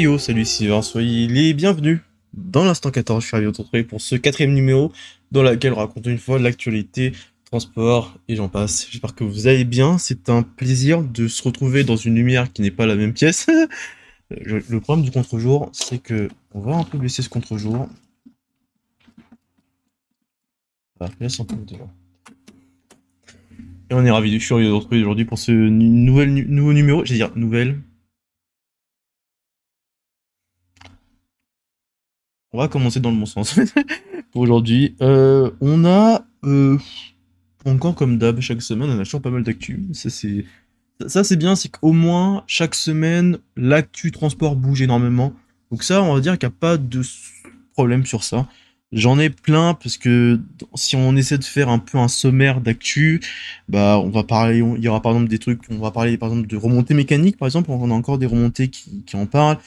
yo, salut Sylvain, soyez les bienvenus dans l'instant 14. Je suis ravi de vous pour ce quatrième numéro dans lequel on raconte une fois l'actualité, transport et j'en passe. J'espère que vous allez bien. C'est un plaisir de se retrouver dans une lumière qui n'est pas la même pièce. Le problème du contre-jour, c'est que on va un peu baisser ce contre-jour. Et on est ravi, de vous retrouver aujourd'hui pour ce nouveau numéro, j'allais dire nouvelle, On va commencer dans le bon sens pour aujourd'hui. Euh, on a euh, encore comme d'hab chaque semaine, on a toujours pas mal d'actu. Ça c'est ça c'est bien, c'est qu'au moins chaque semaine l'actu transport bouge énormément. Donc ça, on va dire qu'il n'y a pas de problème sur ça. J'en ai plein parce que si on essaie de faire un peu un sommaire d'actu, bah on va parler, il y aura par exemple des trucs, on va parler par exemple de remontées mécaniques par exemple, on a encore des remontées qui, qui en parlent.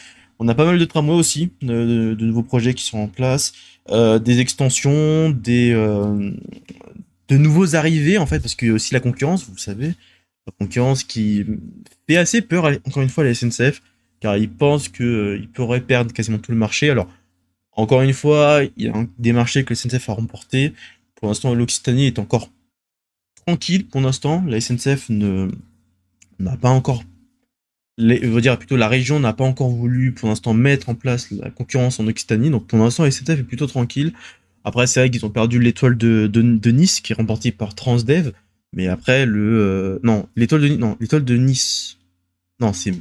On a pas mal de tramways aussi, de, nouveaux projets qui sont en place, euh, des extensions, des euh, de nouveaux arrivés en fait, parce que aussi la concurrence, vous savez, la concurrence qui fait assez peur encore une fois à la SNCF, car ils pensent que euh, pourraient perdre quasiment tout le marché. Alors encore une fois, il y a des marchés que la SNCF a remportés. Pour l'instant, l'Occitanie est encore tranquille. Pour l'instant, la SNCF ne n'a pas encore les, dire plutôt la région n'a pas encore voulu pour l'instant mettre en place la concurrence en Occitanie. Donc pour l'instant, SNCF est plutôt tranquille. Après, c'est vrai qu'ils ont perdu l'étoile de, de, Nice qui est remportée par Transdev. Mais après, le. Euh, non, l'étoile de, l'étoile de Nice. Non, c'est,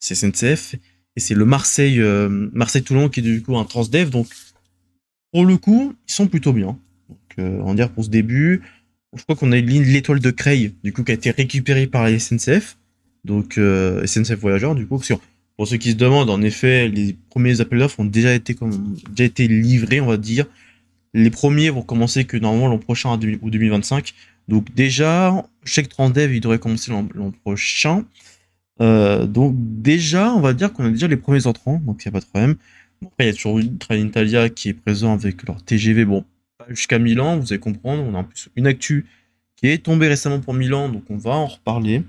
SNCF. Et c'est le Marseille, euh, toulon qui est du coup un Transdev. Donc pour le coup, ils sont plutôt bien. on euh, dire pour ce début. Je crois qu'on a l'étoile de Creil, du coup, qui a été récupérée par la SNCF. Donc euh, SNCF Voyageurs, du coup, pour ceux qui se demandent, en effet, les premiers appels d'offres ont déjà été, comme, été livrés, on va dire. Les premiers vont commencer que normalement l'an prochain ou 2025. Donc déjà, chaque dev il devrait commencer l'an prochain. Euh, donc déjà, on va dire qu'on a déjà les premiers entrants, donc il n'y a pas de problème. après, il y a toujours Italia qui est présent avec leur TGV, bon, pas jusqu'à Milan, vous allez comprendre. On a en plus une actu qui est tombée récemment pour Milan, donc on va en reparler.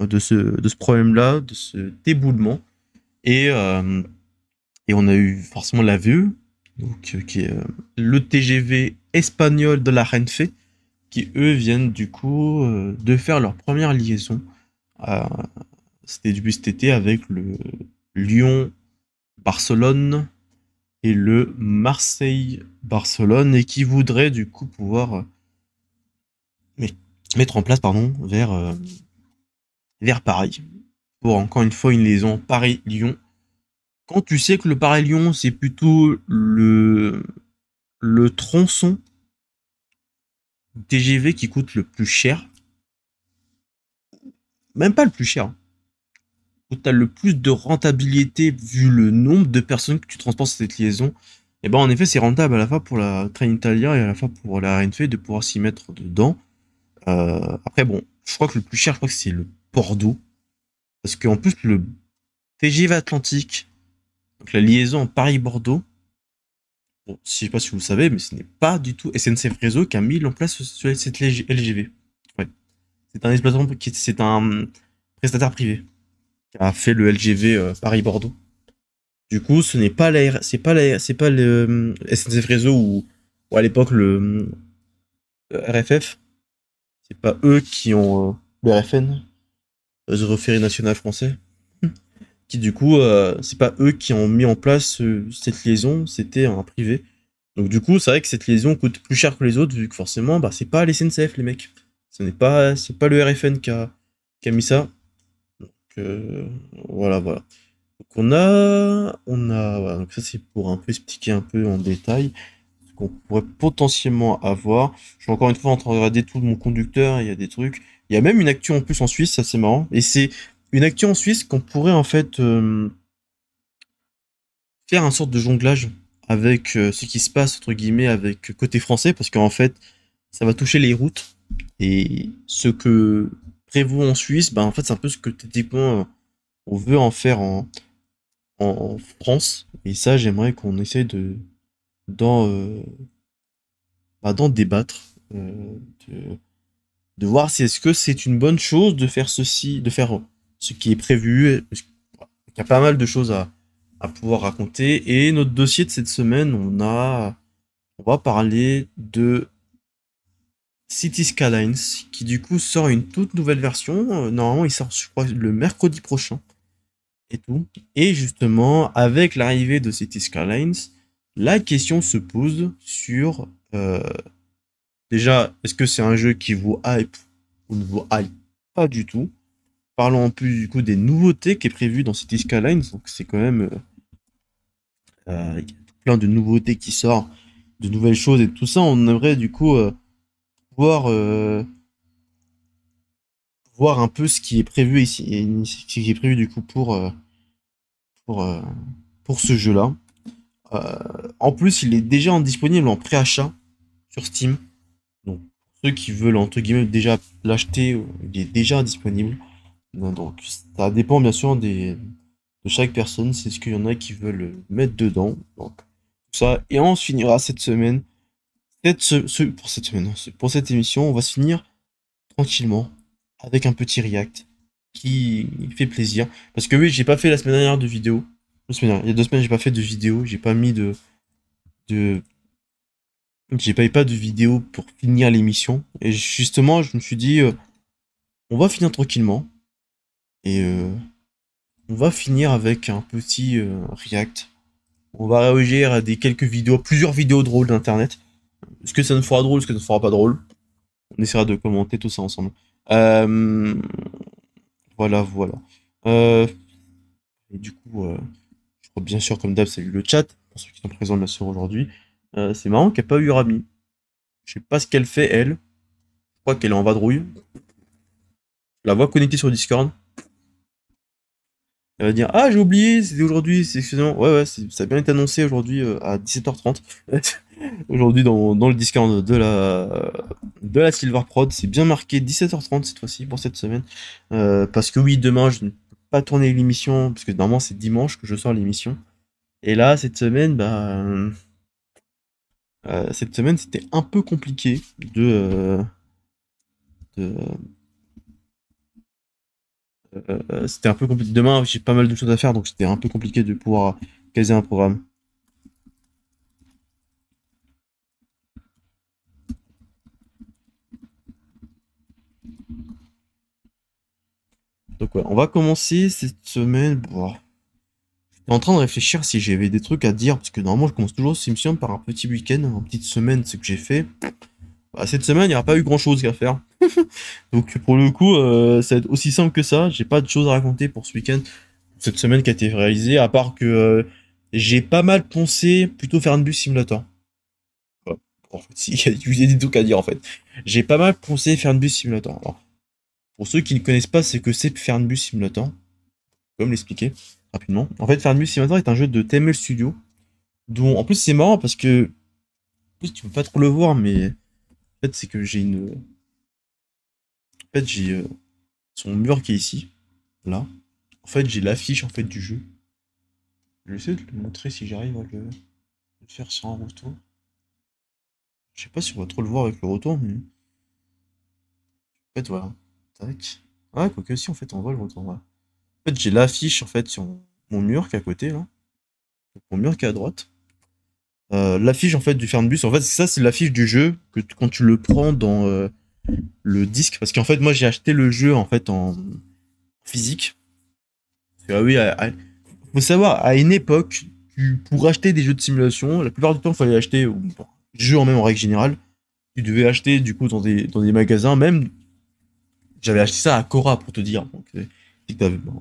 Euh, de ce, problème-là, de ce déboulement. Et, euh, et on a eu forcément la VE, donc, euh, qui est le TGV espagnol de la Renfe, qui eux viennent du coup de faire leur première liaison. C'était début cet été avec le Lyon, Barcelone et le Marseille-Barcelone et qui voudrait du coup pouvoir mettre en place pardon vers vers Paris. Pour encore une fois une liaison Paris-Lyon. Quand tu sais que le Paris-Lyon, c'est plutôt le, le tronçon TGV qui coûte le plus cher. Même pas le plus cher. Hein. Où tu as le plus de rentabilité vu le nombre de personnes que tu transportes cette liaison. Et eh ben en effet, c'est rentable à la fois pour la italien et à la fois pour la RNF de pouvoir s'y mettre dedans. Euh, après, bon, je crois que le plus cher, je crois que c'est le Bordeaux. Parce qu'en plus, le TGV Atlantique, donc la liaison Paris-Bordeaux, bon, je ne sais pas si vous le savez, mais ce n'est pas du tout SNCF Réseau qui a mis en place cette LGV. Ouais. C'est un exploitant c'est un prestataire privé qui a fait le LGV euh, Paris-Bordeaux. Du coup, ce n'est pas la c'est pas la, c'est pas le euh, SNCF Réseau ou, à l'époque le, euh, RFF. C'est pas eux qui ont le RFN The euh, Referee National français, hmm. qui du coup, euh, c'est pas eux qui ont mis en place euh, cette liaison, c'était un privé. Donc du coup, c'est vrai que cette liaison coûte plus cher que les autres, vu que forcément, bah, c'est pas les SNCF, les mecs. Ce n'est pas, c'est pas le RFN qui a, mis ça. Donc voilà, voilà. Donc on a, on a, donc ça c'est pour un peu expliquer un peu en détail ce qu'on pourrait potentiellement avoir. Je suis encore une fois en train de regarder tout mon conducteur, il y a des trucs. Il y a même une action en plus en Suisse, ça c'est marrant. Et c'est une action en Suisse qu'on pourrait en fait euh, faire un sorte de jonglage avec euh, ce qui se passe entre guillemets avec côté français parce qu'en fait ça va toucher les routes et ce que prévoit en Suisse, bah, en fait c'est un peu ce que techniquement euh, on veut en faire en, en France et ça j'aimerais qu'on essaye de d'en bah, débattre de voir si est-ce que c'est une bonne chose de faire ceci, de faire ce qui est prévu. Il y a pas mal de choses à, pouvoir raconter. Et notre dossier de cette semaine, on a, on va parler de City Skylines, qui du coup sort une toute nouvelle version. Euh, normalement, il sort, je crois, le mercredi prochain. Et tout. Et justement, avec l'arrivée de City Skylines, la question se pose sur euh, Déjà, est-ce que c'est un jeu qui vous hype ou ne vous hype pas du tout Parlons en plus du coup des nouveautés qui est prévu dans City Skylines. Donc c'est quand même euh, euh, plein de nouveautés qui sortent, de nouvelles choses et tout ça. On aimerait du coup euh, voir un peu ce qui est prévu ici, ce qui est prévu du coup pour pour pour ce jeu là. en plus, il est déjà disponible en préachat sur Steam qui veulent, entre guillemets, déjà l'acheter, euh, il est déjà disponible. Hein, donc, ça dépend bien sûr des, de chaque personne. C'est ce qu'il y en a qui veulent mettre dedans. Donc, ça. Et on se finira cette semaine. Cette, ce, pour cette semaine, hein, pour cette émission, on va se finir tranquillement avec un petit react qui fait plaisir. Parce que oui, j'ai pas fait la semaine dernière de vidéo. il y a deux semaines, j'ai pas fait de vidéo. J'ai pas mis de, de j'ai pas de vidéo pour finir l'émission. Et justement, je me suis dit, euh, on va finir tranquillement. Et euh, on va finir avec un petit euh, react. On va réagir à des quelques vidéos, plusieurs vidéos drôles d'internet. Est-ce que ça ne fera drôle, est-ce que ça ne fera pas drôle On essaiera de commenter tout ça ensemble. voilà, voilà. et du coup, Je crois bien sûr, comme d'hab, salut le chat, pour ceux qui sont présents de la sur aujourd'hui. Euh, c'est marrant qu'elle n'ait pas eu Rami. Je sais pas ce qu'elle fait, elle. Je crois qu'elle est en vadrouille. la voix connectée sur Discord. Elle va dire Ah, j'ai oublié, c'était aujourd'hui, c'est » Ouais, ouais, ça a bien été annoncé aujourd'hui euh, à 17h30. aujourd'hui, dans, le Discord de la, de la Silver Prod, c'est bien marqué 17h30 cette fois-ci pour cette semaine. Euh, parce que oui, demain, je ne peux pas tourner l'émission, parce que normalement, c'est dimanche que je sors l'émission. Et là, cette semaine, bah. Euh, cette semaine, c'était un peu compliqué de. Euh, euh, c'était un peu compliqué. Demain, j'ai pas mal de choses à faire, donc c'était un peu compliqué de pouvoir caser un programme. Donc ouais, on va commencer cette semaine. Bon en train de réfléchir si j'avais des trucs à dire, parce que normalement je commence toujours Simpson par un petit week-end, une petite semaine, ce que j'ai fait. Bah, cette semaine, il n'y a pas eu grand chose à faire. Donc pour le coup, euh, ça va être aussi simple que ça. J'ai pas de choses à raconter pour ce week-end, cette semaine qui a été réalisée, à part que euh, j'ai pas mal pensé plutôt faire un bus simulator. en fait, si, il y a des trucs à dire en fait. J'ai pas mal pensé faire un bus simulator. pour ceux qui ne connaissent pas, ce que c'est faire un bus simulator. Comme l'expliquer. En fait, Farmville Simulator est un jeu de TML Studio, dont en plus c'est marrant parce que en plus tu peux pas trop le voir, mais en fait c'est que j'ai une, en fait j'ai euh, son mur qui est ici, là. En fait j'ai l'affiche en fait du jeu. Je vais essayer de le montrer si j'arrive à le... faire sans retour. Je sais pas si on va trop le voir avec le retour, mais en fait voilà. Tac. Ah quoique si en fait on voit le retour fait, j'ai l'affiche en fait sur mon mur qui est à côté, là. Mon mur qui est à droite. Euh, l'affiche en fait du Fernbus, En fait, ça c'est l'affiche du jeu que quand tu le prends dans euh, le disque, parce qu'en fait moi j'ai acheté le jeu en fait en physique. ah oui, faut savoir à une époque pour acheter des jeux de simulation, la plupart du temps il fallait acheter jeux en même en règle générale. Tu devais acheter du coup dans des dans des magasins même. J'avais acheté ça à Cora pour te dire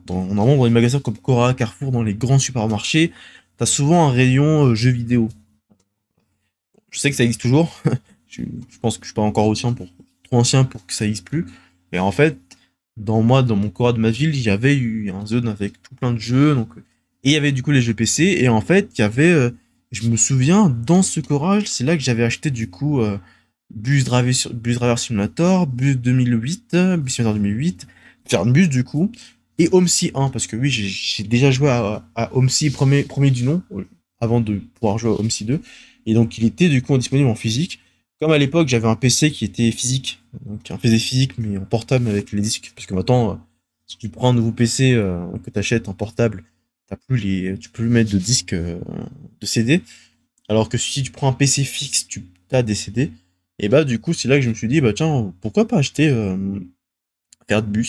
normalement dans les magasins comme Cora, Carrefour, dans les grands supermarchés, tu as souvent un rayon euh, jeux vidéo. Je sais que ça existe toujours. je, pense que je suis pas encore ancien trop ancien pour que ça existe plus. Et en fait, dans moi, dans mon Cora de ma ville, j'avais eu un zone avec tout plein de jeux. Donc, euh, et il y avait du coup les jeux PC. Et en fait, il y avait, euh, je me souviens, dans ce Cora, c'est là que j'avais acheté du coup Bus, Driver, Bus Simulator, Bus 2008, Bus Simulator 2008, bus du coup et Homsi 1, parce que oui, j'ai déjà joué à, à Homsi premier, du nom, euh, avant de pouvoir jouer à Homsi 2, et donc il était du coup disponible en physique. Comme à l'époque, j'avais un PC qui était physique, donc un PC physique, mais en portable avec les disques, parce que maintenant, euh, si tu prends un nouveau PC euh, que tu achètes en portable, as plus les, tu peux plus mettre de disques de CD, alors que si tu prends un PC fixe, tu as des CD, et bah du coup, c'est là que je me suis dit, bah tiens, pourquoi pas acheter euh, de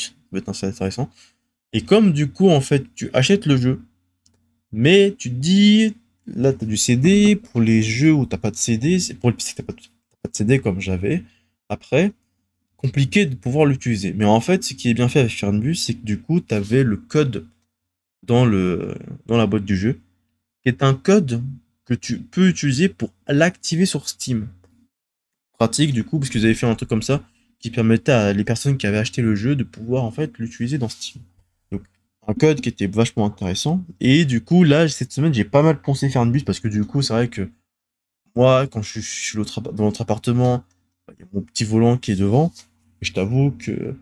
ça va intéressant. Et comme du coup, en fait, tu achètes le jeu, mais tu te dis, là, tu as du CD, pour les jeux où tu pas de CD, c'est pour les PC que tu n'as pas, de CD comme j'avais, après, compliqué de pouvoir l'utiliser. Mais en fait, ce qui est bien fait avec Fernbus, c'est que du coup, tu avais le code dans, le, dans la boîte du jeu, qui est un code que tu peux utiliser pour l'activer sur Steam. Pratique du coup, parce que vous avez fait un truc comme ça, qui permettait à les personnes qui avaient acheté le jeu de pouvoir en fait l'utiliser dans Steam un code qui était vachement intéressant. Et du coup, là, cette semaine, j'ai pas mal pensé faire une bus parce que du coup, c'est vrai que moi, quand je, suis dans notre appartement, bah, il y a mon petit volant qui est devant. Et je t'avoue que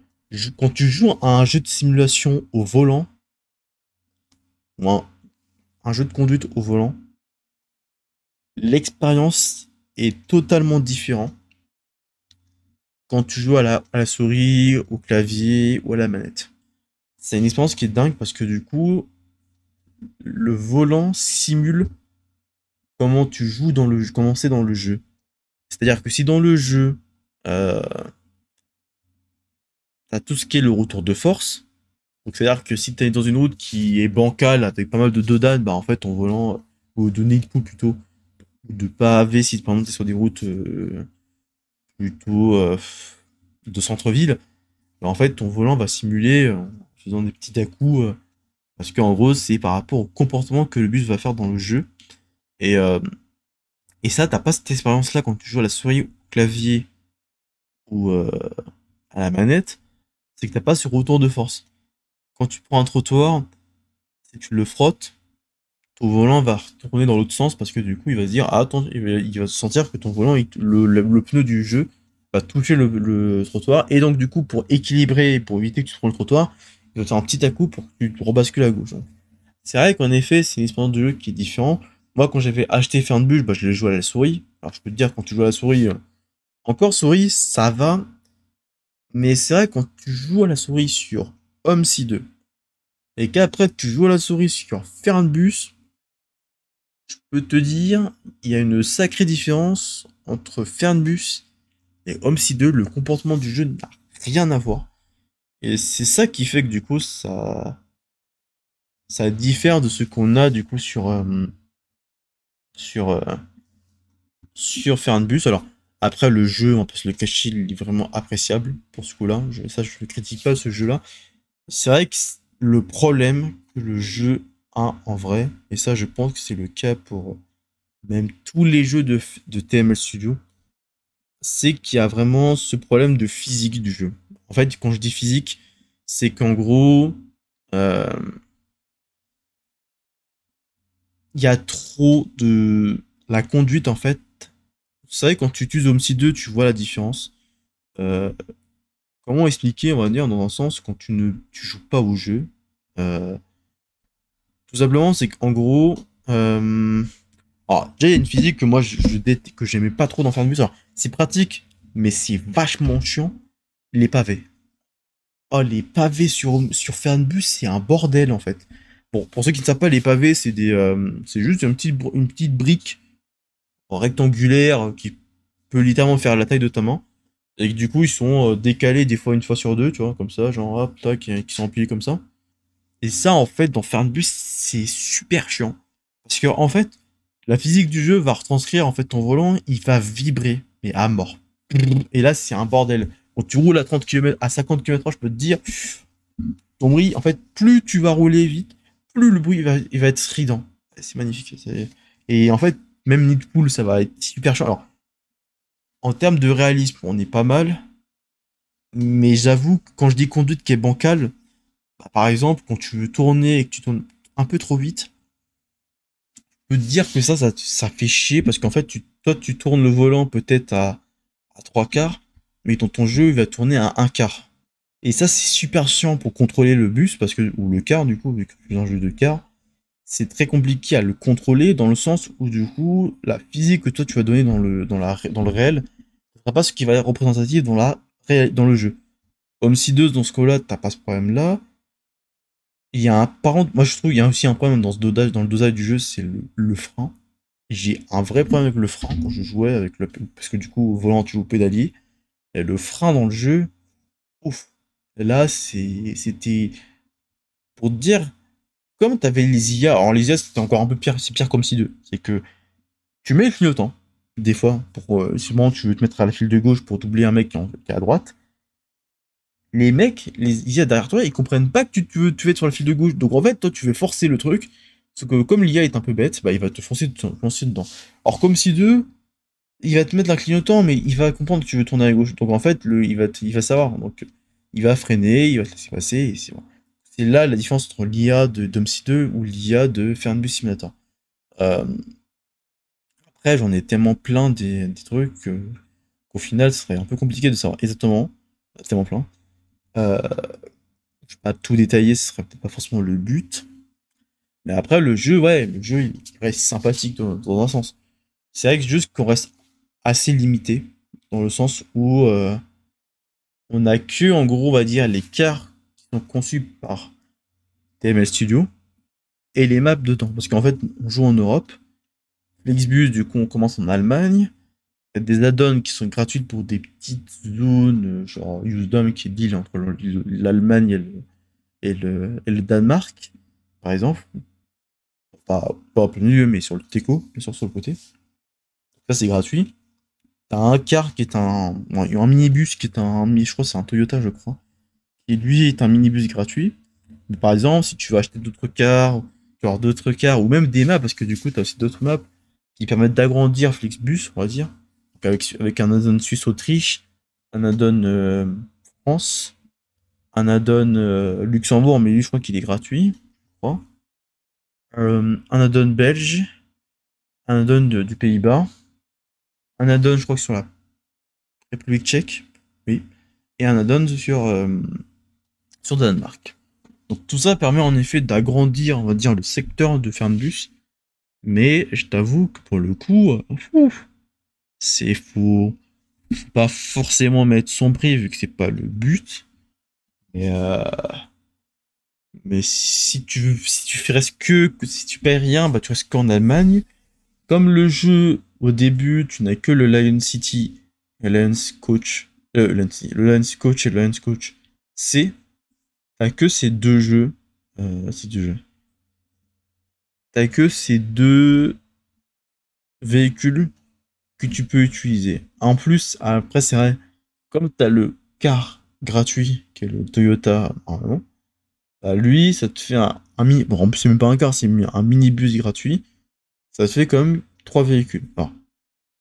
quand tu joues à un jeu de simulation au volant, ou un, jeu de conduite au volant, l'expérience est totalement différente quand tu joues à la souris, au clavier ou à la manette c'est une expérience qui est dingue parce que du coup, le volant simule comment tu joues dans le comment c'est dans le jeu. C'est-à-dire que si dans le jeu, euh, as tout ce qui est le retour de force, donc c'est-à-dire que si tu es dans une route qui est bancale avec pas mal de dodan, bah en fait ton volant ou de du coup plutôt de pavé si par exemple sur des routes euh, plutôt euh, de centre-ville, bah, en fait ton volant va simuler euh, faisant des petits à coups euh, parce qu'en gros, c'est par rapport au comportement que le bus va faire dans le jeu. Et, euh, et ça, t'as pas cette expérience-là quand tu joues à la souris au clavier ou euh, à la manette, c'est que t'as pas ce retour de force. Quand tu prends un trottoir, si tu le frottes, ton volant va retourner dans l'autre sens parce que du coup, il va se dire, ah, attends, il va, se sentir que ton volant, le, pneu du jeu va toucher le, le, trottoir. Et donc, du coup, pour équilibrer, pour éviter que tu prends le trottoir, c'est un petit à coup pour que tu rebascules à gauche. Hein. c'est vrai qu'en effet, c'est une expérience de jeu qui est différent. Moi, quand j'avais acheté Fernbus, bah, je l'ai joué à la souris. Alors, je peux te dire, quand tu joues à la souris, euh, encore souris, ça va. Mais c'est vrai, quand tu joues à la souris sur homme 2, et qu'après tu joues à la souris sur Fernbus, je peux te dire, il y a une sacrée différence entre Fernbus et Homme 2. Le comportement du jeu n'a rien à voir. Et c'est ça qui fait que du coup, ça, ça diffère de ce qu'on a du coup sur, euh, sur, euh, Fernbus. Alors, après, le jeu, en plus le cachet, il est vraiment appréciable pour ce coup-là. Je, ça, je ne critique pas ce jeu-là. C'est vrai que le problème que le jeu a en vrai, et ça, je pense que c'est le cas pour même tous les jeux de, de TML Studio, c'est qu'il y a vraiment ce problème de physique du jeu. En fait, quand je dis physique, c'est qu'en gros, euh, il y a trop de. La conduite, en fait. Vous savez, quand tu utilises OMSI 2, tu vois la différence. Euh, comment expliquer, on va dire, dans un sens, quand tu ne joues pas au jeu euh, Tout simplement, c'est qu'en gros. alors, déjà, il y a une physique que moi, je, déteste, que j'aimais pas trop dans Farmville. C'est pratique, mais c'est vachement chiant les pavés. Oh, les pavés sur, sur Fernbus, c'est un bordel en fait. Bon, pour ceux qui ne savent pas, les pavés, c'est euh, c'est juste une petite, une petite brique rectangulaire qui peut littéralement faire la taille de ta main. Et du coup, ils sont euh, décalés des fois une fois sur deux, tu vois, comme ça, genre hop, tac, qui, sont empilés comme ça. Et ça, en fait, dans Fernbus, c'est super chiant. Parce que, en fait, la physique du jeu va retranscrire, en fait, ton volant, il va vibrer, mais à mort. Et là, c'est un bordel. Quand tu roules à 30 km, à 50 km je peux te dire, ton bruit, en fait, plus tu vas rouler vite, plus le bruit va, être strident. C'est magnifique. Et en fait, même Nidpool, ça va être super chiant. Alors, en termes de réalisme, on est pas mal. Mais j'avoue que quand je dis conduite qui est bancale, bah, par exemple, quand tu veux tourner et que tu tournes un peu trop vite, je peux te dire que ça, ça, fait chier parce qu'en fait, toi, tu tournes le volant peut-être à, à trois quarts mais ton, ton jeu il va tourner à un quart. Et ça, c'est super chiant pour contrôler le bus, parce que, ou le quart du coup, vu que c'est un jeu de quart. c'est très compliqué à le contrôler dans le sens où, du coup, la physique que toi tu vas donner dans le, dans la, dans le réel ne sera pas ce qui va être représentatif dans, la, dans le jeu. deux dans ce cas-là, t'as pas ce problème-là. Il y a un moi je trouve, il y a aussi un problème dans, ce dans le dosage du jeu, c'est le, frein. J'ai un vrai problème avec le frein quand je jouais avec le, parce que du coup, volant, tu joues au pédalier le frein dans le jeu, ouf. là, c'était pour te dire, comme tu avais les IA, alors les IA c'était encore un peu pire, c'est pire comme si deux, c'est que tu mets le clignotant, des fois, pour euh, tu veux te mettre à la file de gauche pour doubler un mec qui est à droite, les mecs, les IA derrière toi, ils comprennent pas que tu, veux, tu veux être sur la file de gauche. Donc en fait, toi, tu veux forcer le truc. ce que comme l'IA est un peu bête, bah, il va te foncer, te foncer dedans. Or, comme si deux, il va te mettre un clignotant, mais il va comprendre que tu veux tourner à gauche. Donc en fait, le, il, va il va savoir. Donc il va freiner, il va se passer. C'est bon. là la différence entre l'IA de Domsi 2 ou l'IA de Fernbus Simulator. Euh, après, j'en ai tellement plein des, des trucs qu'au final, ce serait un peu compliqué de savoir exactement. Tellement plein. Euh, je vais pas tout détailler, ce serait peut-être pas forcément le but. Mais après, le jeu, ouais, le jeu, il reste sympathique dans, dans un sens. C'est vrai que juste qu'on reste assez limité, dans le sens où euh, on n'a que, en gros, on va dire, les cartes qui sont conçues par TML Studio et les maps dedans. Parce qu'en fait, on joue en Europe. Flexbus, du coup, on commence en Allemagne. Il y a des add-ons qui sont gratuites pour des petites zones, euh, genre Usedom qui est deal entre l'Allemagne et le, Danemark, par exemple. Pas, pas au plein mais sur le Teco, mais sur, sur le côté. Ça, c'est gratuit un car qui est un, un minibus qui est un, je crois c'est un Toyota je crois, Et lui est un minibus gratuit. par exemple, si tu veux acheter d'autres cars, tu vas d'autres cars ou même des maps parce que du coup tu as aussi d'autres maps qui permettent d'agrandir Flixbus, on va dire, avec, avec un add-on Suisse-Autriche, un add-on euh, France, un add-on euh, Luxembourg, mais lui je crois qu'il est gratuit, euh, un add-on belge, un add-on du Pays-Bas un add-on, je crois que sur la République tchèque, oui, et un add-on sur, euh, sur Danemark. Donc tout ça permet en effet d'agrandir, on va dire, le secteur de bus mais je t'avoue que pour le coup, c'est faux. Faut pas forcément mettre son prix vu que c'est pas le but. Et euh, Mais si tu, si tu restes que, si tu payes rien, bah tu restes qu'en Allemagne. Comme le jeu, au début, tu n'as que le Lion City et Lions Coach, euh, le Lions Coach et le Lions Coach C, t'as que ces deux jeux, euh, ces deux jeux. T'as que ces deux véhicules que tu peux utiliser. En plus, après, c'est vrai, comme as le car gratuit, qui est le Toyota, normalement, bah, lui, ça te fait un, mini. Bon, en plus, c'est même pas un car, c'est un minibus gratuit ça fait quand même 3 véhicules.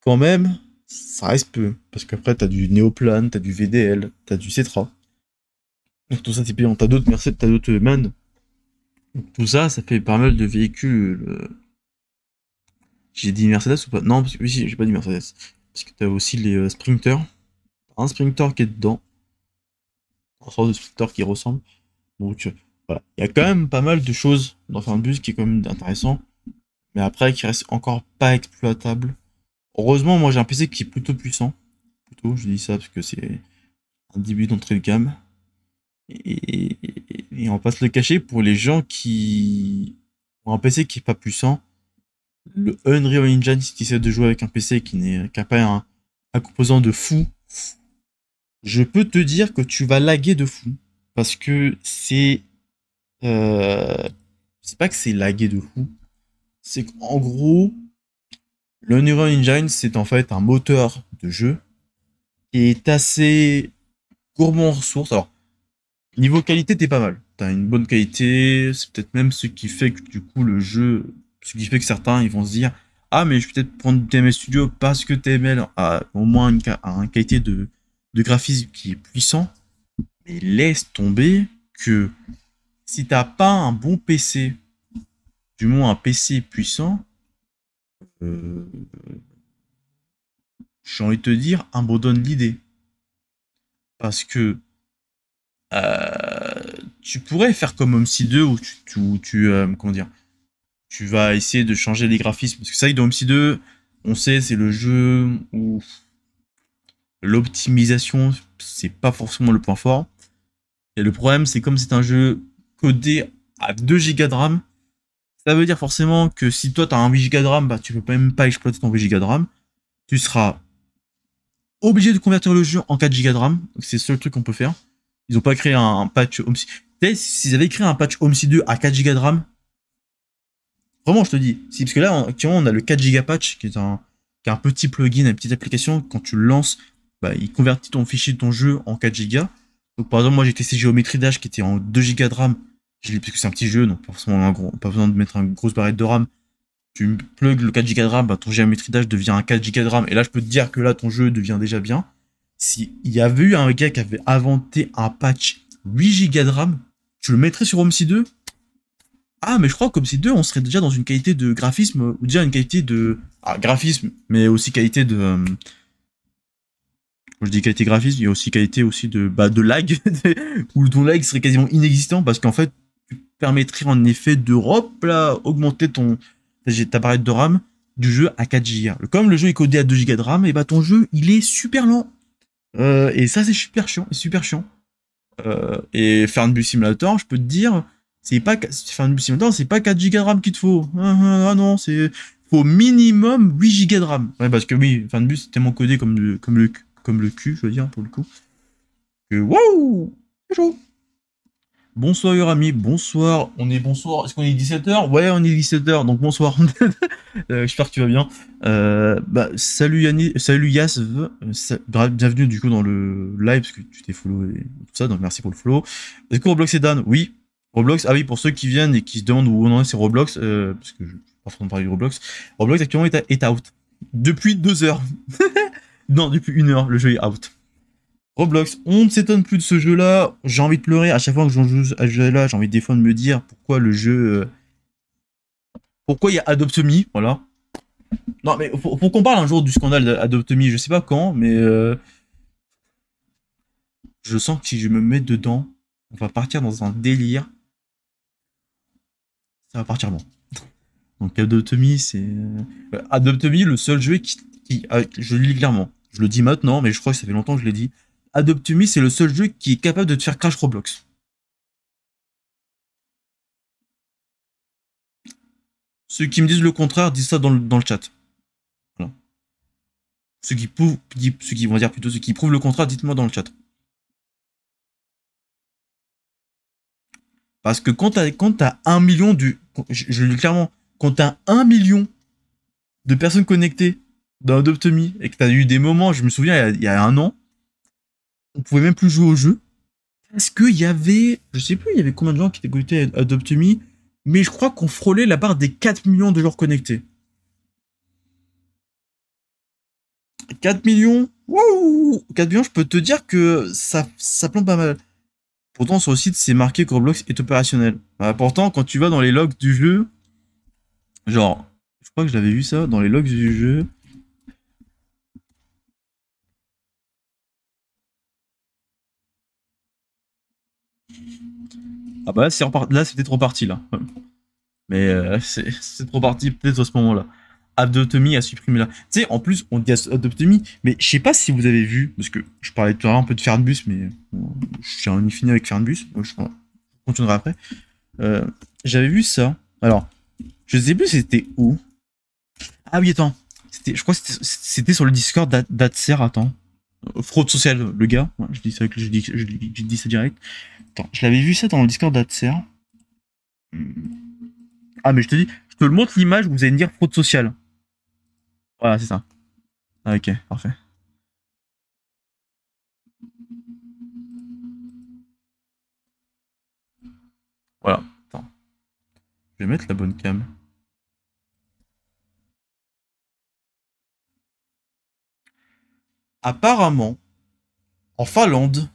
quand même, ça reste peu, parce qu'après, t'as du Neoplan, t'as du VDL, t'as du Cetra. Donc tout ça, c'est payant. T'as d'autres Mercedes, t'as d'autres MAN. tout ça, ça fait pas mal de véhicules. Euh. J'ai dit Mercedes ou pas Non, parce que oui, j'ai pas dit Mercedes. Parce que t'as aussi les euh, Sprinter. Un Sprinter qui est dedans. Un sort de Sprinter qui ressemble. Donc euh, voilà. Il y a quand même pas mal de choses dans un bus qui est quand même intéressant mais après qui reste encore pas exploitable. Heureusement, moi j'ai un PC qui est plutôt puissant. Plutôt, je dis ça parce que c'est un début d'entrée de gamme. Et, on passe le cacher, pour les gens qui ont un PC qui est pas puissant, le Unreal Engine, si tu essaies de jouer avec un PC qui n'est qu'un pas un, composant de fou, je peux te dire que tu vas laguer de fou. Parce que c'est. Euh, c'est pas que c'est laguer de fou c'est qu'en gros, le Neuron Engine, c'est en fait un moteur de jeu qui est assez gourmand en ressources. Alors, niveau qualité, t'es pas mal. T'as une bonne qualité, c'est peut-être même ce qui fait que du coup le jeu, ce qui fait que certains ils vont se dire Ah, mais je vais peut-être prendre TML Studio parce que TML a au moins une, qualité de, de graphisme qui est puissant. Mais laisse tomber que si t'as pas un bon PC du moins un PC puissant, euh, j'ai envie de te dire, abandonne l'idée. Parce que euh, tu pourrais faire comme mc 2 où tu, tu euh, dire, tu vas essayer de changer les graphismes. Parce que ça, dans si 2, on sait, c'est le jeu où l'optimisation, c'est pas forcément le point fort. Et le problème, c'est comme c'est un jeu codé à 2 Go de RAM, ça veut dire forcément que si toi tu as un 8 Go de RAM, bah, tu peux même pas exploiter ton 8 Go de RAM. Tu seras obligé de convertir le jeu en 4 Go de RAM. C'est le seul truc qu'on peut faire. Ils ont pas créé un, patch Tu s'ils avaient créé un patch OMSI 2 à 4 Go de RAM, vraiment, je te dis, si, parce que là, actuellement, on a le 4 Go patch qui est un, qui est un petit plugin, une petite application. Quand tu le lances, bah, il convertit ton fichier de ton jeu en 4 Go. Donc, par exemple, moi, j'ai testé Geometry Dash qui était en 2 Go de RAM parce que c'est un petit jeu, donc pas forcément un gros, pas besoin de mettre une grosse barrette de RAM. Tu plugs le 4Go de RAM, bah, ton géométrie d'âge devient un 4Go de RAM. Et là, je peux te dire que là, ton jeu devient déjà bien. S'il y avait eu un gars qui avait inventé un patch 8Go de RAM, tu le mettrais sur omc 2 Ah, mais je crois quomc 2, on serait déjà dans une qualité de graphisme, ou déjà une qualité de. Ah, graphisme, mais aussi qualité de. Quand euh, je dis qualité graphisme, il y a aussi qualité aussi de, bah, de lag, où ton lag serait quasiment inexistant parce qu'en fait, permettrait en effet d'Europe là, augmenter ton, ta barrette de RAM du jeu à 4 Go. Comme le jeu est codé à 2 Go de RAM, et eh bah ben, ton jeu il est super lent. Euh, et ça c'est super chiant, super chiant. Euh, et faire un bus simulator, je peux te dire, c'est pas c'est pas 4 Go de RAM qu'il te faut. Ah, ah, ah, ah non, c'est au minimum 8 Go de RAM. parce que oui, fin de bus c'est tellement codé comme le, comme le comme le cul, je veux dire pour le coup. Que waouh, c'est chaud. Bonsoir Urami, bonsoir. On est bonsoir. Est-ce qu'on est 17h Ouais, on est 17h, donc bonsoir. Euh, j'espère que tu vas bien. Euh, bah, salut Yanni, salut Yasv. Euh, bienvenue du coup dans le live parce que tu t'es followé et tout ça, donc merci pour le flow. Est-ce que Roblox est down Oui. Roblox, ah oui, pour ceux qui viennent et qui se demandent où on en est, c'est Roblox, parce que je vais pas parler de Roblox. Roblox actuellement est, est out. Depuis deux heures. non, depuis une heure, le jeu est out. Roblox, on ne s'étonne plus de ce jeu-là. J'ai envie de pleurer à chaque fois que j'en joue à ce jeu-là. J'ai envie des fois de me dire pourquoi le jeu. Euh, pourquoi il y a Adopt voilà. Non, mais faut, qu'on parle un jour du scandale d'Adopt Me, je sais pas quand, mais. Euh, je sens que si je me mets dedans, on va partir dans un délire. Ça va partir bon. Donc Adopt c'est. Euh, Adopt Me, le seul jeu qui. qui... Ah, je le lis clairement. Je le dis maintenant, mais je crois que ça fait longtemps que je l'ai dit. Me, c'est le seul jeu qui est capable de te faire crash Roblox. Ceux qui me disent le contraire disent ça dans le, chat. Ceux qui, prouvent, ceux qui vont dire plutôt ceux qui prouvent le contraire, dites-moi dans le chat. Parce que quand t'as as un million du, je, dis clairement, quand t'as un million de personnes connectées dans Me, et que t'as eu des moments, je me souviens il y a un an, on pouvait même plus jouer au jeu. Parce qu'il y avait, je sais plus, il y avait combien de gens qui étaient connectés à Adopt Me, mais je crois qu'on frôlait la barre des 4 millions de joueurs connectés. 4 millions, wouh 4 millions, je peux te dire que ça, ça plante pas mal. Pourtant, sur le site, c'est marqué que Roblox est opérationnel. Bah, pourtant, quand tu vas dans les logs du jeu, genre, je crois que j'avais vu ça, dans les logs du jeu, Ah bah c'est là c'était trop parti là. Mais euh, c'est trop parti peut-être à ce moment-là. Adotomy a supprimé là. Tu sais, en plus, on dit Adotomy, mais je sais pas si vous avez vu, parce que je parlais tout à l'heure un peu de Fernbus, mais j'ai en fini avec Fernbus, je continuerai après. Euh, j'avais vu ça. Alors, je sais plus c'était où. Ah oui, attends. Je crois que c'était sur le Discord d'Adser, attends fraude sociale, le gars. je dis ça, je dis, je, ça direct. Attends, je l'avais vu ça dans le Discord d'Atser. Hmm. Ah, mais je te dis, je te montre l'image où vous allez me dire fraude sociale. Voilà, c'est ça. Ah, ok, parfait. Voilà, attends. Je vais mettre la bonne cam. Apparemment, en Finlande,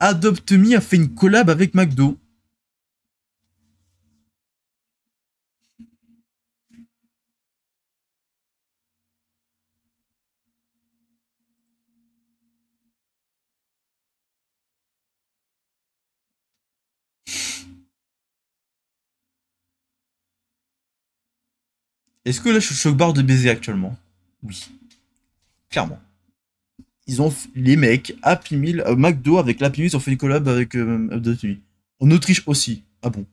Adopt Me a fait une collab avec McDo. Est-ce que là je suis au choc barre de baiser actuellement Oui. Clairement ils ont les mecs Happy Meal euh, McDo avec l'Happy Meal ils ont fait une collab avec euh, de en Autriche aussi ah bon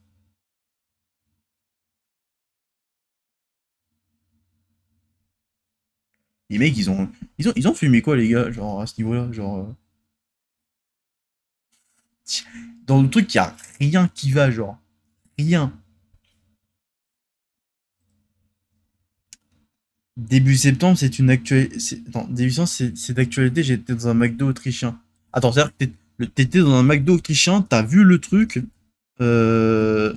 les mecs ils ont ils ont ils ont fumé quoi les gars genre à ce niveau là genre euh. dans le truc il a rien qui va genre rien début septembre, c'est une actualité. début septembre, c'est d'actualité. J'étais dans un McDo autrichien. Attends, c'est-à-dire que t'étais dans un McDo autrichien, t'as vu le truc. Euh,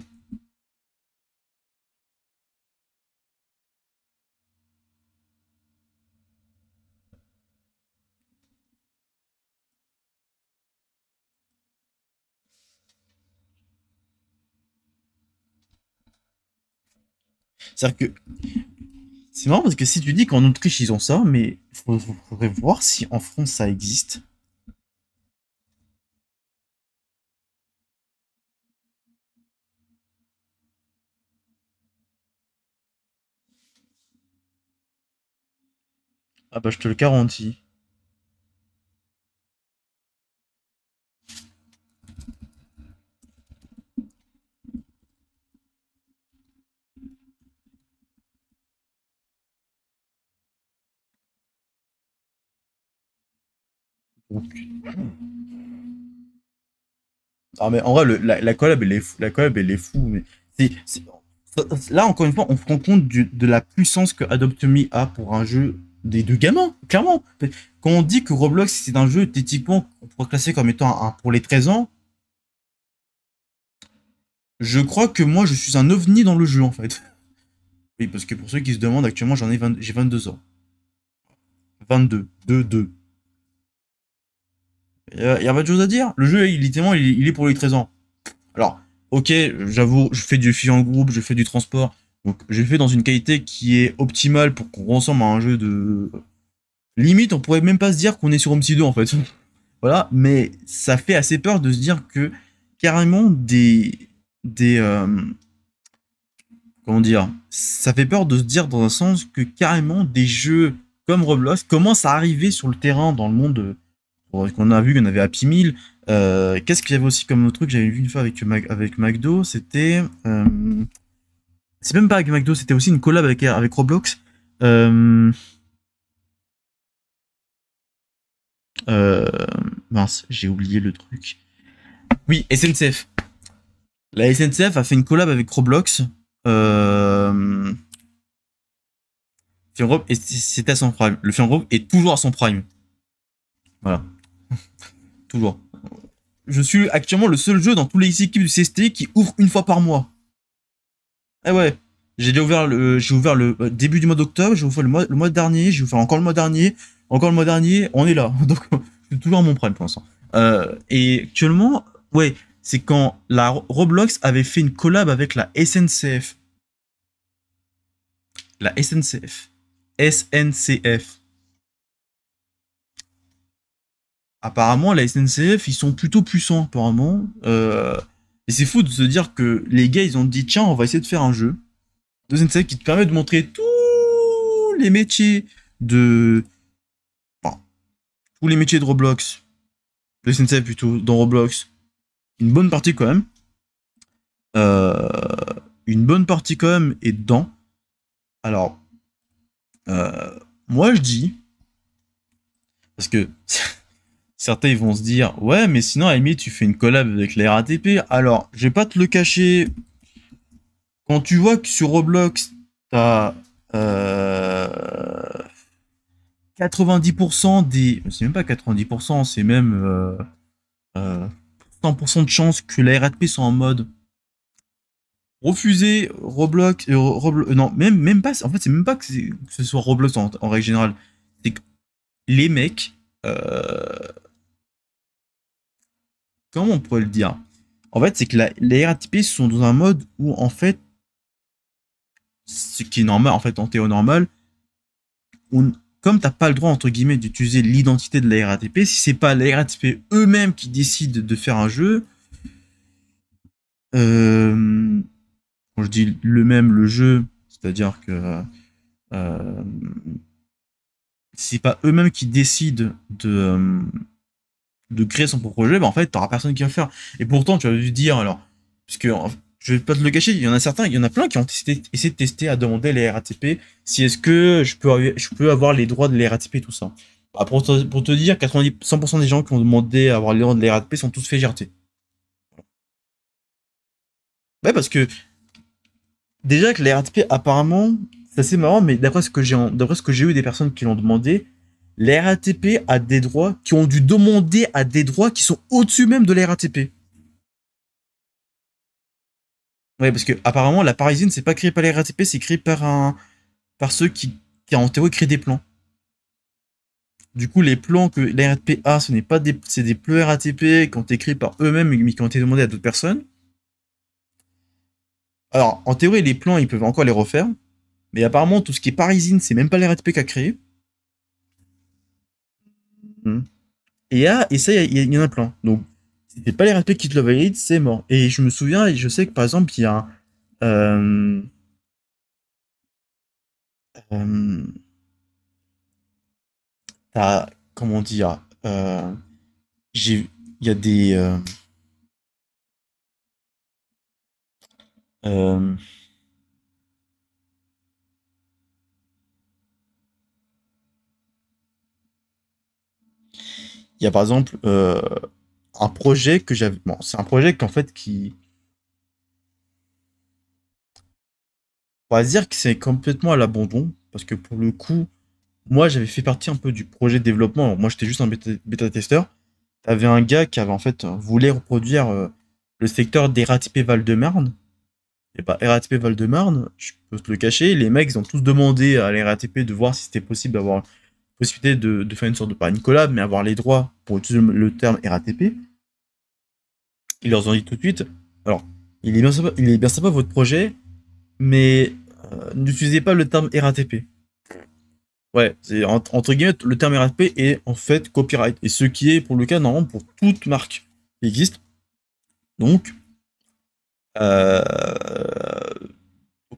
c'est-à-dire que c'est marrant parce que si tu dis qu'en Autriche ils ont ça, mais il faudrait voir si en France ça existe. Ah bah je te le garantis. Ah, mais en vrai, la, collab, elle est fou. La collab, Mais Là, encore une fois, on se rend compte de la puissance que Adopt Me a pour un jeu des deux gamins, clairement. Quand on dit que Roblox, c'est un jeu, éthiquement qu'on pourrait classer comme étant un, pour les 13 ans, je crois que moi, je suis un ovni dans le jeu, en fait. Oui, parce que pour ceux qui se demandent, actuellement, j'en ai j'ai 22 ans. 22, 2, 2. Il a pas de chose à dire. Le jeu, il, littéralement, il, est pour les 13 ans. Alors, ok, j'avoue, je fais du fil en groupe, je fais du transport. Donc, je le fais dans une qualité qui est optimale pour qu'on ressemble à un jeu de. Limite, on pourrait même pas se dire qu'on est sur Home 2 en fait. voilà, mais ça fait assez peur de se dire que carrément des. des euh, Comment dire Ça fait peur de se dire dans un sens que carrément des jeux comme Roblox commencent à arriver sur le terrain dans le monde qu'on a vu qu'on avait Happy Meal. Euh, qu'est-ce qu'il y avait aussi comme autre truc J'avais vu une fois avec, avec McDo, c'était. Euh, c'est même pas avec McDo, c'était aussi une collab avec, avec Roblox. Euh, mince, j'ai oublié le truc. Oui, SNCF. La SNCF a fait une collab avec Roblox. et c'était à son prime. Le Rob est toujours à son prime. Voilà toujours. Je suis actuellement le seul jeu dans toutes les équipes du CST qui ouvre une fois par mois. Eh ouais, j'ai ouvert le, ouvert le euh, début du mois d'octobre, j'ai ouvert le mois, le mois dernier, j'ai ouvert encore le mois dernier, encore le mois dernier, on est là. Donc, je suis toujours à mon problème pour l'instant. Euh, et actuellement, ouais, c'est quand la Roblox avait fait une collab avec la SNCF. La SNCF. SNCF. apparemment, la SNCF, ils sont plutôt puissants, apparemment. Euh, et c'est fou de se dire que les gars, ils ont dit, tiens, on va essayer de faire un jeu de SNCF qui te permet de montrer tous les métiers de... Enfin, tous les métiers de Roblox. De SNCF plutôt, dans Roblox. Une bonne partie quand même. Euh, une bonne partie quand même est dedans. Alors, euh, moi je dis, parce que Certains vont se dire ouais mais sinon à tu fais une collab avec la RATP. Alors je vais pas te le cacher. Quand tu vois que sur Roblox t'as euh, 90% des c'est même pas 90% c'est même 100% euh, euh, de chance que la RATP soit en mode refuser Roblox, euh, non même même pas en fait c'est même pas que, ce soit Roblox en, règle générale c'est que les mecs on pourrait le dire En fait, c'est que la, les RATP sont dans un mode où, en fait, ce qui est normal, en fait, en théo normal, on, comme t'as pas le droit, entre guillemets, d'utiliser l'identité de la RATP, si c'est pas les RATP eux-mêmes qui décident de faire un jeu, euh, je dis le même, le jeu, c'est-à-dire que euh, c'est pas eux-mêmes qui décident de, euh, de créer son propre jeu, bah, en fait, t'auras personne qui va faire. Et pourtant, tu vas lui dire, alors, parce que je vais pas te le cacher, il y en a certains, il y en a plein qui ont essayé de tester à demander les RATP si est-ce que je peux, je peux avoir les droits de les RATP et tout ça. Bah, pour, te, dire, 90, 100% des gens qui ont demandé à avoir les droits de les RATP sont tous fait Ouais, parce que déjà que les RATP, apparemment, c'est assez marrant, mais d'après ce que d'après ce que j'ai eu des personnes qui l'ont demandé, la RATP a des droits qui ont dû demander à des droits qui sont au-dessus même de la RATP. Ouais, parce que apparemment la Parisine, c'est pas créé par l'RATP, c'est créé par par ceux qui, qui en théorie créent des plans. Du coup, les plans que l'RATP a, ce n'est pas des c'est des plans RATP qui ont été créés par eux-mêmes mais qui ont été demandés à d'autres personnes. Alors, en théorie, les plans, ils peuvent encore les refaire. Mais apparemment, tout ce qui est parisine, c'est même pas l'RATP qui a créé. Et, ah, et ça, il y, en a plein. Donc, si pas les respects qui te le valident, c'est mort. Et je me souviens, et je sais que par exemple, il y a euh, euh, Comment dire euh, Il y a des. Euh, il y a par exemple euh, un projet que j'avais. Bon, c'est un projet qu'en fait qui. On va dire que c'est complètement à l'abandon, parce que pour le coup, moi j'avais fait partie un peu du projet de développement. moi j'étais juste un bêta-testeur. T'avais un gars qui avait en fait voulu reproduire euh, le secteur des RATP Val-de-Marne. Et pas bah, e RATP Val-de-Marne, je peux te le cacher, les mecs ont tous demandé à la RATP de voir si c'était possible d'avoir possibilité de, faire une sorte de pas mais avoir les droits pour utiliser le terme RATP. Ils leur ont dit tout de suite, alors, il est bien sympa, votre projet, mais euh, n'utilisez pas le terme RATP. Ouais, c'est entre guillemets, le terme RATP est en fait copyright. Et ce qui est pour le cas, normalement, pour toute marque qui existe. Donc, euh,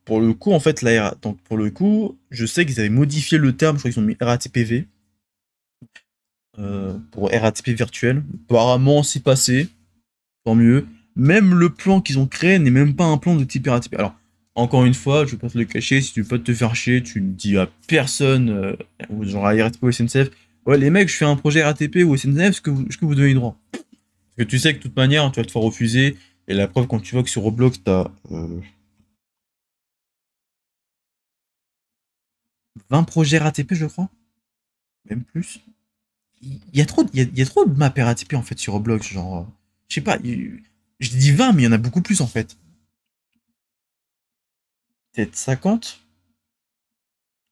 pour le coup, en fait, la donc pour le coup, je sais qu'ils avaient modifié le terme, je crois qu'ils ont mis RATPV euh, pour RATP virtuel. Apparemment, c'est passé, tant mieux. Même le plan qu'ils ont créé n'est même pas un plan de type RATP. Alors, encore une fois, je vais pas te le cacher, si tu veux pas te faire chier, tu ne dis à personne, euh, genre à RATP ou SNCF, ouais, les mecs, je fais un projet RATP ou SNCF, est-ce que, vous, que vous donnez droit Parce que tu sais que de toute manière, tu vas te faire refuser, et la preuve, quand tu vois que sur Roblox, tu as. Euh, 20 projets RATP, je crois. Même plus. Il y a trop, il trop de maps RATP en fait sur Roblox. Genre, euh, je sais pas, je dis 20, mais il y en a beaucoup plus en fait. Peut-être 50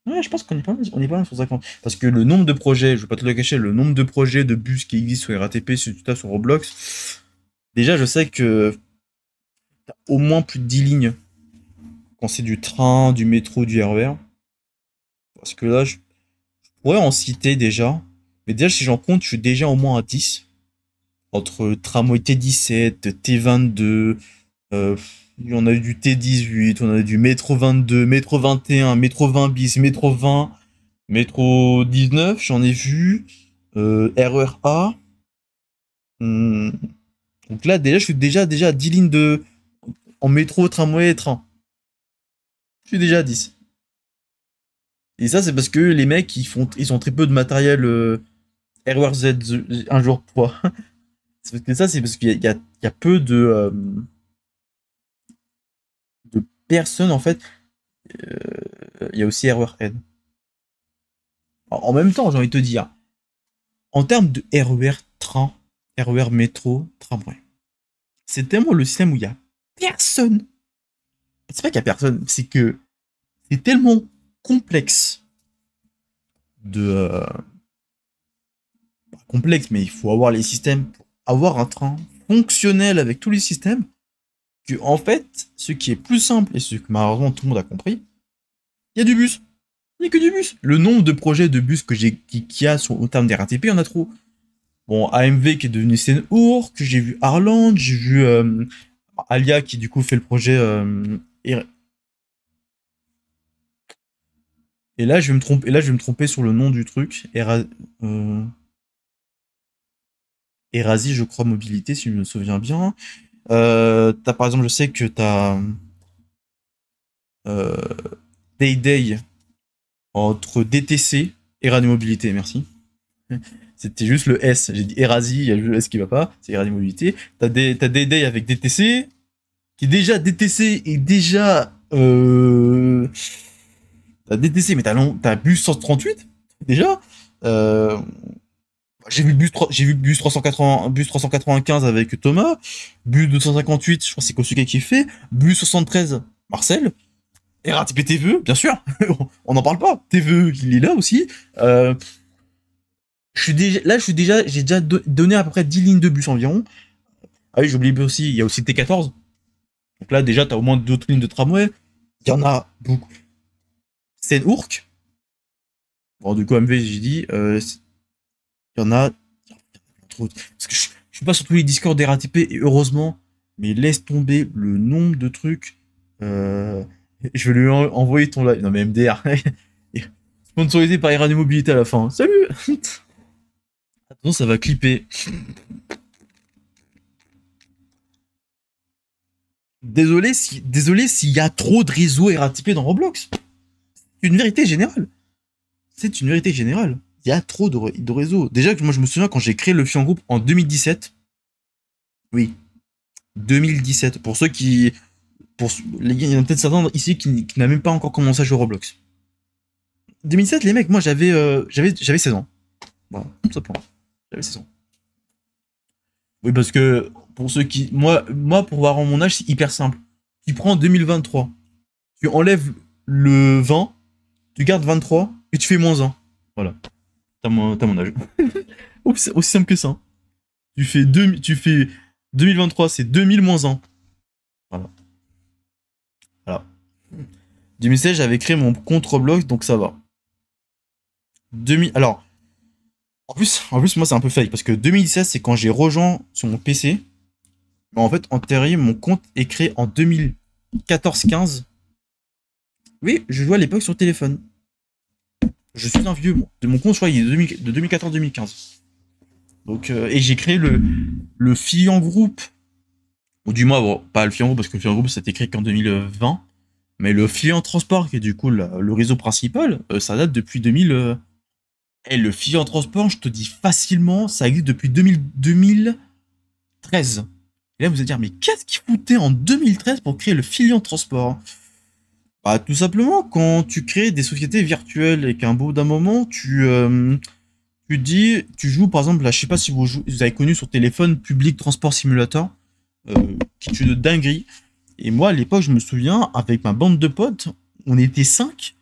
Ouais, je pense qu'on est pas mal, on est pas sur 50. Parce que le nombre de projets, je vais pas te le cacher, le nombre de projets de bus qui existent sur RATP, sur tout sur Roblox, déjà je sais que t'as au moins plus de 10 lignes. Quand c'est du train, du métro, du RER. Parce que là, je, pourrais en citer déjà. Mais déjà, si j'en compte, je suis déjà au moins à 10. Entre tramway T17, T22, on a eu du T18, on a eu du métro 22, métro 21, métro 20 bis, métro 20, métro 19, j'en ai vu, erreur e A. Hmm. Donc là, déjà, je suis déjà, déjà à 10 lignes de, en métro, tramway et train. Je suis déjà à 10. Et ça, c'est parce que les mecs, ils, font, ils ont très peu de matériel euh, Z un jour pour... c'est que ça, c'est parce qu'il y, a, peu de, euh, de personnes, en fait. Euh, il y a aussi RERN. En même temps, j'ai envie de te dire, en termes de RER train, RER métro, tramway, c'est tellement le système où il n'y a personne. C'est pas qu'il n'y a personne, c'est que c'est tellement complexe de euh, complexe, mais il faut avoir les systèmes pour avoir un train fonctionnel avec tous les systèmes. Que en fait, ce qui est plus simple et ce que malheureusement tout le monde a compris, il y a du bus. Il n'y a que du bus. Le nombre de projets de bus que j'ai qui, qui, a sur, au terme des RATP, il en a trop. Bon, AMV qui est devenu ours que j'ai vu Arland, j'ai vu euh, Alia qui du coup fait le projet euh, Et là, je vais me tromper, et là, je vais me tromper sur le nom du truc. Era, euh, Erasi, je crois, mobilité, si je me souviens bien. Euh, t'as, par exemple, je sais que t'as euh, Day Day entre DTC et Radio Mobilité, merci. C'était juste le S. J'ai dit Erasi, il y a le S qui va pas, c'est Erasi Mobilité. T'as, Day Day avec DTC, qui déjà, DTC et déjà. T'as DTC, mais t'as, long... bus 138 déjà. Euh, j'ai vu bus j'ai vu bus 380, bus 395 avec Thomas, bus 258, je crois que c'est Kosuke qui fait, bus 73 Marcel, et RATP TV bien sûr, on n'en parle pas. TVE, il est là aussi. Euh, là, je suis déjà, j'ai déjà donné à peu près 10 lignes de bus environ. Ah oui, j'oublie aussi, il y a aussi T14. Donc là, déjà, tu as au moins d'autres lignes de tramway. Il y en a beaucoup. C'est une Bon, du coup, MV, j'ai dit, euh, il y en a. Parce que je, suis pas sur tous les discords des et heureusement, mais laisse tomber le nombre de trucs. Euh, je vais lui envoyer ton live. Non, mais MDR. Sponsorisé par Iran Mobilité à la fin. Salut Attends ça va clipper. Désolé si, désolé s'il y a trop de réseaux RATP dans Roblox une vérité générale. C'est une vérité générale. Il y a trop de, réseaux. Déjà, moi, je me souviens quand j'ai créé le Fion Group en 2017. Oui. 2017. Pour ceux qui. Pour, il y en a peut-être certains ici qui, n'a n'ont même pas encore commencé à jouer au Roblox. 2017, les mecs, moi, j'avais euh, j'avais 16 ans. Voilà, simplement. J'avais 16 ans. Oui, parce que pour ceux qui. Moi, moi pour voir mon âge, c'est hyper simple. Tu prends 2023, tu enlèves le 20 tu gardes 23 et tu fais moins 1. Voilà. T'as mon, mon, âge. aussi, simple que ça. Hein. Tu fais, tu fais 2023, c'est 2000 moins 1. Voilà. Voilà. 2016, j'avais créé mon compte Roblox, donc ça va. 2000, alors, en plus, en plus moi, c'est un peu fake parce que 2016, c'est quand j'ai rejoint sur mon PC. en fait, en théorie, mon compte est créé en 2014-15 oui, je joue à l'époque sur téléphone. Je suis un vieux, De mon compte, je il de 2014-2015. Donc, euh, et j'ai créé le, le groupe. groupe Ou du moins, bon, pas le filion groupe parce que le ça groupe c'était créé qu'en 2020. Mais le en Transport, qui est du coup le, réseau principal, euh, ça date depuis 2000. Euh, et le en Transport, je te dis facilement, ça existe depuis 2000, 2013. là, vous allez dire, mais qu'est-ce qui coûtait en 2013 pour créer le en Transport bah, tout simplement, quand tu crées des sociétés virtuelles et qu'à un bout d'un moment, tu, euh, dis, tu joues par exemple, là, je sais pas si vous, vous avez connu sur téléphone Public Transport Simulator, euh, qui est de dinguerie. Et moi, à l'époque, je me souviens, avec ma bande de potes, on était cinq,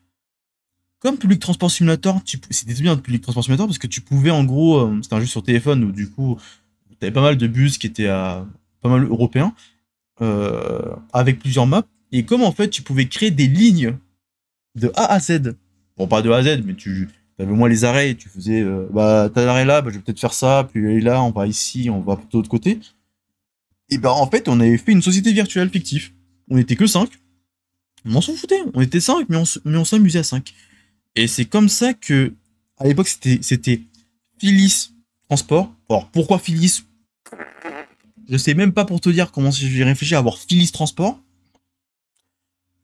Comme Public Transport Simulator, c'était bien Public Transport Simulator parce que tu pouvais en gros, euh, c'était un jeu sur téléphone où du coup, tu avais pas mal de bus qui étaient à, pas mal européens, avec plusieurs maps et comment en fait tu pouvais créer des lignes de A à Z. Bon, pas de A à Z, mais tu avais au moins les arrêts, tu faisais, euh, bah, t'as l'arrêt là, bah, je vais peut-être faire ça, puis là, on va ici, on va plutôt de l'autre côté. Et ben en fait, on avait fait une société virtuelle fictive. On n'était que 5. On s'en foutait, on était 5, mais on s'amusait à 5. Et c'est comme ça que, à l'époque, c'était Phyllis Transport. Alors, pourquoi Phyllis Je sais même pas pour te dire comment j'ai réfléchi à avoir Phyllis Transport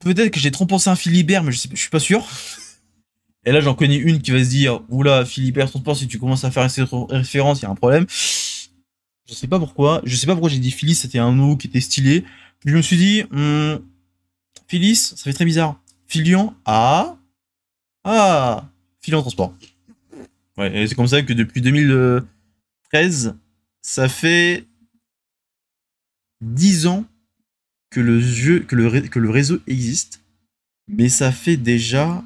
peut-être que j'ai trop pensé à un Philibert, mais je, ne suis pas sûr. Et là, j'en connais une qui va se dire, oula, Philibert Transport, si tu commences à faire ces références, il y a un problème. Je sais pas pourquoi. Je sais pas pourquoi j'ai dit Phyllis, c'était un mot qui était stylé. je me suis dit, "Phillis, hmm, Phyllis, ça fait très bizarre. Filion ah !»« Ah Filion Transport. Ouais, et c'est comme ça que depuis 2013, ça fait 10 ans que le, jeu, que le, que le réseau existe, mais ça fait déjà.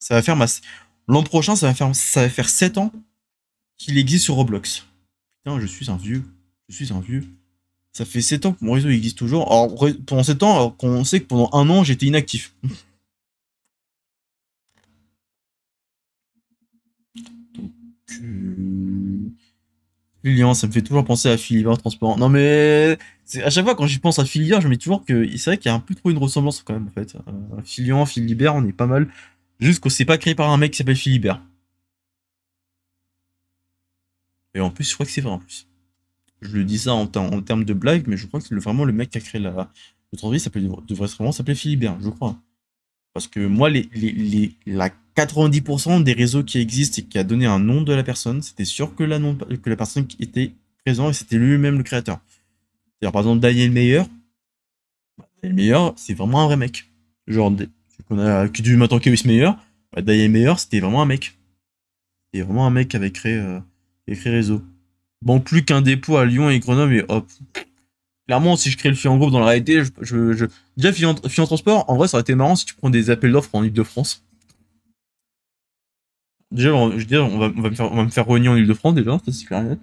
Ça va faire L'an prochain, ça va, faire, ça va faire 7 ans qu'il existe sur Roblox. Putain, je suis un vieux. Je suis un vieux. Ça fait 7 ans que mon réseau existe toujours. Alors, pendant 7 ans, alors qu'on sait que pendant un an, j'étais inactif. Donc, euh, ça me fait toujours penser à Philippe en hein, transport Non mais à chaque fois quand je pense à Filière, je me dis toujours que c'est vrai qu'il y a un peu trop une ressemblance quand même en fait. Filian, euh, Philibert, on est pas mal. Juste que c'est pas créé par un mec qui s'appelle Philibert. Et en plus, je crois que c'est vrai en plus. Je le dis ça en, en termes de blague, mais je crois que c'est vraiment le mec qui a créé la, le ça devrait vraiment s'appeler Philibert, je crois. Parce que moi, les, les, la 90% des réseaux qui existent et qui a donné un nom de la personne, c'était sûr que la, que la personne qui était et c'était lui-même le créateur. C'est-à-dire, par exemple, Daniel Meyer. Daniel c'est vraiment un vrai mec. Genre, qu'on a que du maintenant meilleur. Bah, Daniel Meyer, c'était vraiment un mec. C'était vraiment un mec qui avait créé, Réseau. Bon, plus qu'un dépôt à Lyon et Grenoble, et hop. Clairement, si je crée le fil en groupe dans la réalité, je, déjà, fil en, transport, en vrai, ça aurait été marrant si tu prends des appels d'offres en Ile-de-France. Déjà, je veux on on va, me faire, on en Ile-de-France, déjà, ça c'est clair.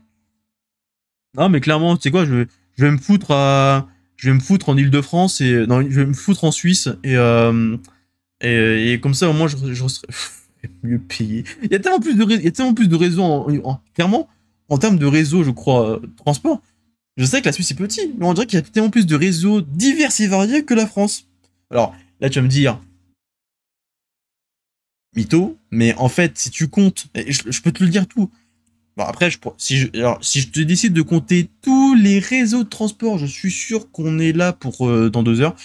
Non, mais clairement, tu sais quoi, je, je vais me foutre à, je vais me foutre en Ile-de-France et non, je vais me foutre en Suisse et euh, et, comme ça au moins je, serai mieux payé. Il y a tellement plus de il y a tellement plus de réseaux clairement en termes de réseau, je crois euh, transport. Je sais que la Suisse est petite, mais on dirait qu'il y a tellement plus de réseaux divers et variés que la France. Alors là, tu vas me dire mytho, mais en fait, si tu comptes, je peux te le dire tout, Bon, après, je, si, je, si je te décide de compter tous les réseaux de transport, je suis sûr qu'on est là pour euh, dans deux heures.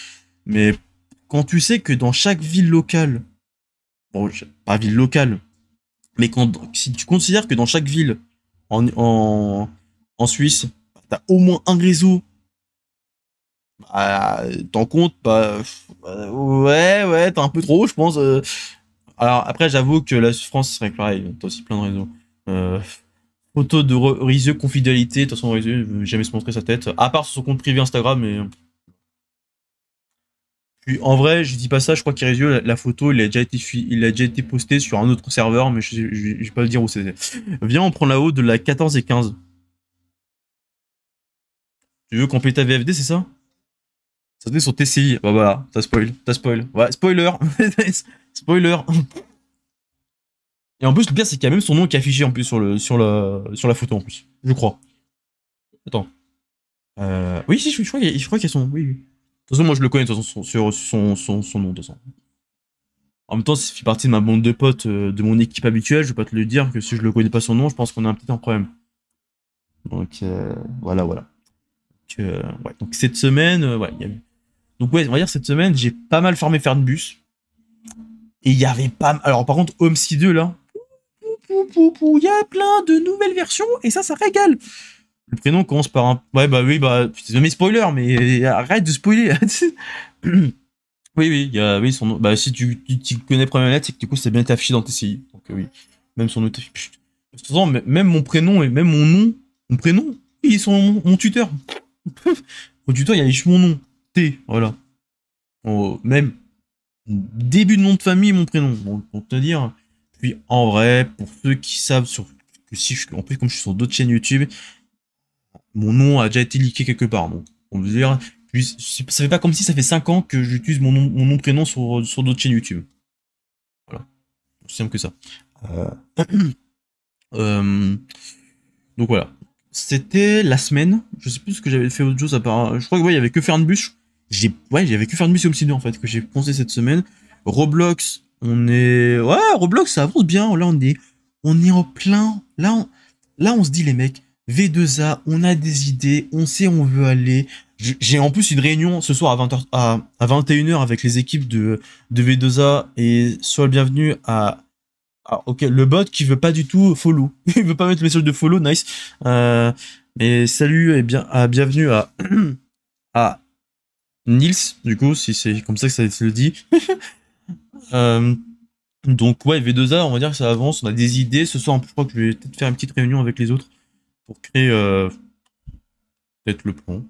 Mais quand tu sais que dans chaque ville locale, bon, pas ville locale, mais quand, si tu considères que dans chaque ville en, Suisse, t'as au moins un réseau, bah, t'en comptes, bah, euh, ouais, ouais, t'as un peu trop, je pense. Euh. Alors après, j'avoue que la France serait pareil, t'as aussi plein de réseaux. Euh, Photo de Rizio confidentialité. De toute façon, Rizio ne veut jamais se montrer sa tête. À part sur son compte privé Instagram, mais. Euh. Puis en vrai, je dis pas ça, je crois que la, la, photo, il a, déjà été, il a déjà été posté sur un autre serveur, mais je, ne vais pas le dire où c'est. Viens, on prend la haut de la 14 et 15. Tu veux compléter ta VFD, c'est ça Ça se sur TCI. Bah voilà, t'as spoil, t'as spoil. Ouais, spoiler Spoiler et en plus, le pire, c'est qu'il y a même son nom qui est affiché en plus sur, le, sur, le, sur la photo en plus, je crois. Attends. Euh, oui, si, je, crois qu'il y a son nom. Oui, oui. De toute façon, moi, je le connais de sur son, nom, de toute En même temps, ça fait partie de ma bande de potes, euh, de mon équipe habituelle. Je vais pas te le dire que si je le connais pas son nom, je pense qu'on a un petit problème. Donc, euh, voilà, voilà. Donc, cette semaine, ouais, y a... Donc, ouais, on va dire cette semaine, j'ai pas mal farmé Fernbus. Et il y avait pas. Alors, par contre, Home 2, là, il y a plein de nouvelles versions et ça, ça régale. Le prénom commence par un. Ouais, bah oui, bah, jamais spoiler, mais arrête de spoiler. oui, oui, y a, oui, son Bah, si tu, tu, connais première lettre, c'est que du coup, c'est bien affiché dans tes CI. Donc, euh, oui, même son nom. Même mon prénom et même mon nom, mon prénom, ils sont mon, mon tuteur. Au tuteur, il y a juste mon nom, T, voilà. Oh, même début de nom de famille mon prénom. Bon, pour te dire, puis en vrai, pour ceux qui savent sur si je, en plus comme je suis sur d'autres chaînes YouTube, mon nom a déjà été liqué quelque part. Donc on veut dire, puis ça fait pas comme si ça fait 5 ans que j'utilise mon nom, mon prénom sur, sur d'autres chaînes YouTube. Voilà, simple que ça. Euh. Euh, donc voilà. C'était la semaine, je sais plus ce que j'avais fait autre chose à part. Je crois que ouais, il y avait que bûche J'ai ouais, il y avait que bûche et Obsidian en fait que j'ai pensé cette semaine. Roblox, on est. Ouais, Roblox, ça avance bien. Là, on est, on est en plein. Là on... Là, on se dit, les mecs, V2A, on a des idées, on sait où on veut aller. J'ai en plus une réunion ce soir à, 20h... à... 21h avec les équipes de, V2A et sois bienvenue à. ok, le bot qui veut pas du tout follow. Il veut pas mettre le message de follow, nice. Euh, mais salut et bien, bienvenue à. à Nils, du coup, si c'est comme ça que ça se le dit. Euh, donc ouais, V2A, on va dire que ça avance, on a des idées. Ce soir, je crois que je vais peut-être faire une petite réunion avec les autres pour créer euh, peut-être le plan.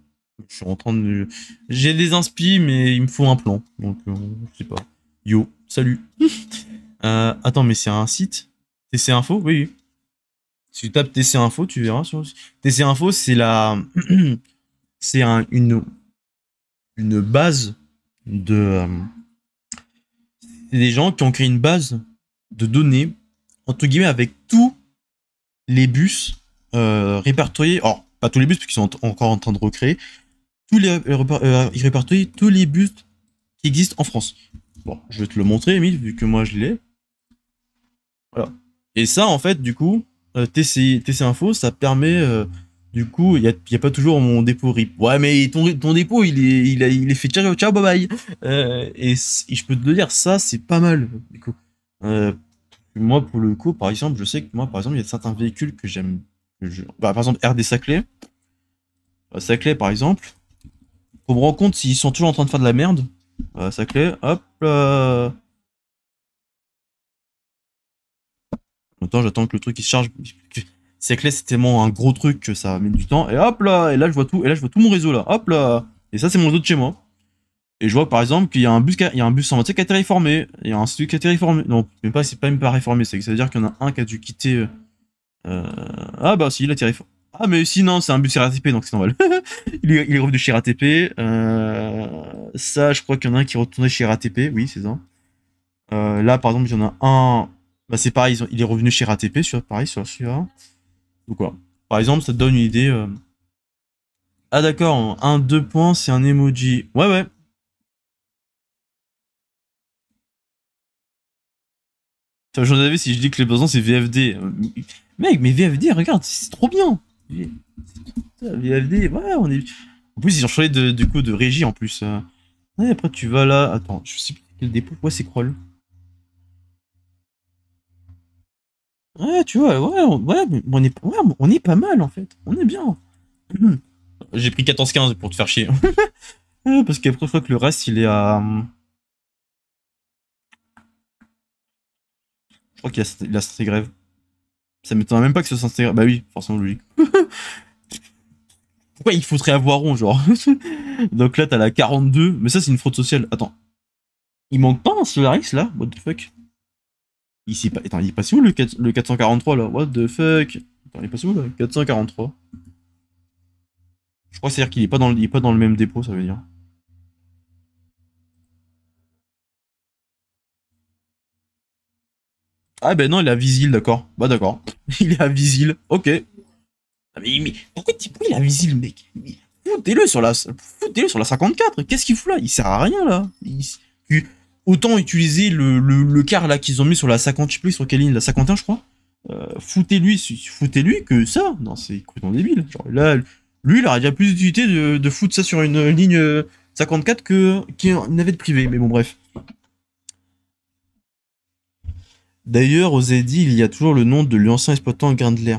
Je suis en train de... J'ai des inspi, mais il me faut un plan. Donc, euh, je sais pas. Yo, salut. attends, mais c'est un site TC Info Oui, Si tu tapes TC Info, tu verras. TC Info, c'est la... c'est un, une... une base de des gens qui ont créé une base de données, entre guillemets, avec tous les bus euh, répertoriés. Or, pas tous les bus, qu'ils sont encore en train de recréer. Tous les, euh, euh, ils répertorient tous les bus qui existent en France. Bon, je vais te le montrer, Emile, vu que moi je l'ai. Voilà. Et ça, en fait, du coup, TC Info, ça permet du coup, il n'y a, pas toujours mon dépôt RIP. Ouais, mais ton, ton dépôt, il est, il, est fait ciao, ciao, bye bye. Euh, et, je peux te le dire, ça, c'est pas mal. Euh, moi, pour le coup, par exemple, je sais que moi, par exemple, il y a certains véhicules que j'aime. Bah, par exemple, RD Saclay. Euh, Saclay, par exemple. Faut me rendre compte s'ils sont toujours en train de faire de la merde. Bah, hop là. Attends, j'attends que le truc il se charge. C'est que là, c'est tellement un gros truc que ça met du temps. Et hop là, et là, je vois tout, et là, je vois tout mon réseau là. Hop là. Et ça, c'est mon réseau de chez moi. Et je vois par exemple qu'il y a un bus, il y a un bus qui a été réformé, il y a un truc qui a été réformé. Non, même pas, c'est pas même pas réformé, c'est que ça veut dire qu'il y en a un qui a dû quitter. Euh... euh ah bah si, il a été réformé. Ah mais si non, c'est un bus RATP donc c'est normal. il, est, revenu chez RATP. Euh... Ça, je crois qu'il y en a un qui est retourné chez RATP, oui c'est ça. Euh, là par exemple, il y en a un. Bah c'est pareil, il est revenu chez RATP, sur pareil sur celui-là quoi Par exemple, ça te donne une idée. Euh. Ah d'accord, un deux points, c'est un emoji. Ouais ouais. j'en avais si je dis que les besoins c'est VFD. Mec, mais VFD, regarde, c'est trop bien. VFD, ouais, on est. En plus, ils ont changé de, du coup de régie en plus. Euh. après, tu vas là. Attends, je sais pas quel dépôt. Ouais, c'est crawl Ouais, tu vois, ouais, on, ouais, on est, on est pas mal en fait. On est bien. Hmm. J'ai pris 14-15 pour te faire chier. Parce qu'après, je crois que le reste, il est à. Je crois qu'il a, a grève. Ça m'étonne même pas que ce soit Bah oui, forcément logique. Pourquoi il faudrait avoir rond, genre Donc là, t'as la 42. Mais ça, c'est une fraude sociale. Attends. Il manque pas un Solaris là What the fuck Ici, attends, il est passé où le, 443 là What the fuck Attends, il est passé où là 443. Je crois c'est-à-dire qu'il est pas dans le... pas dans le même dépôt, ça veut dire. Ah ben non, il est à Visil, d'accord. Bah d'accord. Il est à Visil, ok. Mais, pourquoi tu il est à Visil, mec Foutez-le sur la foutez-le sur la 54. Qu'est-ce qu'il fout là Il sert à rien là autant utiliser le, le, quart là qu'ils ont mis sur la 50, plus, sur quelle ligne, la 51, je crois. Euh, foutez-lui, foutez-lui que ça. Non, c'est complètement débile. Genre là, lui, il aurait déjà plus d'utilité de, de, foutre ça sur une ligne 54 euh, que n'avait navette privé, Mais bon, bref. D'ailleurs, aux Eddy, il y a toujours le nom de l'ancien exploitant Grindler.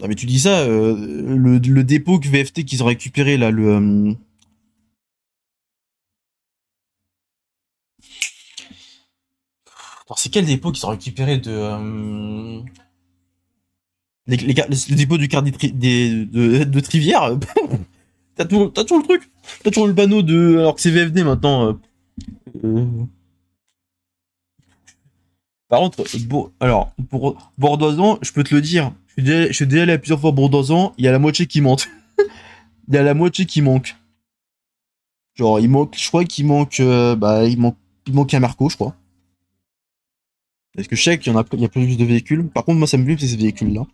Non mais tu dis ça, euh, le, le, dépôt que VFT qu'ils ont récupéré là, le, Alors, c'est quel dépôt qui s'est récupéré de. Euh, le Les, du quart de, Trivière T'as toujours, le truc T'as toujours le panneau de. Alors que c'est VFD maintenant. Euh, euh. Par contre, bon, alors, pour Bordoisan, je peux te le dire. Je suis déjà, allé plusieurs fois Bordoisan, il y a la moitié qui manque. il y a la moitié qui manque. Genre, il manque, je crois qu'il manque, bah, il manque, il manque un Marco, je crois. Est-ce que je sais qu'il y, en a, plus de véhicules. Par contre, moi, ça me bume, c'est ces véhicules-là.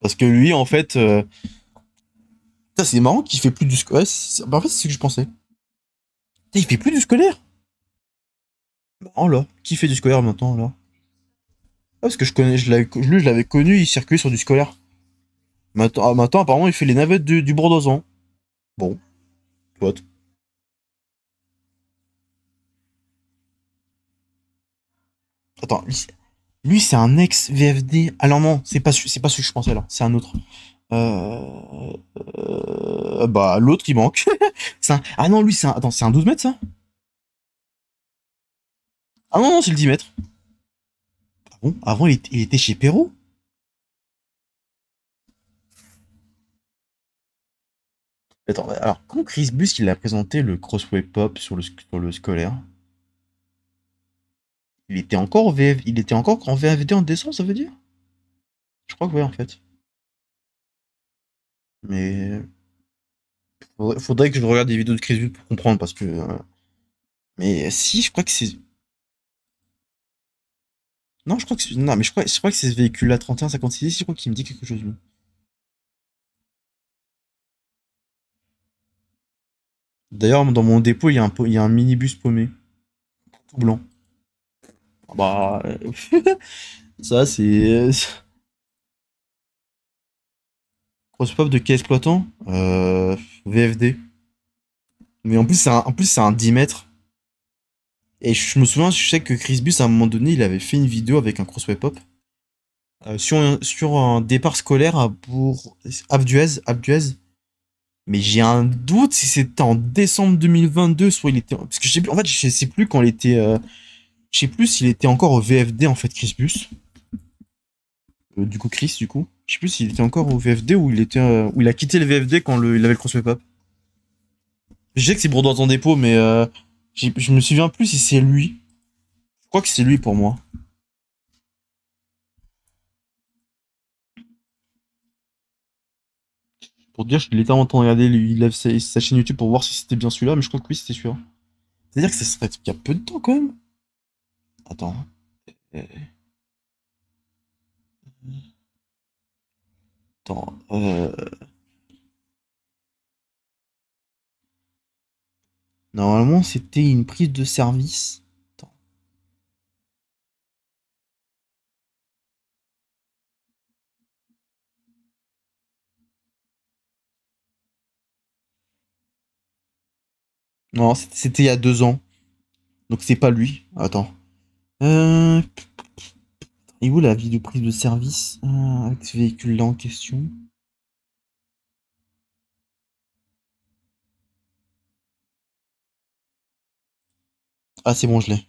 Parce que lui, en fait. Euh, ça, c'est marrant qu'il fait plus du scolaire. Bah, en fait, c'est ce que je pensais. il fait plus du scolaire Oh là, qui fait du scolaire maintenant, là ah, Parce que je connais, je l'avais, je l'avais connu, il circulait sur du scolaire. Maintenant, ah, maintenant apparemment, il fait les navettes du, du Bon, pote. Attends, lui, c'est un ex VFD. Alors non, c'est pas c'est pas celui que je pensais là. C'est un autre. Euh, euh bah l'autre qui manque. ah non, lui c'est un. Attends, c'est un 12 mètres ça Ah non, non, c'est le 10 mètres. Ah bon Avant il, était chez Perrault Attends, alors quand Chris bus il a présenté le Crossway Pop sur le scolaire, il était encore VF... il était encore en VFD en décembre, ça veut dire Je crois que oui, en fait. Mais faudrait, faudrait que je regarde des vidéos de Chris pour comprendre parce que. Euh, mais si, je crois que c'est. Non, je crois que non, mais je crois, je crois que c'est ce véhicule-là 3156, je crois qu'il me dit quelque chose. D'ailleurs, dans mon dépôt, il y a un, il y a un minibus paumé, tout blanc. Bah, euh, ça, c'est. Cross-pop de qui exploitant euh, VFD. Mais en plus, c'est un, en plus, un 10 mètres. Et je me souviens, je sais que Chris Bus, à un moment donné, il avait fait une vidéo avec un crossway pop euh, sur, un, sur un départ scolaire pour Abduez. Abduez. Mais j'ai un doute si c'était en décembre 2022, soit il était. Parce que je sais plus, en fait, je sais plus quand il était. Euh, je sais plus s'il était encore au VFD en fait, Chris Bus. Euh, du coup, Chris, du coup. Je sais plus s'il était encore au VFD ou il était euh, il a quitté le VFD quand il avait le cross up. Je sais que c'est Bourdon en dépôt, mais euh, je me souviens plus si c'est lui. Je crois que c'est lui pour moi. Pour dire, je l'ai tellement en train regarder il sa, sa chaîne YouTube pour voir si c'était bien celui-là, mais je crois que oui, c'était celui-là. C'est-à-dire que ça serait il y a peu de temps quand même. Attends. Euh, attends. Euh. Normalement, c'était une prise de service. Attends. Non, c'était il y a deux ans. Donc c'est pas lui. Attends. Euh... Et où la vie de prise de service euh, avec ce véhicule-là en question Ah, c'est bon, je l'ai.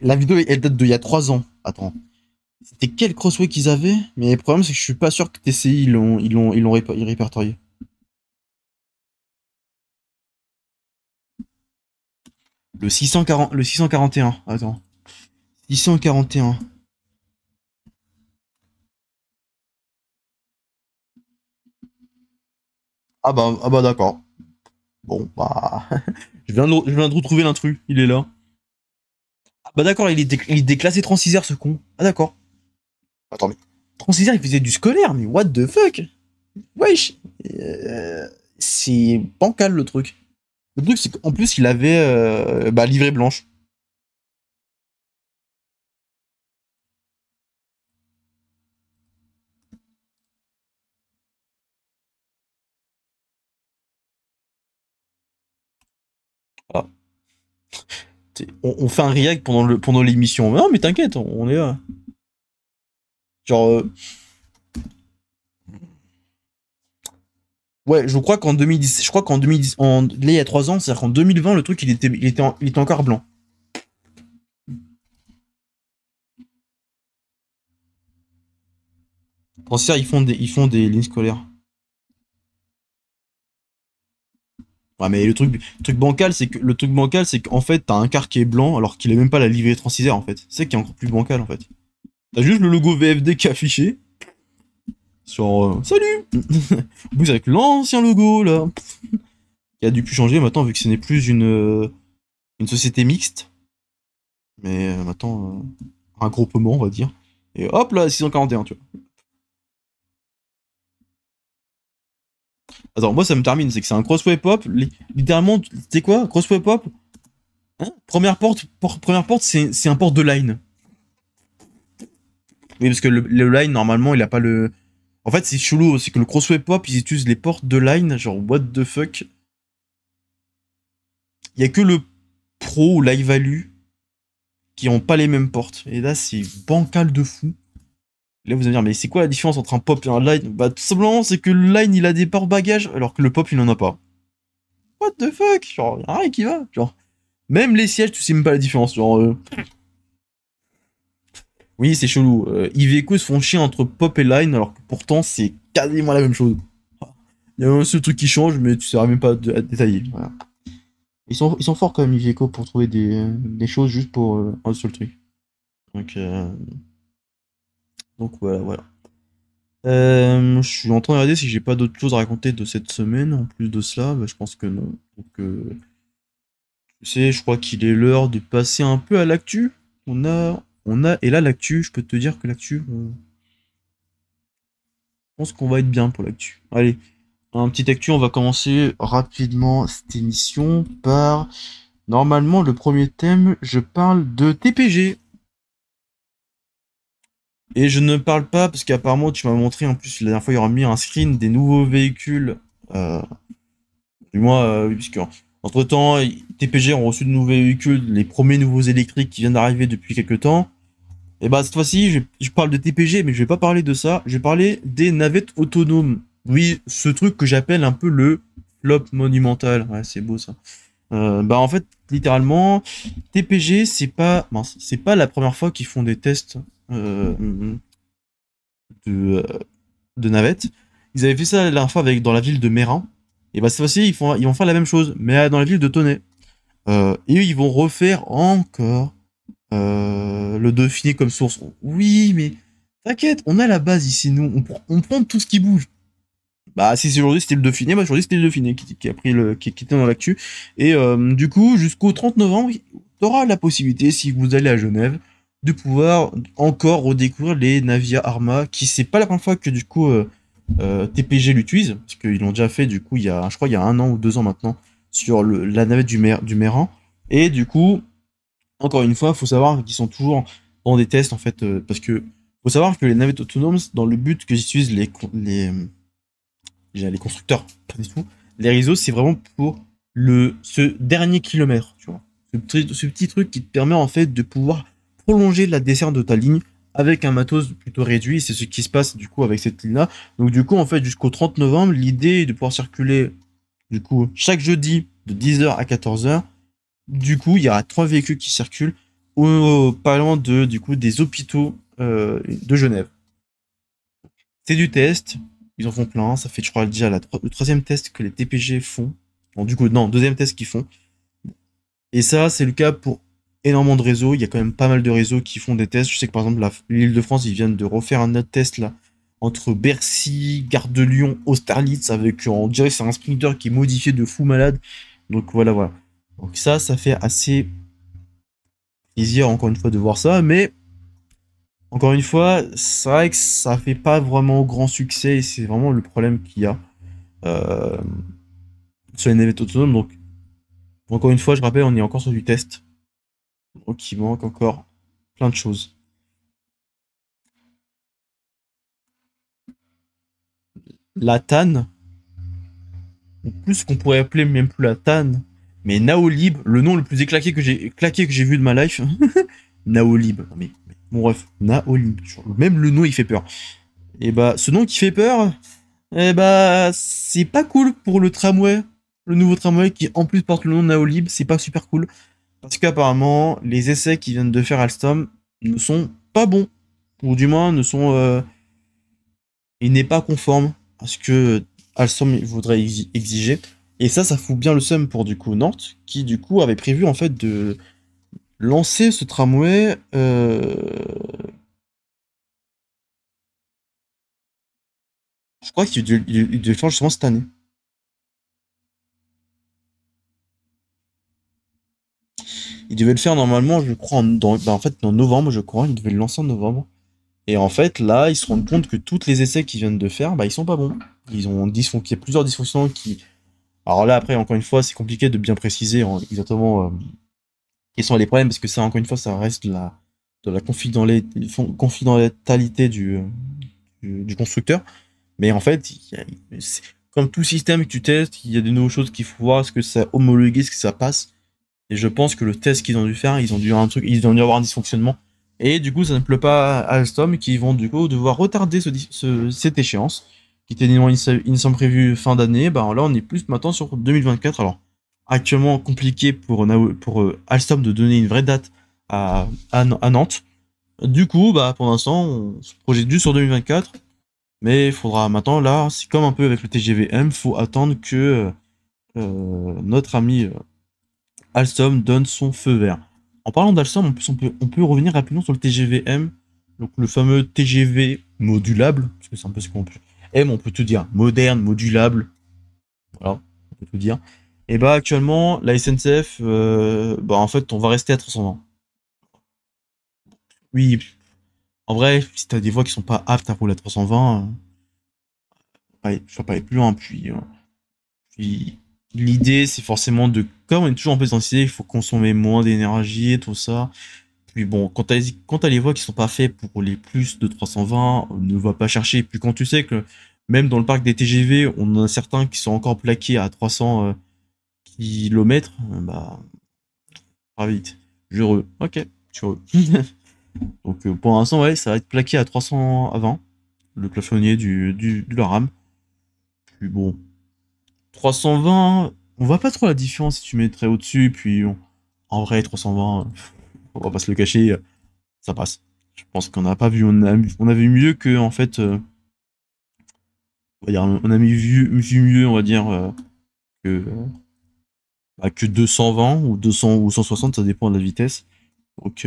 La vidéo, elle date d'il y a 3 ans. Attends. C'était quel crossway qu'ils avaient Mais le problème, c'est que je suis pas sûr que TCI, ils l'ont ils répertorié. Le 640, le 641, attends. 641. Ah bah, ah bah d'accord. Bon, bah... je, viens de, je viens de retrouver l'intrus, il est là. Ah bah d'accord, il, est il déclassé 36 heures ce con. Ah d'accord. Attends, mais... 36 heures, il faisait du scolaire, mais what the fuck Wesh euh, C'est bancal le truc. Le truc, c'est qu'en plus, il avait euh, bah, livrée blanche. On, fait un react pendant l'émission. Pendant non, mais t'inquiète, on, est là. Genre. Euh, Ouais, je crois qu'en 2010, je crois qu'en 2010, en, là, il y a 3 ans, c'est-à-dire qu'en 2020, le truc, il était, il était, il était encore blanc. ils font des, ils font des lignes scolaires. Ouais, mais le truc, truc bancal, c'est que le truc bancal, c'est qu'en fait, t'as un quart qui est blanc, alors qu'il est même pas la livrée 36 en fait. C'est qui est encore plus bancal en fait. T'as juste le logo VFD qui est affiché, sur euh, Salut vous avez avec l'ancien logo là, qui a dû plus changer maintenant vu que ce n'est plus une, euh, une société mixte, mais euh, maintenant un groupement on va dire. Et hop là, 641 tu vois. Attends, moi ça me termine, c'est que c'est un crossway pop, littéralement, tu quoi, crossway pop, hein, première porte, première porte c'est un port de line. Oui, parce que le, le, line, normalement, il a pas le, en fait, c'est chelou, c'est que le crossway pop, ils utilisent les portes de line, genre what the fuck. Il y a que le pro ou live value qui ont pas les mêmes portes. Et là, c'est bancal de fou. Là, vous allez me dire, mais c'est quoi la différence entre un pop et un line Bah, tout simplement, c'est que le line, il a des ports bagages, alors que le pop, il n'en a pas. What the fuck Genre, rien qui va. Genre, même les sièges, tu sais même pas la différence. Genre, euh, oui, c'est chelou. Euh, Iveco se font chier entre Pop et Line, alors que pourtant, c'est quasiment la même chose. Il y a un seul truc qui change, mais tu ne sauras même pas à détailler. Ils, sont, forts quand même, Iveco, pour trouver des, choses juste pour euh, un seul truc. Donc, euh, Donc voilà, voilà. Euh, je suis en train de regarder si j'ai pas d'autres choses à raconter de cette semaine. En plus de cela, bah, je pense que non. tu sais, je crois qu'il est l'heure de passer un peu à l'actu. On a on a, et là, l'actu, je peux te dire que l'actu, je pense qu'on va être bien pour l'actu. Allez, un petit actu, on va commencer rapidement cette émission par, normalement, le premier thème, je parle de TPG. Et je ne parle pas, parce qu'apparemment, tu m'as montré, en plus, la dernière fois, il y aura mis un screen des nouveaux véhicules, euh, du moins, puisque euh, entre temps, TPG ont reçu de nouveaux véhicules, les premiers nouveaux électriques qui viennent d'arriver depuis quelques temps. Et eh bah ben, cette fois-ci, je, parle de TPG, mais je vais pas parler de ça. Je vais parler des navettes autonomes. Oui, ce truc que j'appelle un peu le flop monumental. Ouais, c'est beau ça. Euh, bah en fait, littéralement, TPG, c'est pas, c'est pas la première fois qu'ils font des tests euh, euh, de, navettes. Ils avaient fait ça la dernière fois avec, dans la ville de Mérin. Et bah cette fois-ci, ils, vont faire la même chose, mais dans la ville de Tonnet. Euh, et ils vont refaire encore euh, le Dauphiné comme source. Oui, mais t'inquiète, on a la base ici, nous. On, prend tout ce qui bouge. Bah, si aujourd'hui c'était le Dauphiné, bah aujourd'hui c'était le Dauphiné qui, a pris le, qui, était dans l'actu. Et euh, du coup, jusqu'au 30 novembre, t'auras la possibilité, si vous allez à Genève, de pouvoir encore redécouvrir les Navia Arma, qui c'est pas la première fois que du coup euh, TPG l'utilise, parce qu'ils l'ont déjà fait, du coup, il y a, je crois, il y a un an ou deux ans maintenant, sur la navette du, mer, du Méran. Et du coup, encore une fois, faut savoir qu'ils sont toujours dans des tests, en fait, euh, parce que faut savoir que les navettes autonomes, dans le but que j'utilise les, les, constructeurs, pas du les réseaux, c'est vraiment pour le, ce dernier kilomètre, tu vois. Ce, petit truc qui te permet, en fait, de pouvoir prolonger la desserte de ta ligne avec un matos plutôt réduit. C'est ce qui se passe du coup avec cette ligne-là. Donc du coup, en fait, jusqu'au 30 novembre, l'idée est de pouvoir circuler du coup chaque jeudi de 10h à 14h. Du coup, il y aura trois véhicules qui circulent au, parlant de du coup des hôpitaux euh, de Genève. C'est du test. Ils en font plein. Ça fait, je crois, déjà la, le troisième test que les TPG font. Bon, du coup, non, deuxième test qu'ils font. Et ça, c'est le cas pour énormément de réseaux. Il y a quand même pas mal de réseaux qui font des tests. Je sais que par exemple, l'île de France, ils viennent de refaire un autre test là, entre Bercy, Gare de Lyon, Austerlitz, avec, en' dirait, c'est un sprinter qui est modifié de fou malade. Donc voilà, voilà. Donc ça, ça fait assez plaisir, encore une fois, de voir ça. Mais, encore une fois, c'est vrai que ça fait pas vraiment grand succès et c'est vraiment le problème qu'il y a euh, sur les navettes autonomes. Donc, encore une fois, je rappelle, on est encore sur du test. Donc il manque encore plein de choses. La TAN. En plus qu'on pourrait appeler même plus la Tanne, mais Naolib, le nom le plus éclaqué que j'ai claqué que j'ai vu de ma life. Naolib, mais, mon ref, Naolib, même le nom il fait peur. Et eh bah ce nom qui fait peur, et eh bah c'est pas cool pour le tramway, le nouveau tramway qui en plus porte le nom Naolib, c'est pas super cool. Parce qu'apparemment, les essais qu'ils viennent de faire Alstom ne sont pas bons. Ou du moins, ne sont. Euh, il n'est pas conforme à ce que Alstom voudrait exiger. Et ça, ça fout bien le seum pour du coup Nantes, qui du coup avait prévu en fait de lancer ce tramway euh, je crois qu'il devait le faire justement cette année. Il devait le faire normalement, je crois, en, bah, fait, en novembre, je crois. Il devait le lancer en novembre. Et en fait, là, ils se rendent compte que tous les essais qu'ils viennent de faire, bah, ils sont pas bons. Ils ont Il y a plusieurs dysfonctionnements qui. Alors là, après, encore une fois, c'est compliqué de bien préciser hein, exactement euh, quels sont les problèmes, parce que ça, encore une fois, ça reste de la, de la confidentialité du, euh, du, du, constructeur. Mais en fait, comme tout système que tu testes, il y a de nouvelles choses qu'il faut voir, est-ce que ça homologué, est-ce que ça passe. Et je pense que le test qu'ils ont dû faire, ils ont dû avoir un truc, ils ont dû avoir un dysfonctionnement. Et du coup, ça ne pleut pas à Alstom, qui vont du coup devoir retarder cette échéance, qui était semaine prévue fin d'année. Bah là, on est plus maintenant sur 2024. Alors, actuellement compliqué pour, euh, Alstom de donner une vraie date à, Nantes. Du coup, bah, pour l'instant, on se projette dû sur 2024. Mais il faudra maintenant, là, c'est comme un peu avec le TGVM, faut attendre que euh, euh, notre ami Alstom donne son feu vert. En parlant d'Alstom, on peut, on peut revenir rapidement sur le TGVM, donc le fameux TGV modulable, c'est un peu ce qu'on peut. M, on peut tout dire, moderne, modulable, voilà, on peut tout dire. Et bah actuellement, la SNCF, euh, bah, en fait, on va rester à 320. Oui, en vrai, si t'as des voix qui sont pas aptes à rouler à 320, je ne pas aller plus loin. Puis, euh, puis l'idée, c'est forcément de on est toujours en peu densité, il faut consommer moins d'énergie et tout ça. Puis bon, quand tu quand as les voies qui sont pas faites pour les plus de 320, ne va pas chercher. plus puis quand tu sais que même dans le parc des TGV, on a certains qui sont encore plaqués à 300 euh, km, euh, bah, pas vite. Jureux. Ok, Donc euh, pour l'instant, ouais, ça va être plaqué à 320, le plafonnier du, du, de la rame. Puis bon, 320, on voit pas trop la différence si tu mettrais au-dessus, puis en vrai, 320, euh, on va pas se le cacher, euh, ça passe. Je pense qu'on n'a pas vu, on a, on a vu mieux que, en fait, euh, on, a vu, vu, mieux, on va dire, que, bah, que 220 ou 200 ou 160, ça dépend de la vitesse. Donc,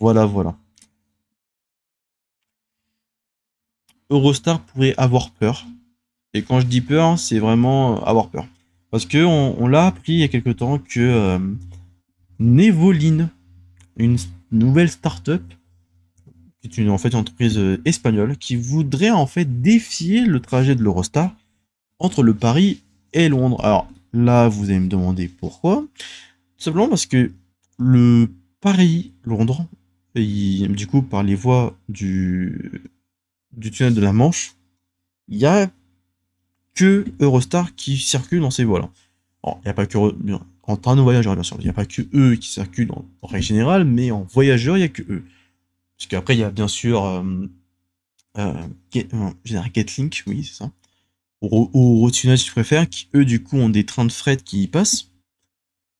voilà, voilà. Eurostar pourrait avoir peur. Et quand je dis peur, c'est vraiment avoir peur. Parce que on, l'a appris il y a quelque temps que euh, Nevoline, une nouvelle start-up, qui est une, en fait entreprise euh, espagnole, qui voudrait en fait défier le trajet de l'Eurostar entre le Paris et Londres. Alors là, vous allez me demander pourquoi. Tout simplement parce que le Paris-Londres, du coup par les voies du, du tunnel de la Manche, il y a Eurostar qui circule dans ces voies-là. Il n'y a pas que en train de voyageurs, bien sûr, il n'y a pas que eux qui circulent en, règle générale, mais en voyageurs, il n'y a que eux. Parce qu'après, il y a bien sûr euh, euh, euh oui, c'est ça. Ou, au tunnel, si tu préfères, qui eux, du coup, ont des trains de fret qui y passent.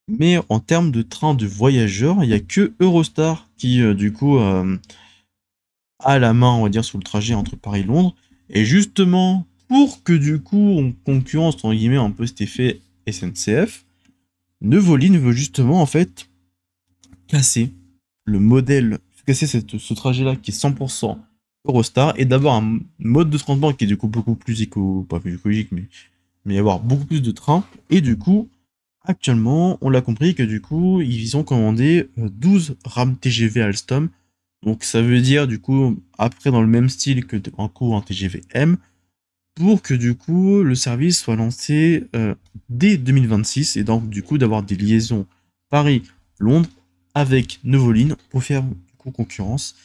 Mais en termes de trains de voyageurs, il n'y a que Eurostar qui, euh, du coup, euh, a la main, on va dire, sur le trajet entre Paris et Londres. Et justement, pour que du coup on concurrence entre guillemets un peu cet effet SNCF, Nevoline veut justement en fait casser le modèle, casser ce trajet-là qui est 100% Eurostar et d'avoir un mode de transport qui est du coup beaucoup plus éco, pas plus écologique, mais, mais avoir beaucoup plus de trains. Et du coup, actuellement, on l'a compris que du coup, ils ont commandé 12 euh, rames TGV Alstom. Donc ça veut dire du coup, après dans le même style que en cours un TGV M, pour que du coup le service soit lancé euh, dès 2026 et donc du coup d'avoir des liaisons Paris-Londres avec Novoline pour faire concurrence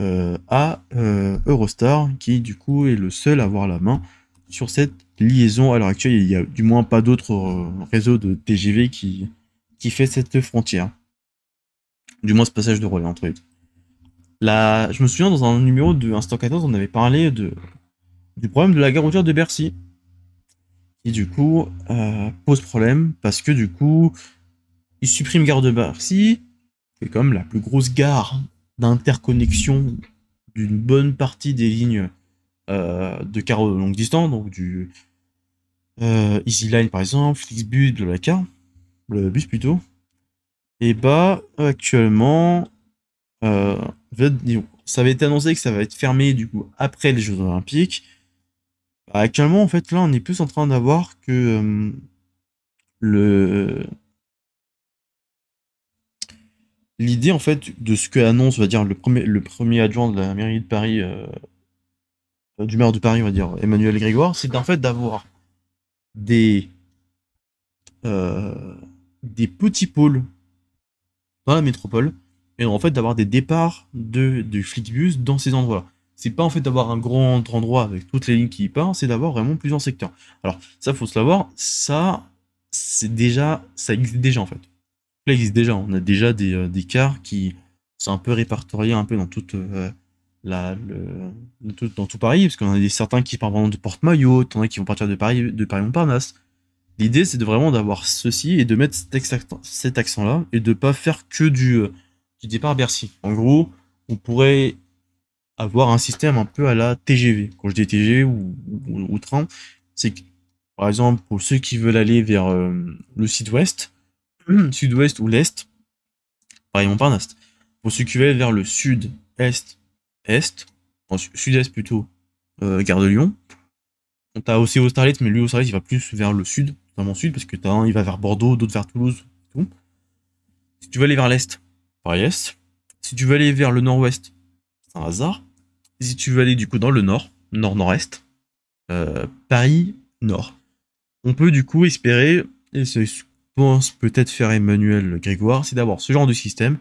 euh, à euh, Eurostar qui du coup est le seul à avoir la main sur cette liaison à l'heure actuelle. Il n'y a du moins pas d'autres réseaux de TGV qui, qui fait cette frontière. Du moins ce passage de relais entre eux. Là Je me souviens dans un numéro de Instant 14, on avait parlé de du problème de la gare routière de Bercy. et du coup euh, pose problème parce que du coup, ils suppriment gare de Bercy, qui est comme la plus grosse gare d'interconnexion d'une bonne partie des lignes euh, de carreaux de longue distance, donc du euh, Easy Line par exemple, Flixbus, de la le bus plutôt. Et bah actuellement, ça va être annoncé que ça va être fermé du coup après les Jeux Olympiques. Bah, actuellement, en fait, là, on est plus en train d'avoir que le l'idée en fait de ce que annonce va dire le premier le premier adjoint de la mairie de Paris euh, du maire de Paris on va dire Emmanuel Grégoire c'est en fait d'avoir des euh, des petits pôles dans la métropole et en fait d'avoir des départs de du dans ces endroits là c'est pas en fait d'avoir un grand endroit avec toutes les lignes qui y partent, c'est d'avoir vraiment plusieurs secteurs. Alors, ça, faut se l'avoir, ça, c'est déjà, ça existe déjà en fait. Là, existe déjà, on a déjà des, euh, des cars qui sont un peu répertoriés un peu dans toute euh, la, dans, tout, Paris, parce qu'on a des, certains qui partent vraiment de porte-maillot, en a qui vont partir de Paris, de Paris-Montparnasse. L'idée, c'est de vraiment d'avoir ceci et de mettre cet accent-là et de pas faire que du, euh, du départ à Bercy. En gros, on pourrait avoir un système un peu à la TGV. Quand je dis TGV ou, train, c'est que, par exemple, pour ceux qui veulent aller vers euh, le sud-ouest, sud-ouest ou l'est, pareil Montparnasse, pour ceux qui veulent vers le sud-est, est, sud-est plutôt, euh, gare de Lyon, on t'a aussi starlet mais lui aussi, il va plus vers le sud, mon sud, parce que t'as un, il va vers Bordeaux, d'autres vers Toulouse, Si tu veux aller vers l'est, pareil est. Si tu veux aller vers le nord-ouest, c'est un hasard. Si tu veux aller du coup dans le nord, nord-nord-est, euh, Paris nord, on peut du coup espérer, et c'est ce pense peut-être faire Emmanuel Grégoire, c'est d'avoir ce genre de système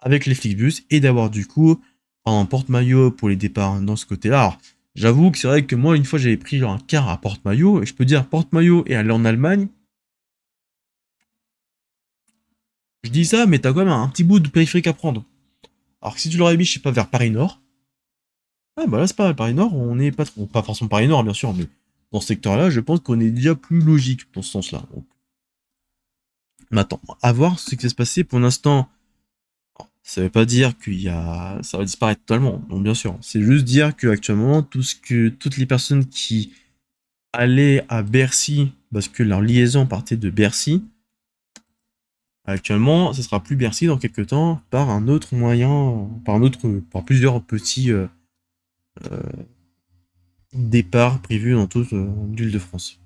avec les Flixbus et d'avoir du coup un porte-maillot pour les départs dans ce côté-là. Alors, j'avoue que c'est vrai que moi, une fois, j'avais pris un car à porte-maillot, et je peux dire porte-maillot et aller en Allemagne, je dis ça, mais tu as quand même un petit bout de périphérique à prendre. Alors que si tu l'aurais mis, je sais pas, vers Paris Nord, ah, bah là c'est pas mal, Paris Nord, on n'est pas trop. Pas forcément Paris Nord hein, bien sûr, mais dans ce secteur-là, je pense qu'on est déjà plus logique dans ce sens-là. Maintenant, à voir ce qui va se passer. Pour l'instant, ça ne veut pas dire qu'il y a. ça va disparaître totalement, donc bien sûr. C'est juste dire qu'actuellement, tout ce que toutes les personnes qui allaient à Bercy, parce que leur liaison partait de Bercy, actuellement, ce sera plus Bercy dans quelques temps par un autre moyen, par un autre. par plusieurs petits. Euh, euh, départ prévu dans toute euh, l'île de france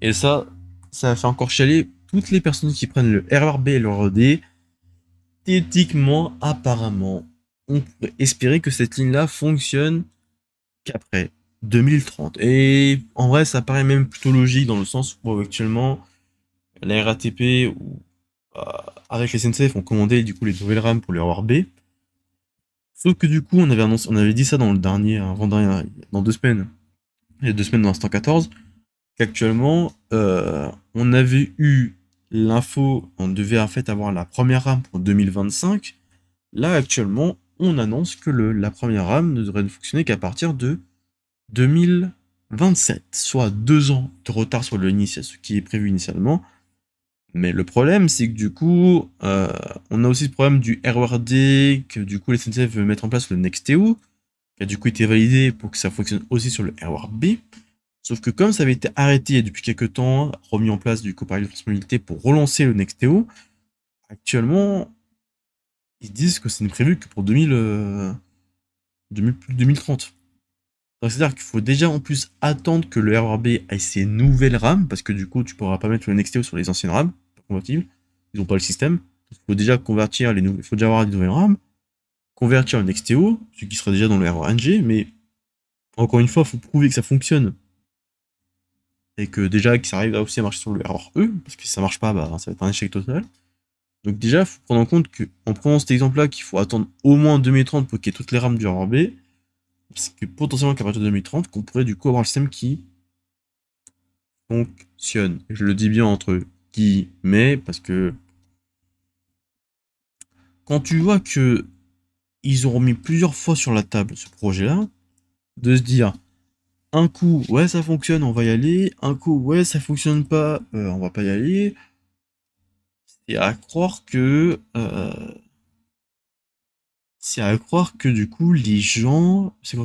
Et ça, ça a fait encore chialer toutes les personnes qui prennent le RRB et le RD. E Thétiquement, apparemment, on pourrait espérer que cette ligne-là fonctionne qu'après 2030. Et en vrai, ça paraît même plutôt logique dans le sens où euh, actuellement, la RATP ou, avec les SNCF ont commandé du coup les nouvelles rames pour le RRB. Sauf que du coup, on avait, annoncé, on avait dit ça dans le dernier, avant dernier, dans deux semaines, il y deux semaines dans l'instant 14, qu'actuellement, euh, on avait eu l'info, on devait en fait avoir la première RAM pour 2025. Là, actuellement, on annonce que le, la première RAM ne devrait fonctionner qu'à partir de 2027, soit deux ans de retard sur le ce qui est prévu initialement. Mais le problème, c'est que du coup, euh, on a aussi le problème du RWRD que du coup, les SNCF veulent mettre en place le Nexteo, qui a du coup été validé pour que ça fonctionne aussi sur le R1B, Sauf que comme ça avait été arrêté depuis quelques temps, remis en place du coup par les Mobilité pour relancer le Nexteo. actuellement, ils disent que c'est n'est prévu que pour 2030 c'est-à-dire qu'il faut déjà en plus attendre que le RRB ait ses nouvelles RAM, parce que du coup tu pourras pas mettre le Nexteo sur les anciennes RAM, compatibles, ils n'ont pas le système. Il faut déjà convertir les nouvelles, faut déjà avoir des nouvelles RAM, convertir le Nexteo, ce qui sera déjà dans le RNG, mais encore une fois, il faut prouver que ça fonctionne. Et que déjà que ça arrive aussi à marcher sur le RRE. parce que si ça marche pas, bah, ça va être un échec total. Donc déjà, il faut prendre en compte que, en prenant cet exemple-là, qu'il faut attendre au moins 2030 pour qu'il y ait toutes les RAM du RRB, parce que potentiellement qu'à partir de 2030, qu'on pourrait du coup avoir le système qui fonctionne. Je le dis bien entre guillemets, parce que quand tu vois que ils ont remis plusieurs fois sur la table ce projet-là, de se dire un coup ouais ça fonctionne, on va y aller, un coup ouais ça fonctionne pas, euh, on va pas y aller. Et à croire que euh, c'est à croire que du coup, les gens. C'est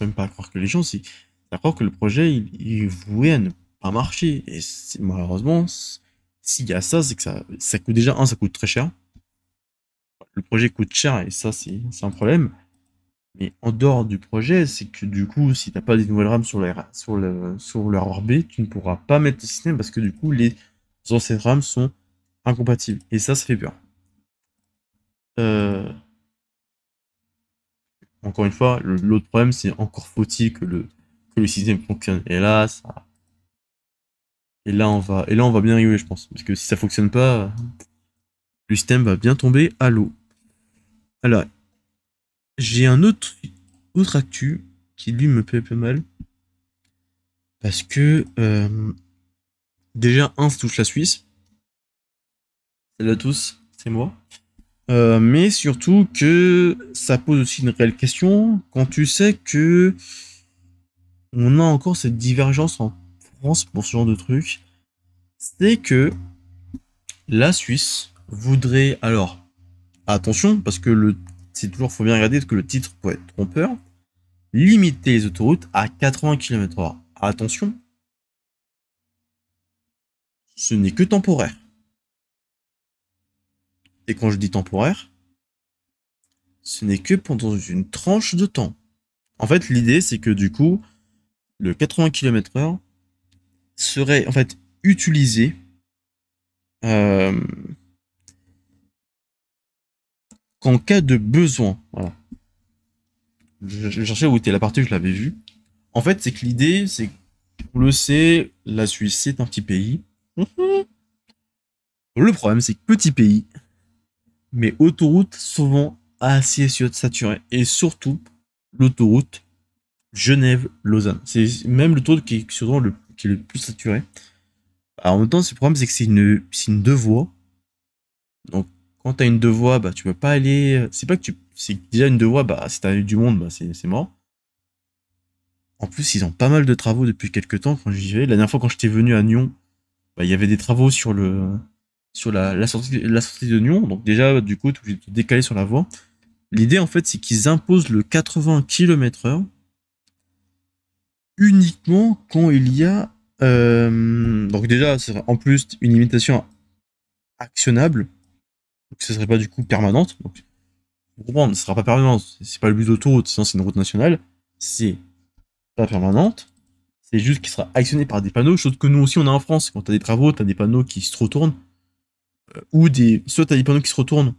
même pas à croire que les gens, c'est à croire que le projet, il, voulait à ne pas marcher. Et malheureusement, s'il y a ça, c'est que ça, ça coûte déjà, un, ça coûte très cher. Le projet coûte cher et ça, c'est un problème. Mais en dehors du projet, c'est que du coup, si t'as pas des nouvelles rames sur, sur, le, sur leur orbite, tu ne pourras pas mettre le système parce que du coup, les anciennes RAM sont incompatibles. Et ça, ça fait peur. Euh, encore une fois, l'autre problème, c'est encore faut-il que le, que le système fonctionne. hélas Et là, on va, et là, on va bien arriver je pense. Parce que si ça fonctionne pas, le système va bien tomber à l'eau. Alors, j'ai un autre, autre actu qui, lui, me plaît pas mal. Parce que, euh, déjà, un, se touche la Suisse. Salut à tous, c'est moi. Euh, mais surtout que ça pose aussi une réelle question quand tu sais que on a encore cette divergence en France pour ce genre de truc. C'est que la Suisse voudrait alors attention parce que le c'est toujours faut bien regarder que le titre peut être trompeur limiter les autoroutes à 80 km/h attention ce n'est que temporaire et quand je dis temporaire, ce n'est que pendant une tranche de temps. En fait, l'idée, c'est que du coup, le 80 km/h serait en fait utilisé euh, qu'en cas de besoin. Je, cherchais où était la partie, je l'avais vue. En fait, c'est que l'idée, c'est on le sait, la Suisse, c'est un petit pays. le problème, c'est que petit pays, mais autoroute souvent assez saturée. Et surtout, l'autoroute Genève-Lausanne. C'est même l'autoroute qui est le, qui est le plus saturé. Alors, en même temps, le problème, c'est que c'est une, une deux voies. Donc, quand tu as une deux voies, bah, tu peux pas aller. C'est pas que tu. C'est déjà une deux voies, bah, si tu du monde, bah, c'est mort. En plus, ils ont pas mal de travaux depuis quelques temps quand j'y vais. La dernière fois, quand j'étais venu à Nyon, bah, il y avait des travaux sur le sur la, sortie, la sortie de Nyon. Donc déjà, du coup, tu obligé décalé sur la voie. L'idée, en fait, c'est qu'ils imposent le 80 km/h uniquement quand il y a... Euh, donc déjà, c'est en plus une limitation actionnable. Donc ce serait pas du coup permanente. Donc, pour comprendre, ce sera pas permanente. C'est pas le but d'autoroute, sinon c'est une route nationale. C'est pas permanente. C'est juste qu'il sera actionné par des panneaux, chose que nous aussi on a en France. Quand tu as des travaux, tu as des panneaux qui se retournent. Euh, ou des, soit des panneaux qui se retournent,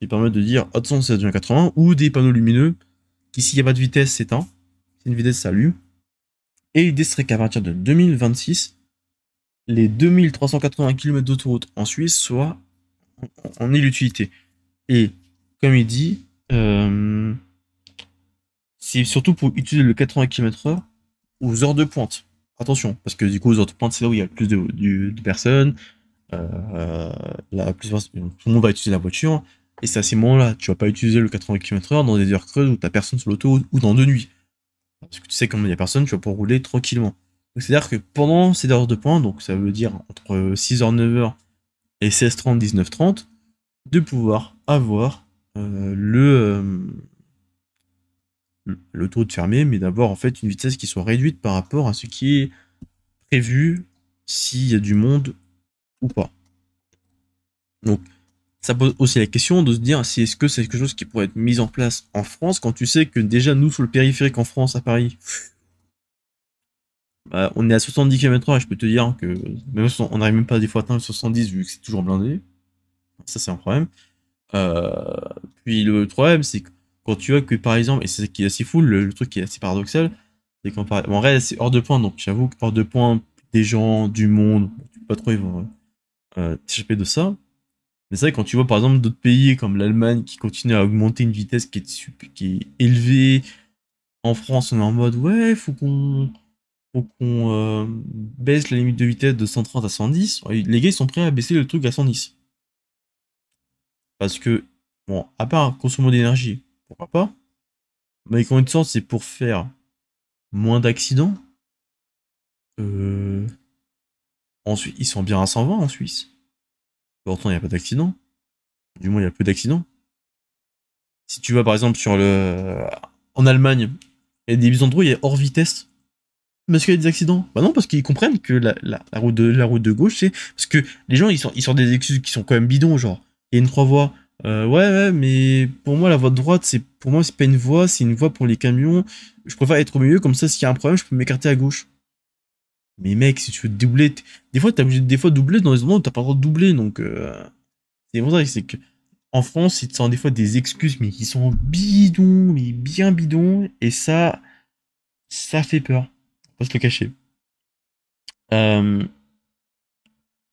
qui permettent de dire attention, oh, c'est 80, ou des panneaux lumineux qui, s'il n'y a pas de vitesse, s'éteint. c'est une vitesse s'allume. Et l'idée serait qu'à partir de 2026, les 2380 km d'autoroute en Suisse soient en l'utilité. Et comme il dit, euh, c'est surtout pour utiliser le 80 km/h aux heures de pointe. Attention, parce que du coup, aux heures de pointe, c'est là où il y a plus de personnes, euh, tout le monde va utiliser la voiture. Et c'est à ces moments-là, tu vas pas utiliser le 80 km/h dans des heures creuses où tu n'as personne sur l'auto ou dans deux nuits. Parce que tu sais, quand il n'y a personne, tu vas pouvoir rouler tranquillement. C'est-à-dire que pendant ces heures de point donc ça veut dire entre 6h, 9h et 16h30, 19h30, de pouvoir avoir euh, euh, le taux de fermée, mais d'avoir en fait une vitesse qui soit réduite par rapport à ce qui est prévu s'il y a du monde ou pas. Donc, ça pose aussi la question de se dire si est-ce que c'est quelque chose qui pourrait être mis en place en France quand tu sais que déjà nous sur le périphérique en France à Paris, bah, on est à 70 km/h je peux te dire que même si on n'arrive même pas des fois à atteindre 70 vu que c'est toujours blindé, ça c'est un problème. Euh, puis le problème c'est que quand tu vois que par exemple, et c'est ce qui est assez fou, le, truc qui est assez paradoxal, c'est qu'en en vrai c'est hors de point donc j'avoue que hors de point des gens du monde, pas trop ils vont euh, t'échapper de ça. Mais c'est vrai, quand tu vois par exemple d'autres pays comme l'Allemagne qui continue à augmenter une vitesse qui est, qui est élevée, en France on est en mode ouais, faut qu'on qu'on euh, baisse la limite de vitesse de 130 à 110. Les gars ils sont prêts à baisser le truc à 110. Parce que, bon, à part consommer d'énergie, pourquoi pas Mais quand une sorte, c'est pour faire moins d'accidents. Euh, en ils sont bien à 120 en Suisse. Pourtant, il n'y a pas d'accident. Du moins, il y a peu d'accidents. Si tu vas par exemple sur le. En Allemagne, il y a des il y a hors vitesse. Parce qu'il y a des accidents. Bah non, parce qu'ils comprennent que la, route de, la route de gauche, c'est. Parce que les gens, ils sont, ils des excuses qui sont quand même bidons, genre. Il y a une trois voies. Euh, ouais, ouais, mais pour moi, la voie de droite, c'est pour moi, c'est pas une voie, c'est une voie pour les camions. Je préfère être au milieu, comme ça, s'il y a un problème, je peux m'écarter à gauche. Mais mec, si tu veux doubler, des fois, t'as obligé de des fois doubler dans les moments où t'as pas le droit de doubler. Donc, euh, c'est pour ça c'est que en France, ils te des fois des excuses, mais qui sont bidons, mais bien bidons. Et ça, ça fait peur. pas se le cacher. Euh,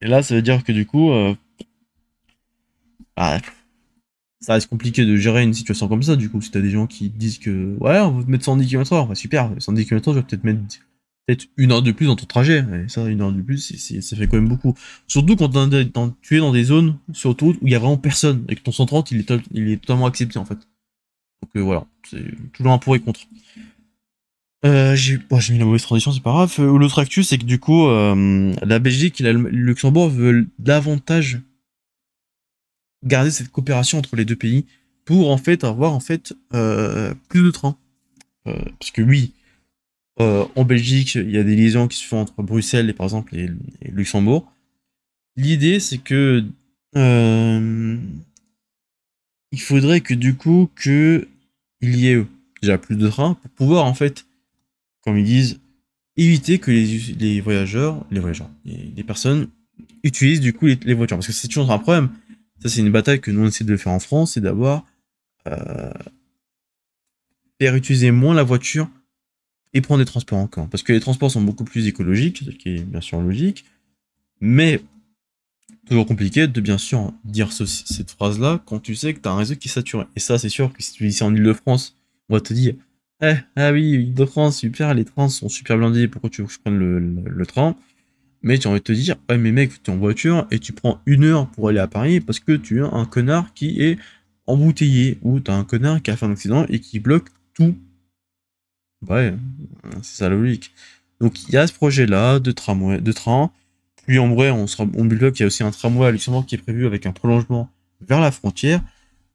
et là, ça veut dire que du coup, euh, bah, ça reste compliqué de gérer une situation comme ça. Du coup, si t'as des gens qui disent que ouais, on va te mettre 110 km/h, bah, super, 110 km/h, je vais peut-être mettre peut-être une heure de plus dans ton trajet. ça, une heure de plus, ça fait quand même beaucoup. Surtout quand tu es dans des zones sur où il y a vraiment personne et que ton 130 il est, il est totalement accepté en fait. Donc euh, voilà, c'est toujours un pour et contre. Euh, oh, j'ai mis la mauvaise transition, c'est pas grave. Euh, l'autre actu, c'est que du coup, la Belgique et le Luxembourg veulent davantage garder cette coopération entre les deux pays pour en fait avoir en fait plus de trains. parce que oui, euh, en Belgique, il y a des liaisons qui se font entre Bruxelles et par exemple Luxembourg. L'idée, c'est que euh, il faudrait que du coup que il y ait déjà plus de trains pour pouvoir en fait, comme ils disent, éviter que les, les voyageurs, les voyageurs, les, personnes utilisent du coup les, voitures parce que c'est toujours un problème. Ça, c'est une bataille que nous on essaie de faire en France, c'est d'avoir euh, faire utiliser moins la voiture et prendre des transports en Parce que les transports sont beaucoup plus écologiques, ce qui est bien sûr logique, mais toujours compliqué de bien sûr dire cette phrase-là quand tu sais que tu as un réseau qui est saturé. Et ça, c'est sûr que si tu dis en Ile-de-France, on va te dire eh, Ah oui, Ile-de-France, super, les trains sont super blindés, pourquoi tu veux que je prenne le, train Mais tu as envie de te dire Ouais, mais mec, tu es en voiture et tu prends une heure pour aller à Paris parce que tu as un connard qui est embouteillé ou tu as un connard qui a fait un accident et qui bloque tout Ouais, c'est ça la logique. Donc il y a ce projet-là de tramway, de train. Puis en vrai, on, sera, on qu'il y a aussi un tramway à Luxembourg qui est prévu avec un prolongement vers la frontière.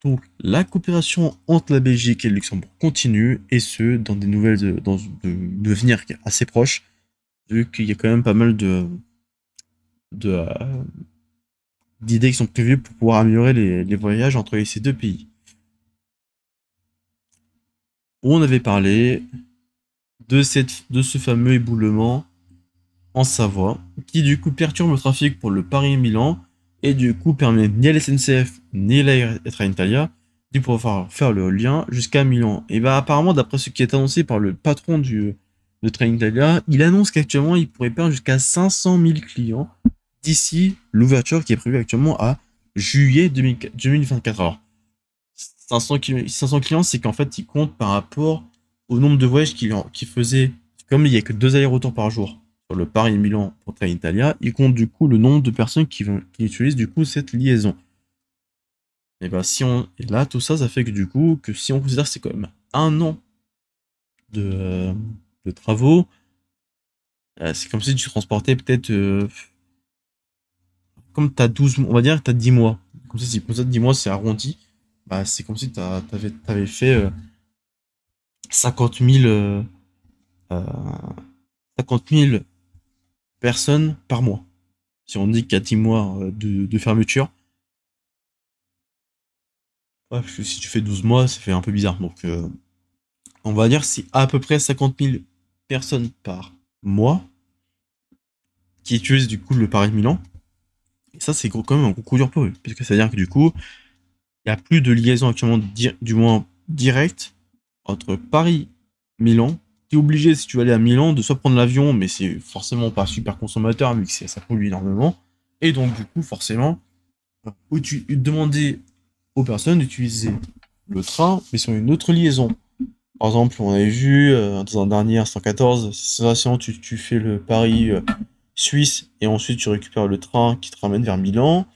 Donc la coopération entre la Belgique et le Luxembourg continue, et ce, dans des nouvelles euh, dans de devenir assez proche, vu qu'il y a quand même pas mal de euh, d'idées qui sont prévues pour pouvoir améliorer les voyages entre ces deux pays. On avait parlé de, cette, de ce fameux éboulement en Savoie, qui du coup perturbe le trafic pour le Paris-Milan et du coup permet ni à la SNCF ni à l'Air de pouvoir faire le lien jusqu'à Milan. Et bah apparemment, d'après ce qui est annoncé par le patron du, de Train il annonce qu'actuellement il pourrait perdre jusqu'à 500 000 clients d'ici l'ouverture qui est prévue actuellement à juillet 2024. 500, 500 clients, c'est qu'en fait, ils comptent par rapport au nombre de voyages qu'il qui faisait, comme il n'y a que deux aéroports par jour sur le Paris-Milan pour Trenitalia, il compte du coup le nombre de personnes qui, vont, qui utilisent du coup cette liaison. Et eh ben si on et là tout ça, ça fait que du coup que si on considère c'est quand même un an de, euh, travaux, euh, c'est comme si tu transportais peut-être euh, comme tu as 12 on va dire tu as 10 mois. Comme si, si pour ça 10 mois c'est arrondi, bah, c'est comme si tu avais, avais, fait 50 000, 50 000 personnes par mois. Si on dit 10 mois euh, de, fermeture. Ouais, parce que si tu fais 12 mois, ça fait un peu bizarre. Donc, euh, on va dire c'est à peu près 50 000 personnes par mois qui utilisent du coup le Paris-Milan. Et ça, c'est quand même un gros coup dur pour eux. Parce que ça veut dire que du coup, il n'y a plus de liaison actuellement, du moins directe, entre Paris, Milan, tu es obligé, si tu veux aller à Milan, de soit prendre l'avion, mais c'est forcément pas super consommateur, vu que ça pollue énormément. Et donc, du coup, forcément, où euh, tu demandais aux personnes d'utiliser le train, mais sur une autre liaison. Par exemple, on avait vu euh, dans un dernier 114, c'est tu, tu fais le Paris-Suisse euh, et ensuite tu récupères le train qui te ramène vers Milan,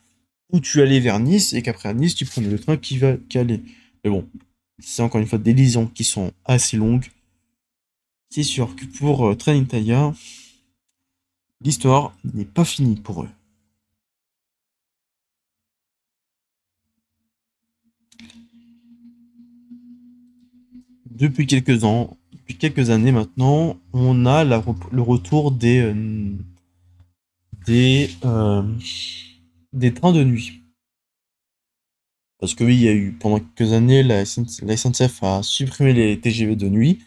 ou tu allais vers Nice et qu'après Nice, tu prends le train qui va caler. Mais bon, c'est encore une fois des liaisons qui sont assez longues. C'est sûr que pour euh, Train Tiger, l'histoire n'est pas finie pour eux. Depuis quelques ans, depuis quelques années maintenant, on a le retour des, euh, des, euh, des trains de nuit. Parce que oui, il y a eu pendant quelques années, la SNCF a supprimé les TGV de nuit.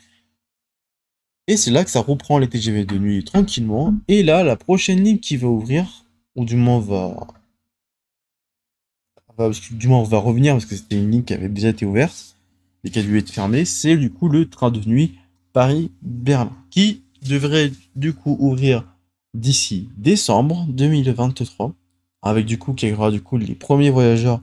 Et c'est là que ça reprend les TGV de nuit tranquillement. Et là, la prochaine ligne qui va ouvrir, ou du moins va. du moins, va revenir parce que c'était une ligne qui avait déjà été ouverte et qui a dû être fermée. C'est du coup le train de nuit Paris-Berlin qui devrait du coup ouvrir d'ici décembre 2023 avec du coup qui aura du coup les premiers voyageurs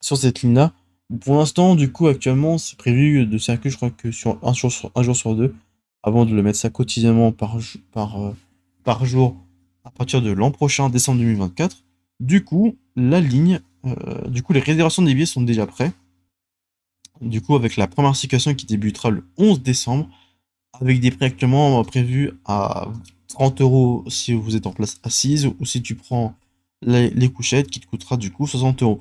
sur cette ligne-là. Pour l'instant, du coup, actuellement, c'est prévu de circuler, je crois que sur un jour sur, jour sur deux, avant de le mettre ça quotidiennement par, par, euh, par jour à partir de l'an prochain, décembre 2024. Du coup, la ligne, euh, du coup, les réservations des billets sont déjà prêtes. Du coup, avec la première situation qui débutera le 11 décembre, avec des prix actuellement euh, prévus à 30 euros si vous êtes en place assise ou si tu prends les, les couchettes qui te coûtera du coup 60 euros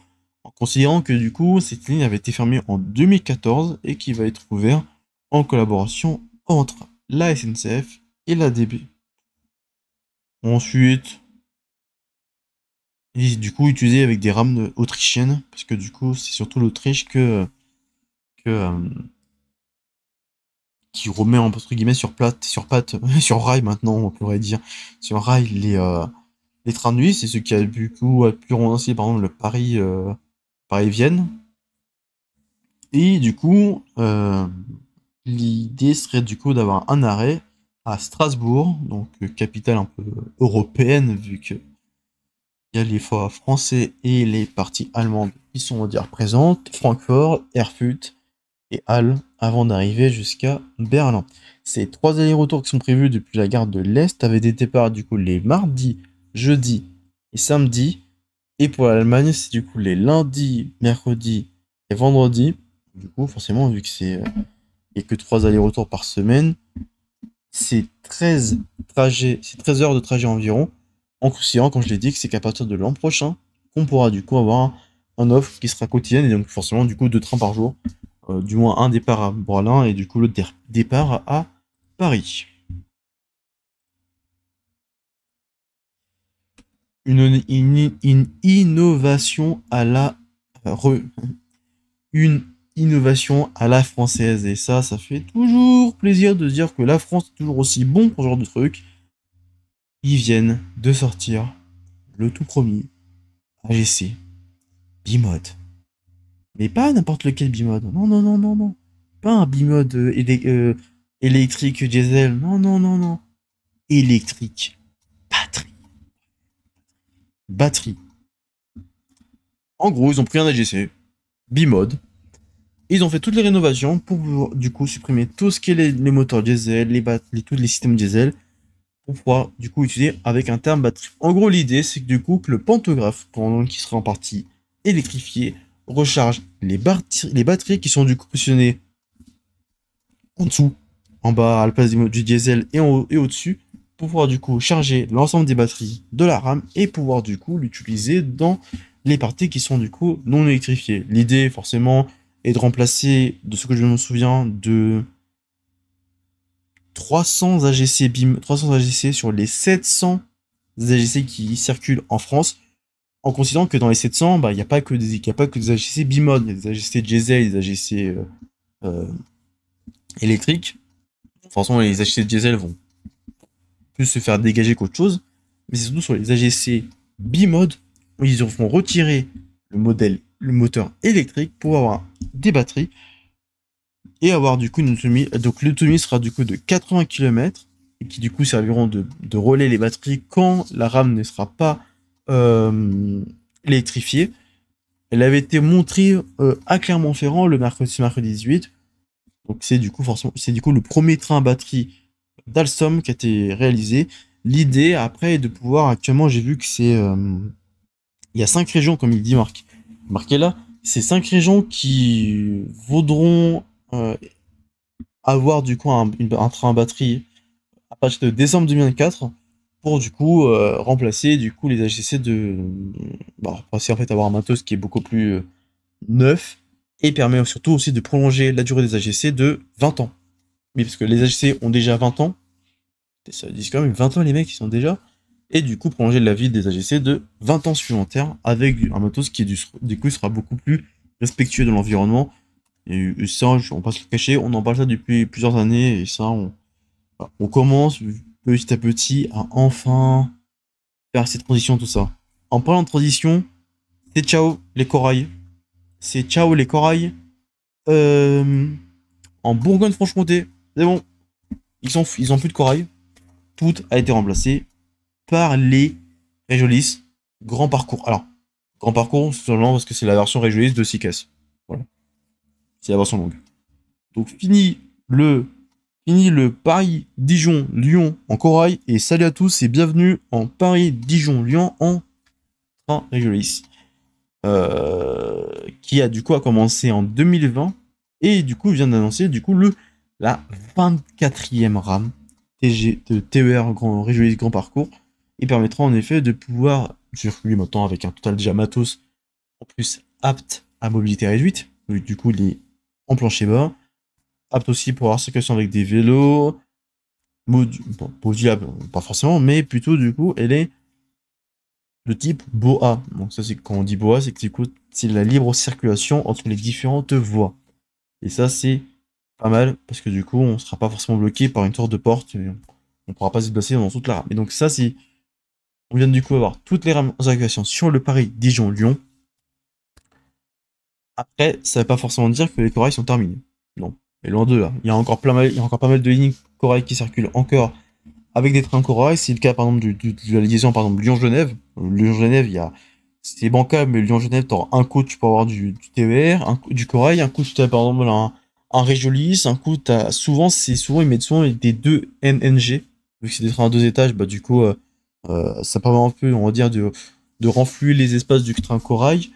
considérant que du coup cette ligne avait été fermée en 2014 et qui va être ouverte en collaboration entre la SNCF et la DB. Ensuite, est du coup utilisé avec des rames autrichiennes, parce que du coup c'est surtout l'Autriche que, que euh, qui remet entre guillemets sur plate, sur patte, sur rail maintenant on pourrait dire, sur rail les, euh, les trains de nuit, c'est ce qui a du coup a pu renoncer par exemple le Paris euh, Paris-Vienne. Et du coup, euh, l'idée serait du coup d'avoir un arrêt à Strasbourg, donc euh, capitale un peu européenne, vu que il y a les fois français et les parties allemandes qui sont, on dire, présentes, Francfort, Erfurt et Halle, avant d'arriver jusqu'à Berlin. Ces trois allers-retours qui sont prévus depuis la gare de l'Est avaient des départs du coup les mardis, jeudi et samedi et pour l'Allemagne, c'est du coup les lundis, mercredis et vendredis. Du coup, forcément, vu que c'est et euh, que trois allers-retours par semaine, c'est 13 trajets, c'est 13 heures de trajet environ, en considérant, quand je l'ai dit, que c'est qu'à partir de l'an prochain qu'on pourra du coup avoir un, offre qui sera quotidienne et donc forcément du coup deux trains par jour, euh, du moins un départ à Berlin et du coup l'autre départ à Paris. une, innovation à la une innovation à la française. Et ça, ça fait toujours plaisir de dire que la France est toujours aussi bon pour ce genre de truc. Ils viennent de sortir le tout premier AGC Bimode. Mais pas n'importe lequel Bimode. Non, non, non, non, non. Pas un Bimode euh, euh, électrique diesel. Non, non, non, non. Électrique batterie. En gros, ils ont pris un AGC, bimode, ils ont fait toutes les rénovations pour du coup supprimer tout ce qui est les, moteurs diesel, les, batteries, tous les systèmes diesel, pour pouvoir du coup utiliser avec un terme batterie. En gros, l'idée c'est que du coup que le pantographe, pendant qui sera en partie électrifié, recharge les, les batteries qui sont du coup positionnées en dessous, en bas à la place du, diesel et, et au-dessus, pouvoir du coup charger l'ensemble des batteries de la RAM et pouvoir du coup l'utiliser dans les parties qui sont du coup non électrifiées. L'idée forcément est de remplacer, de ce que je me souviens, de 300 AGC BIM, 300 AGC sur les 700 AGC qui circulent en France, en considérant que dans les 700, bah, il n'y a, pas que des, y que des AGC BIMOD, des AGC diesel, des AGC euh, euh, électriques. Forcément, les AGC diesel vont se faire dégager qu'autre chose. Mais c'est surtout sur les AGC bimode où ils ont retirer le modèle, le moteur électrique pour avoir des batteries et avoir du coup une autonomie. Donc l'autonomie sera du coup de 80 km et qui du coup serviront de, relais les batteries quand la rame ne sera pas euh, électrifiée. Elle avait été montrée euh, à Clermont-Ferrand le mercredi, mercredi 18. Donc c'est du coup forcément, c'est du coup le premier train à batterie Dalsom qui a été réalisé. L'idée après est de pouvoir, actuellement j'ai vu que c'est... Euh, il y a cinq régions comme il dit Marc. Marquez là, c'est cinq régions qui vaudront euh, avoir du coup un, train batterie à partir de décembre 2024 pour du coup euh, remplacer du coup les AGC, de... Bon, bah, en fait avoir un matos qui est beaucoup plus neuf et permet surtout aussi de prolonger la durée des AGC de 20 ans parce que les AGC ont déjà 20 ans. ça dit quand même 20 ans les mecs, ils sont déjà. Et du coup, prolonger la vie des AGC de 20 ans supplémentaires avec un matos qui, du, du coup, sera beaucoup plus respectueux de l'environnement. Et, ça, on passe le cacher, on en parle ça depuis plusieurs années. Et ça, on, on commence petit à petit à enfin faire cette transition, tout ça. En parlant de transition, c'est ciao les corails. C'est ciao les corails. Euh, en Bourgogne-Franche-Comté, bon. Ils ont, ils ont plus de corail. Tout a été remplacé par les Réjolis Grand Parcours. Alors, Grand Parcours, seulement parce que c'est la version Réjolis de six Voilà. C'est la version longue. Donc, fini le, fini le Paris-Dijon-Lyon en corail. Et salut à tous et bienvenue en Paris-Dijon-Lyon en train euh, qui a du coup a commencé en 2020 et du coup vient d'annoncer du coup le la 24e RAM TG, de TER Grand, Grand Parcours et permettra en effet de pouvoir circuler maintenant avec un total déjà matos en plus apte à mobilité réduite, du coup il est en plancher bas, apte aussi pour avoir circulation avec des vélos, modulable, pas forcément, mais plutôt du coup elle est de type BOA. Donc ça c'est quand on dit BOA, c'est que c'est la libre circulation entre les différentes voies. Et ça c'est pas mal, parce que du coup, on sera pas forcément bloqué par une sorte de porte, et on pourra pas se déplacer dans toute la rame. Et donc ça, si on vient du coup avoir toutes les rames circulation sur le Paris, Dijon, Lyon, après, ça veut pas forcément dire que les corails sont terminés. Non. Et loin d'eux, là. Hein. Il y a encore, plein il encore pas mal de lignes corail qui circulent encore avec des trains corail. C'est le cas, par exemple, du, la liaison, par exemple, Lyon-Genève. Lyon-Genève, il y a, c'est mais Lyon-Genève, as un coup, tu peux avoir du, du e du corail, un coup, tu as, par exemple, un, en un coup, as souvent, c'est souvent, ils mettent souvent des deux NNG. Vu que c'est des trains à deux étages, bah, du coup, euh, euh, ça permet un peu, on va dire, de, de renflouer les espaces du train corail.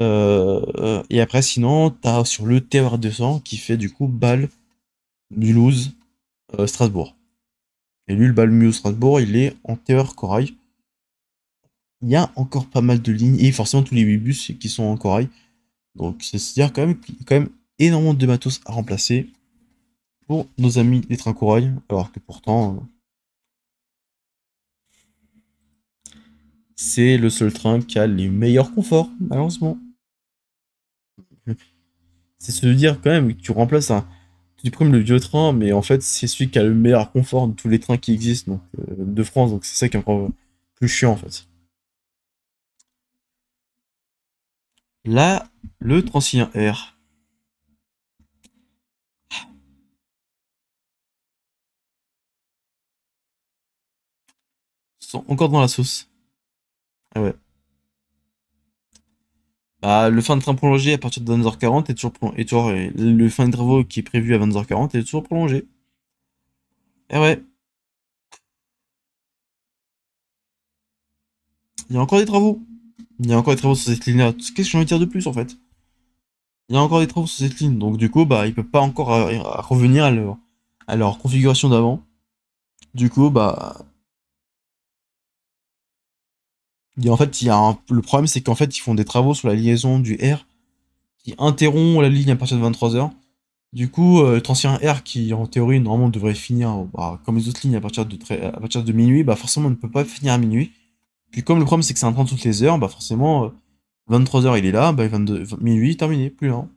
Euh, et après, sinon, as sur le TR200 qui fait du coup balle Mulhouse, Strasbourg. Et lui, le bal Mulhouse, Strasbourg, il est en TR corail. Il y a encore pas mal de lignes et forcément tous les 8 bus qui sont en corail. Donc, c'est-à-dire quand même, quand même énormément de matos à remplacer pour nos amis les trains courail, alors que pourtant euh, c'est le seul train qui a les meilleurs conforts, malheureusement. C'est se dire quand même que tu remplaces un. Tu primes le vieux train, mais en fait, c'est celui qui a le meilleur confort de tous les trains qui existent donc, euh, de France, donc c'est ça qui est encore plus chiant en fait. Là, le Transilien R. encore dans la sauce. Ah ouais. Bah, le fin de train prolongé à partir de 20 h 40 est toujours prolongé. toujours, le fin de travaux qui est prévu à 20 h 40 est toujours prolongé. et eh ouais. Il y a encore des travaux. Il y a encore des travaux sur cette ligne-là. Qu'est-ce que je de dire de plus en fait Il y a encore des travaux sur cette ligne, donc du coup, bah, il peut pas encore euh, revenir à leur, à leur configuration d'avant. Du coup, bah, et en fait, il y a le problème, c'est qu'en fait, ils font des travaux sur la liaison du R qui interrompt la ligne à partir de 23h. Du coup, euh, le transilien R qui, en théorie, normalement devrait finir bah, comme les autres lignes à partir, de à partir de minuit, bah forcément, on ne peut pas finir à minuit. Puis comme le problème, c'est que c'est un train toutes les heures, bah forcément, 23h euh, il est là, bah 22... minuit, terminé, plus lent. Hein.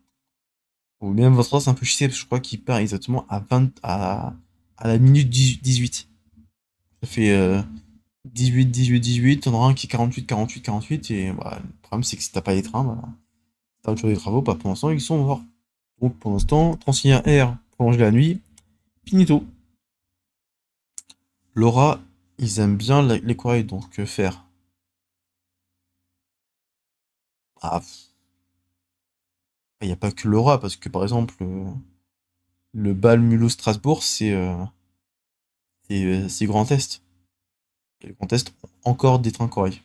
Ou même 23 c'est un peu chissé, parce que je crois qu'il part exactement à 20... à... à la minute 18. Ça fait... Euh, 18, 18, 18, t'en auras un qui est 48, 48, 48, et bah, le problème c'est que si t'as pas les trains, bah, t'as toujours des travaux, pas pour l'instant ils sont morts. Donc pour l'instant, Transilien R, prolonger la nuit, finito. Laura, ils aiment bien les courriers, donc que euh, faire Ah. Il n'y a pas que Laura, parce que par exemple, euh, le, bal Mulhouse strasbourg euh, c'est Grand Est qu'elle conteste encore des trains corail.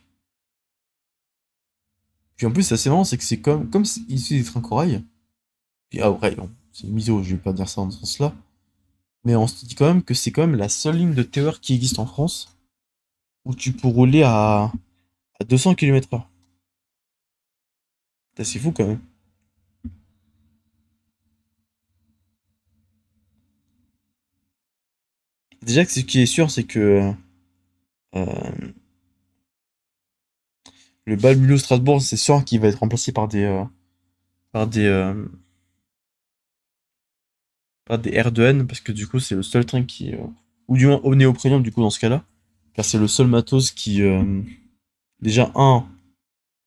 Puis en plus, c'est assez marrant, c'est que c'est comme, comme suit des trains corail. Puis ah, après, bon, c'est miso, je vais pas dire ça dans ce sens-là. Mais on se dit quand même que c'est quand même la seule ligne de TER qui existe en France où tu peux rouler à, à 200 km/h. C'est assez fou quand même. Déjà que ce qui est sûr, c'est que euh, le bal Strasbourg, c'est sûr qu'il va être remplacé par des euh, par des euh, par des R2N parce que du coup c'est le seul train qui ou du moins au néoprénium du coup dans ce cas-là car c'est le seul matos qui déjà un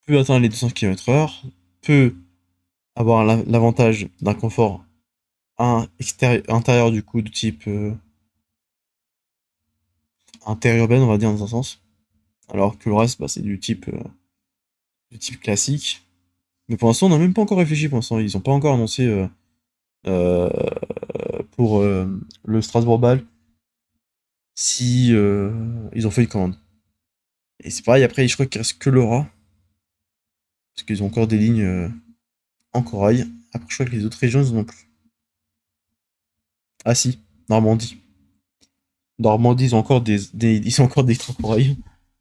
peut atteindre les 200 km/h peut avoir l'avantage d'un confort intérieur du coup de type interurbaine, on va dire, dans un sens. Alors que le reste, bah, c'est du type, euh, type classique. Mais pour l'instant, on n'a même pas encore réfléchi pour l'instant. Ils n'ont pas encore annoncé euh, euh, pour le Strasbourg Ball si ils ont fait une commande. Et c'est pareil, après, je crois qu'il reste que Laura. Parce qu'ils ont encore des lignes en corail. Après, je crois que les autres régions, ils plus. Ah si, Normandie. Normandie, ils ont encore des, des ils encore des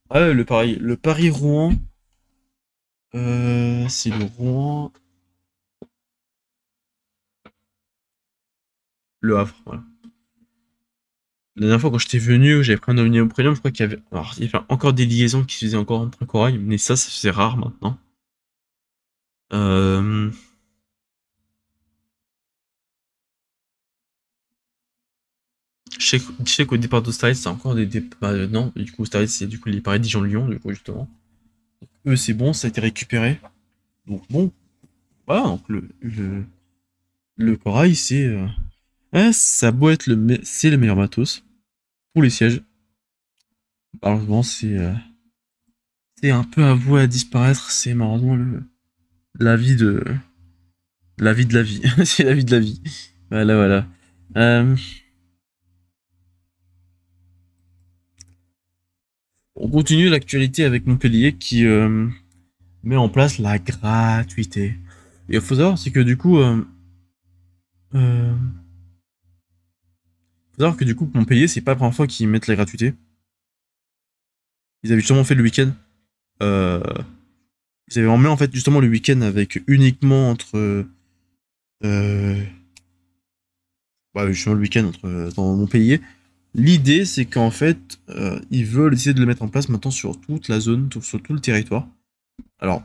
ah le Paris, le Paris Rouen. Euh, c'est le Rouen. Le Havre, voilà. La dernière fois quand j'étais venu, j'avais pris un au premium, je crois qu'il y avait, encore des liaisons qui se faisaient encore entre corail, mais ça, c'est rare maintenant. Euh... Je sais qu'au départ d'Australie, c'est encore des départs. Bah, euh, non, du coup, Australie, c'est du coup les paris Dijon-Lyon, du coup, justement. eux, c'est bon, ça a été récupéré. Donc, bon. Voilà, donc le, le, corail, c'est. Euh, ça beau être le, c'est le meilleur matos pour les sièges. Malheureusement, c'est. Euh, c'est un peu avoué à disparaître. C'est malheureusement le... la vie de. La vie de la vie. c'est la vie de la vie. Voilà, voilà. Euh... On continue l'actualité avec Montpellier qui euh, met en place la gratuité. Et il faut savoir, c'est que du coup. Euh, euh savoir que du coup, Montpellier, c'est pas la première fois qu'ils mettent la gratuité. Ils avaient justement fait le week-end. Euh, ils avaient mis en fait justement le week-end avec uniquement entre. Euh, bah, justement le week-end entre dans Montpellier L'idée, c'est qu'en fait, euh, ils veulent essayer de le mettre en place maintenant sur toute la zone, sur tout le territoire. Alors,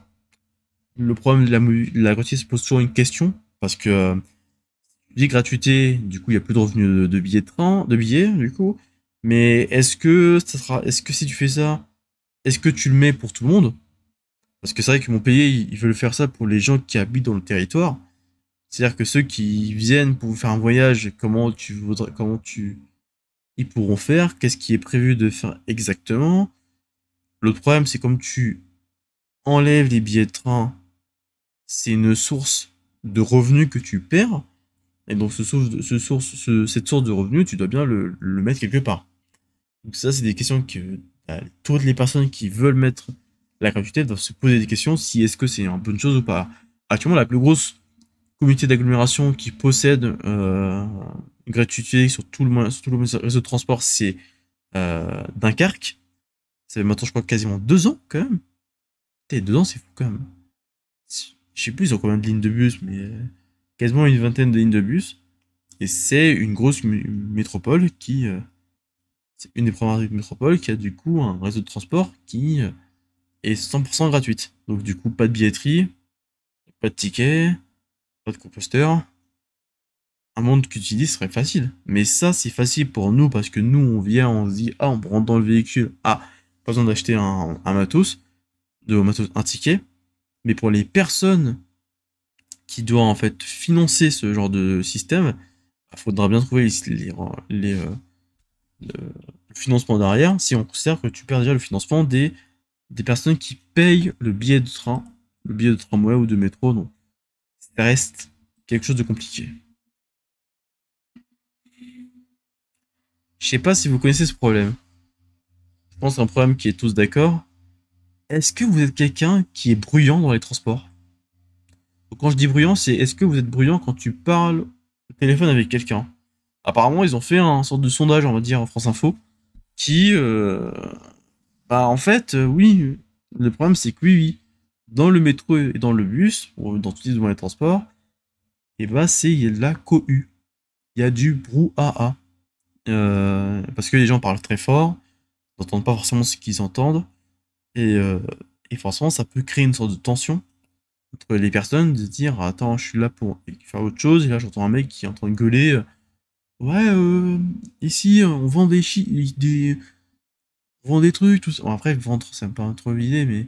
le problème de la, gratuité se pose toujours une question, parce que euh, gratuité, du coup, il n'y a plus de revenus de, billets de train, de billets, du coup. Mais est-ce que ça sera, est-ce que si tu fais ça, est-ce que tu le mets pour tout le monde Parce que c'est vrai que mon pays, veut veulent faire ça pour les gens qui habitent dans le territoire. C'est-à-dire que ceux qui viennent pour faire un voyage, comment tu voudrais, comment tu pourront faire, qu'est-ce qui est prévu de faire exactement. l'autre problème, c'est comme tu enlèves les billets de train, c'est une source de revenus que tu perds. Et donc ce source, ce source, cette source de revenus, tu dois bien le, mettre quelque part. Donc ça, c'est des questions que bah, toutes les personnes qui veulent mettre la gratuité doivent se poser des questions si est-ce que c'est une bonne chose ou pas. Actuellement, la plus grosse comité d'agglomération qui possède euh, gratuité sur tout le, sur le réseau de transport, c'est euh, Dunkerque. Ça fait maintenant, je crois, quasiment deux ans quand même. T'es deux ans, c'est fou quand même. Je sais plus, ils ont combien de lignes de bus, mais euh, quasiment une vingtaine de lignes de bus. Et c'est une grosse métropole qui. c'est une des premières métropoles qui a du coup un réseau de transport qui est 100% gratuite. Donc du coup, pas de billetterie, pas de ticket, de composteur, un monde qu'utilise serait facile. Mais ça, c'est facile pour nous parce que nous, on vient, on dit, ah, on prend dans le véhicule, ah, pas besoin d'acheter un, matos, de matos, un ticket. Mais pour les personnes qui doivent en fait financer ce genre de système, il bah, faudra bien trouver les, les, euh, le financement derrière. Si on considère que tu perds déjà le financement des, des personnes qui payent le billet de train, le billet de tramway ou de métro, donc reste quelque chose de compliqué. Je sais pas si vous connaissez ce problème. Je pense un problème qui est tous d'accord. Est-ce que vous êtes quelqu'un qui est bruyant dans les transports Quand je dis bruyant, c'est est-ce que vous êtes bruyant quand tu parles au téléphone avec quelqu'un Apparemment, ils ont fait un sorte de sondage, on va dire, en France Info, qui... Euh, bah, en fait, euh, oui, le problème c'est que oui, oui, dans le métro et dans le bus, ou dans tous les moyens de transport, et eh bah ben, c'est de la cohue. Il y a du brouhaha. Euh, parce que les gens parlent très fort, n'entendent pas forcément ce qu'ils entendent, euh, et, forcément ça peut créer une sorte de tension entre les personnes, de dire attends je suis là pour faire autre chose, et là j'entends un mec qui est en train de gueuler, euh, ouais ici on vend des, chi on vend des trucs, tout ça. Bon, après vendre c'est pas trop l'idée, mais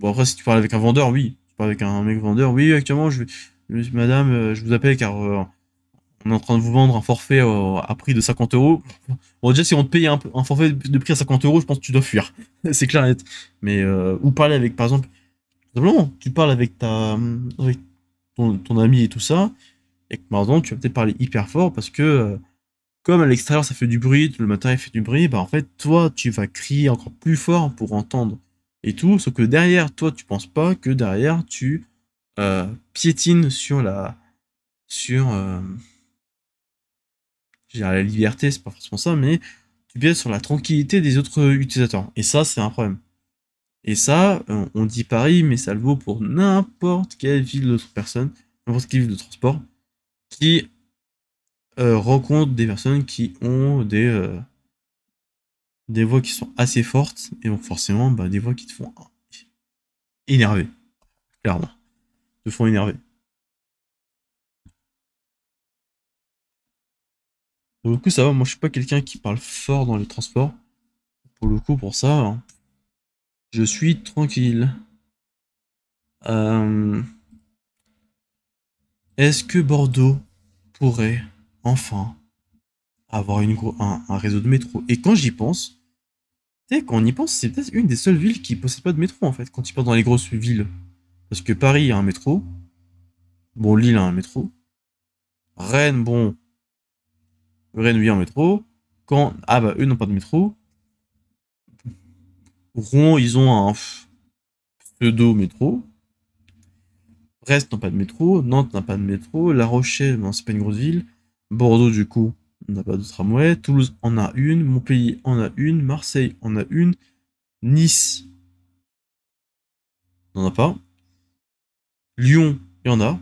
Bon, après, si tu parles avec un vendeur, oui. tu parles avec un mec vendeur, oui, actuellement, je madame, euh, je vous appelle car euh, on est en train de vous vendre un forfait euh, à prix de 50 euros. Bon, déjà, si on te paye un, forfait de prix à 50 euros, je pense que tu dois fuir. C'est clair Mais, ou parler avec, par exemple, simplement, tu parles avec ta, ton, ami et tout ça, et que, par exemple, tu vas peut-être parler hyper fort parce que, comme à l'extérieur ça fait du bruit, le matin il fait du bruit, bah en fait toi tu vas crier encore plus fort pour entendre et tout, sauf que derrière, toi, tu penses pas que derrière, tu euh, piétines sur la... sur... Euh, la liberté, c'est pas forcément ça, mais tu pièges sur la tranquillité des autres utilisateurs. Et ça, c'est un problème. Et ça, euh, on dit Paris, mais ça le vaut pour n'importe quelle ville d'autres personnes, n'importe quelle ville de transport, qui rencontre des personnes qui ont des, des voix qui sont assez fortes, et donc forcément, bah, des voix qui te font énerver, clairement. Te font énerver. Pour le coup, ça va, moi je suis pas quelqu'un qui parle fort dans les transports. Pour le coup, pour ça, hein, je suis tranquille. Euh, est-ce que Bordeaux pourrait enfin avoir un, réseau de métro. Et quand j'y pense, y pense, c'est peut-être une des seules villes qui possède pas de métro en fait, quand tu penses dans les grosses villes. Parce que Paris a un métro. Bon, Lille a un métro. Rennes, bon. Rennes, oui, un métro. Quand. Ah bah, eux n'ont pas de métro. Rouen, ils ont un pseudo-métro. Brest n'a pas de métro, Nantes n'a pas de métro, La Rochelle, bon c'est pas une grosse ville, Bordeaux du coup, on n'a pas de tramway. Toulouse en a une, Montpellier en a une, Marseille en a une, Nice n'en a pas. Lyon, il y en a.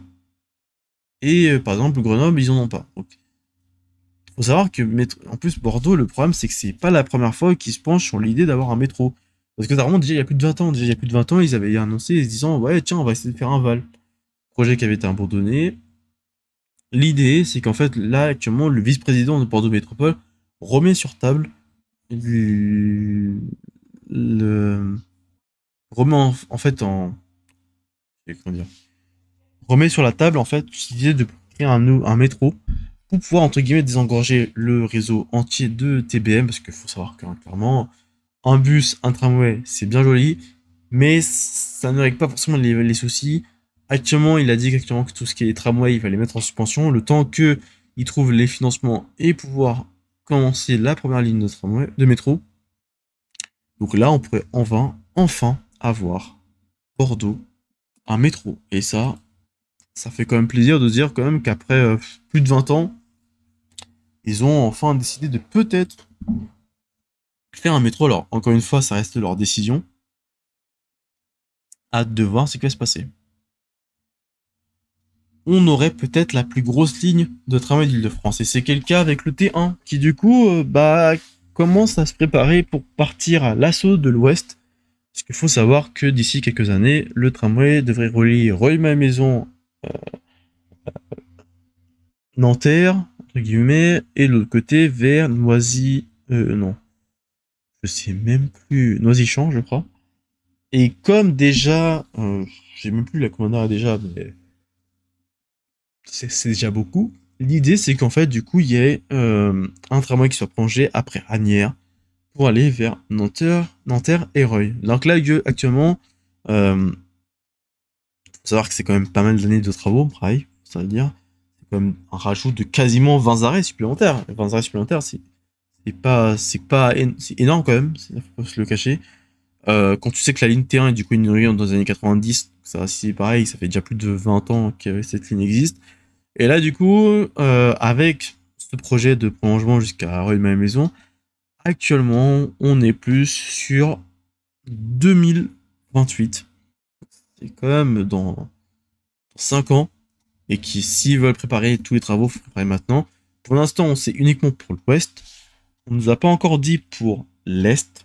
Et euh, par exemple, Grenoble, ils en ont pas. faut savoir que, en plus, Bordeaux, le problème, c'est que c'est pas la première fois qu'ils se penchent sur l'idée d'avoir un métro. Parce que vraiment déjà il y a plus de 20 ans. Déjà il y a plus de 20 ans, ils avaient annoncé, et se disant, ouais, tiens, on va essayer de faire un Val. Projet qui avait été abandonné. L'idée, c'est qu'en fait, là, actuellement, le vice-président de Bordeaux Métropole remet sur table le, remet en, fait en remet sur la table en fait l'idée de créer un, un métro pour pouvoir entre guillemets désengorger le réseau entier de TBM parce qu'il faut savoir que hein, clairement un bus, un tramway, c'est bien joli, mais ça ne règle pas forcément les soucis Actuellement, il a dit exactement que tout ce qui est tramway, il les mettre en suspension le temps que trouve les financements et pouvoir commencer la première ligne de de métro. Donc là, on pourrait enfin, enfin avoir Bordeaux un métro. Et ça, ça fait quand même plaisir de dire quand même qu'après euh, plus de 20 ans, ils ont enfin décidé de peut-être créer un métro. Alors, encore une fois, ça reste leur décision. Hâte de voir ce qui va se passer on aurait peut-être la plus grosse ligne de tramway d'Île-de-France. Et c'est quelqu'un cas avec le T1, qui du coup, euh, bah, commence à se préparer pour partir à l'assaut de l'Ouest. Parce qu'il faut savoir que d'ici quelques années, le tramway devrait relier roy maison euh, euh, Nanterre, entre guillemets, et l'autre côté vers Noisy, non, je sais même plus, Noisy-Champ, je crois. Et comme déjà, J'ai même plus la commande déjà, mais c'est déjà beaucoup. L'idée, c'est qu'en fait, du coup, il y ait euh, un tramway qui soit plongé après Agnières pour aller vers Nanterre, Nanterre et Reuil. Donc là, actuellement, euh, faut savoir que c'est quand même pas mal d'années de travaux, pareil, ça veut dire, c'est quand même un rajout de quasiment 20 arrêts supplémentaires. 20 arrêts supplémentaires, c'est pas, c'est pas, énorme quand même, faut se le cacher. Euh, quand tu sais que la ligne T1 est du coup une rue dans les années 90, ça c'est pareil, ça fait déjà plus de 20 ans que cette ligne existe. Et là du coup, euh, avec ce projet de prolongement jusqu'à rue de ma maison, actuellement on est plus sur 2028. C'est quand même dans, cinq 5 ans. Et qui, s'ils veulent préparer tous les travaux, faut préparer maintenant. Pour l'instant, on sait uniquement pour l'ouest. On nous a pas encore dit pour l'est.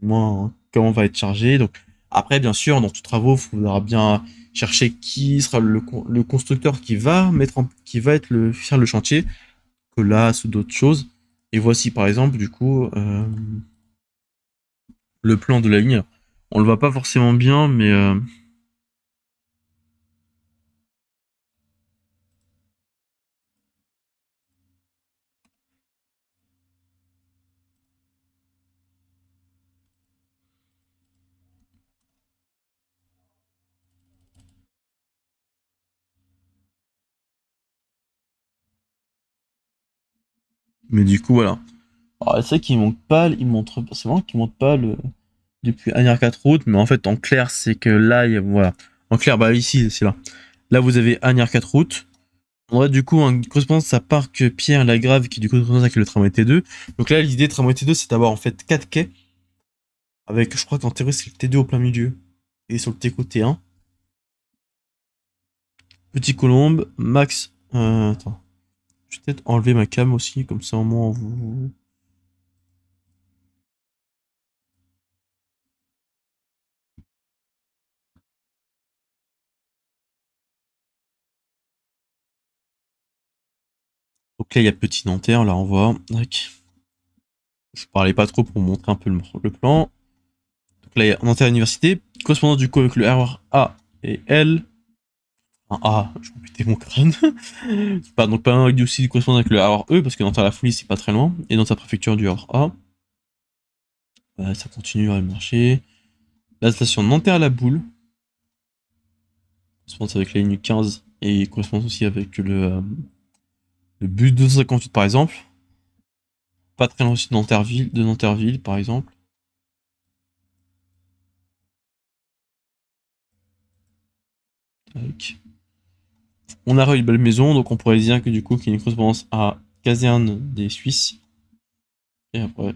Du moins, comment va être chargé. Donc après, bien sûr, dans tous travaux, il faudra bien chercher qui sera le, constructeur qui va mettre qui va être le faire le chantier, là, ou d'autres choses. Et voici par exemple du coup euh, le plan de la ligne. On le voit pas forcément bien, mais euh, Mais du coup, voilà. Ah, c'est vrai qu'il manque pas, il montre, c'est vrai qu'il montre pas le, depuis Anir 4 route mais en fait, en clair, c'est que là, il y a, voilà. En clair, bah ici, c'est là. Là, vous avez Anir 4 route. On va du coup en correspondance à que Pierre Lagrave qui du coup correspondance avec le tramway T2. Donc là, l'idée tramway T2, c'est d'avoir en fait 4 quais. Avec, je crois qu'en théorie, c'est le T2 au plein milieu. Et sur le côté T1. Petit Colombe, Max. Euh, attends. Je vais peut-être enlever ma cam aussi, comme ça au moins on vous... Donc là, il y a Petit Nanterre, là on voit. Je parlais pas trop pour montrer un peu le, plan. Donc là, il y a Nanterre Université, correspondant du coup avec le RRA et L un A, ah, je vais mon crâne. pas, donc pas un dossier du aussi correspond avec le A parce que dans la folie c'est pas très loin. Et dans sa préfecture du hors A, ça continue à marcher. La station Nanterre la boule correspond avec la ligne 15 et correspond aussi avec le, euh, le bus 258 par exemple. Pas très loin aussi de ville de par exemple. On a Belle Maison, donc on pourrait dire que du coup, qu'il y a une correspondance à caserne des Suisses. Et après,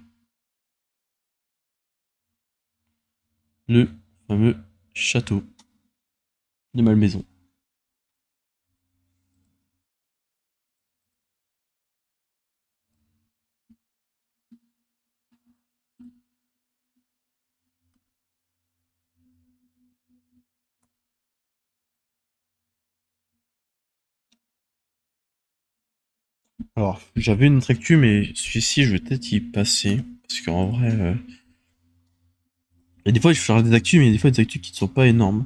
le fameux château de Malmaison. Alors, j'avais une tractu, mais celui-ci, je vais peut-être y passer. Parce qu'en vrai. Euh... Et des fois, je faut des actus, mais des fois, des actus qui ne sont pas énormes.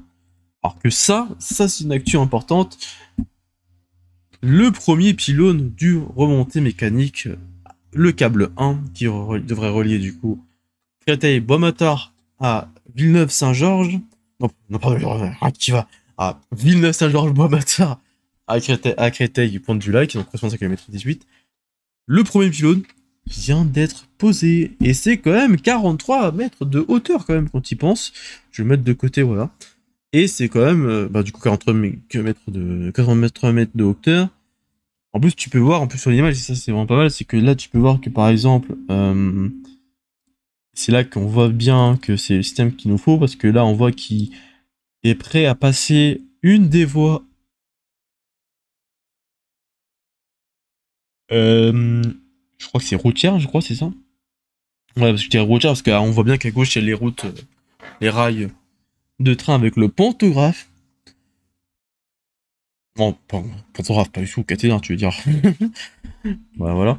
Alors que ça, ça, c'est une actu importante. Le premier pylône du remontée mécanique, le câble 1, qui devrait relier du coup créteil matar à Villeneuve-Saint-Georges. Non, non, Villeneuve qui va à Villeneuve-Saint-Georges-Boismatard à Créteil, du point de du lac, donc 65 km 18. Le premier pylône vient d'être posé. Et c'est quand même 43 mètres de hauteur quand même quand y pense. Je vais le mettre de côté, voilà. Et c'est quand même, euh, bah, du coup, 43 mètres de, mètres de hauteur. En plus, tu peux voir, en plus sur l'image, et ça c'est vraiment pas mal, c'est que là tu peux voir que par exemple, euh, c'est là qu'on voit bien que c'est le système qu'il nous faut, parce que là on voit qu'il est prêt à passer une des voies Euh, je crois que c'est routière, je crois, c'est ça Ouais, parce que je routière, parce qu'on voit bien qu'à gauche, il y a les routes, euh, les rails de train avec le pantographe. Bon, pantographe, pas du tout, cathédrale, tu veux dire. Bah, voilà.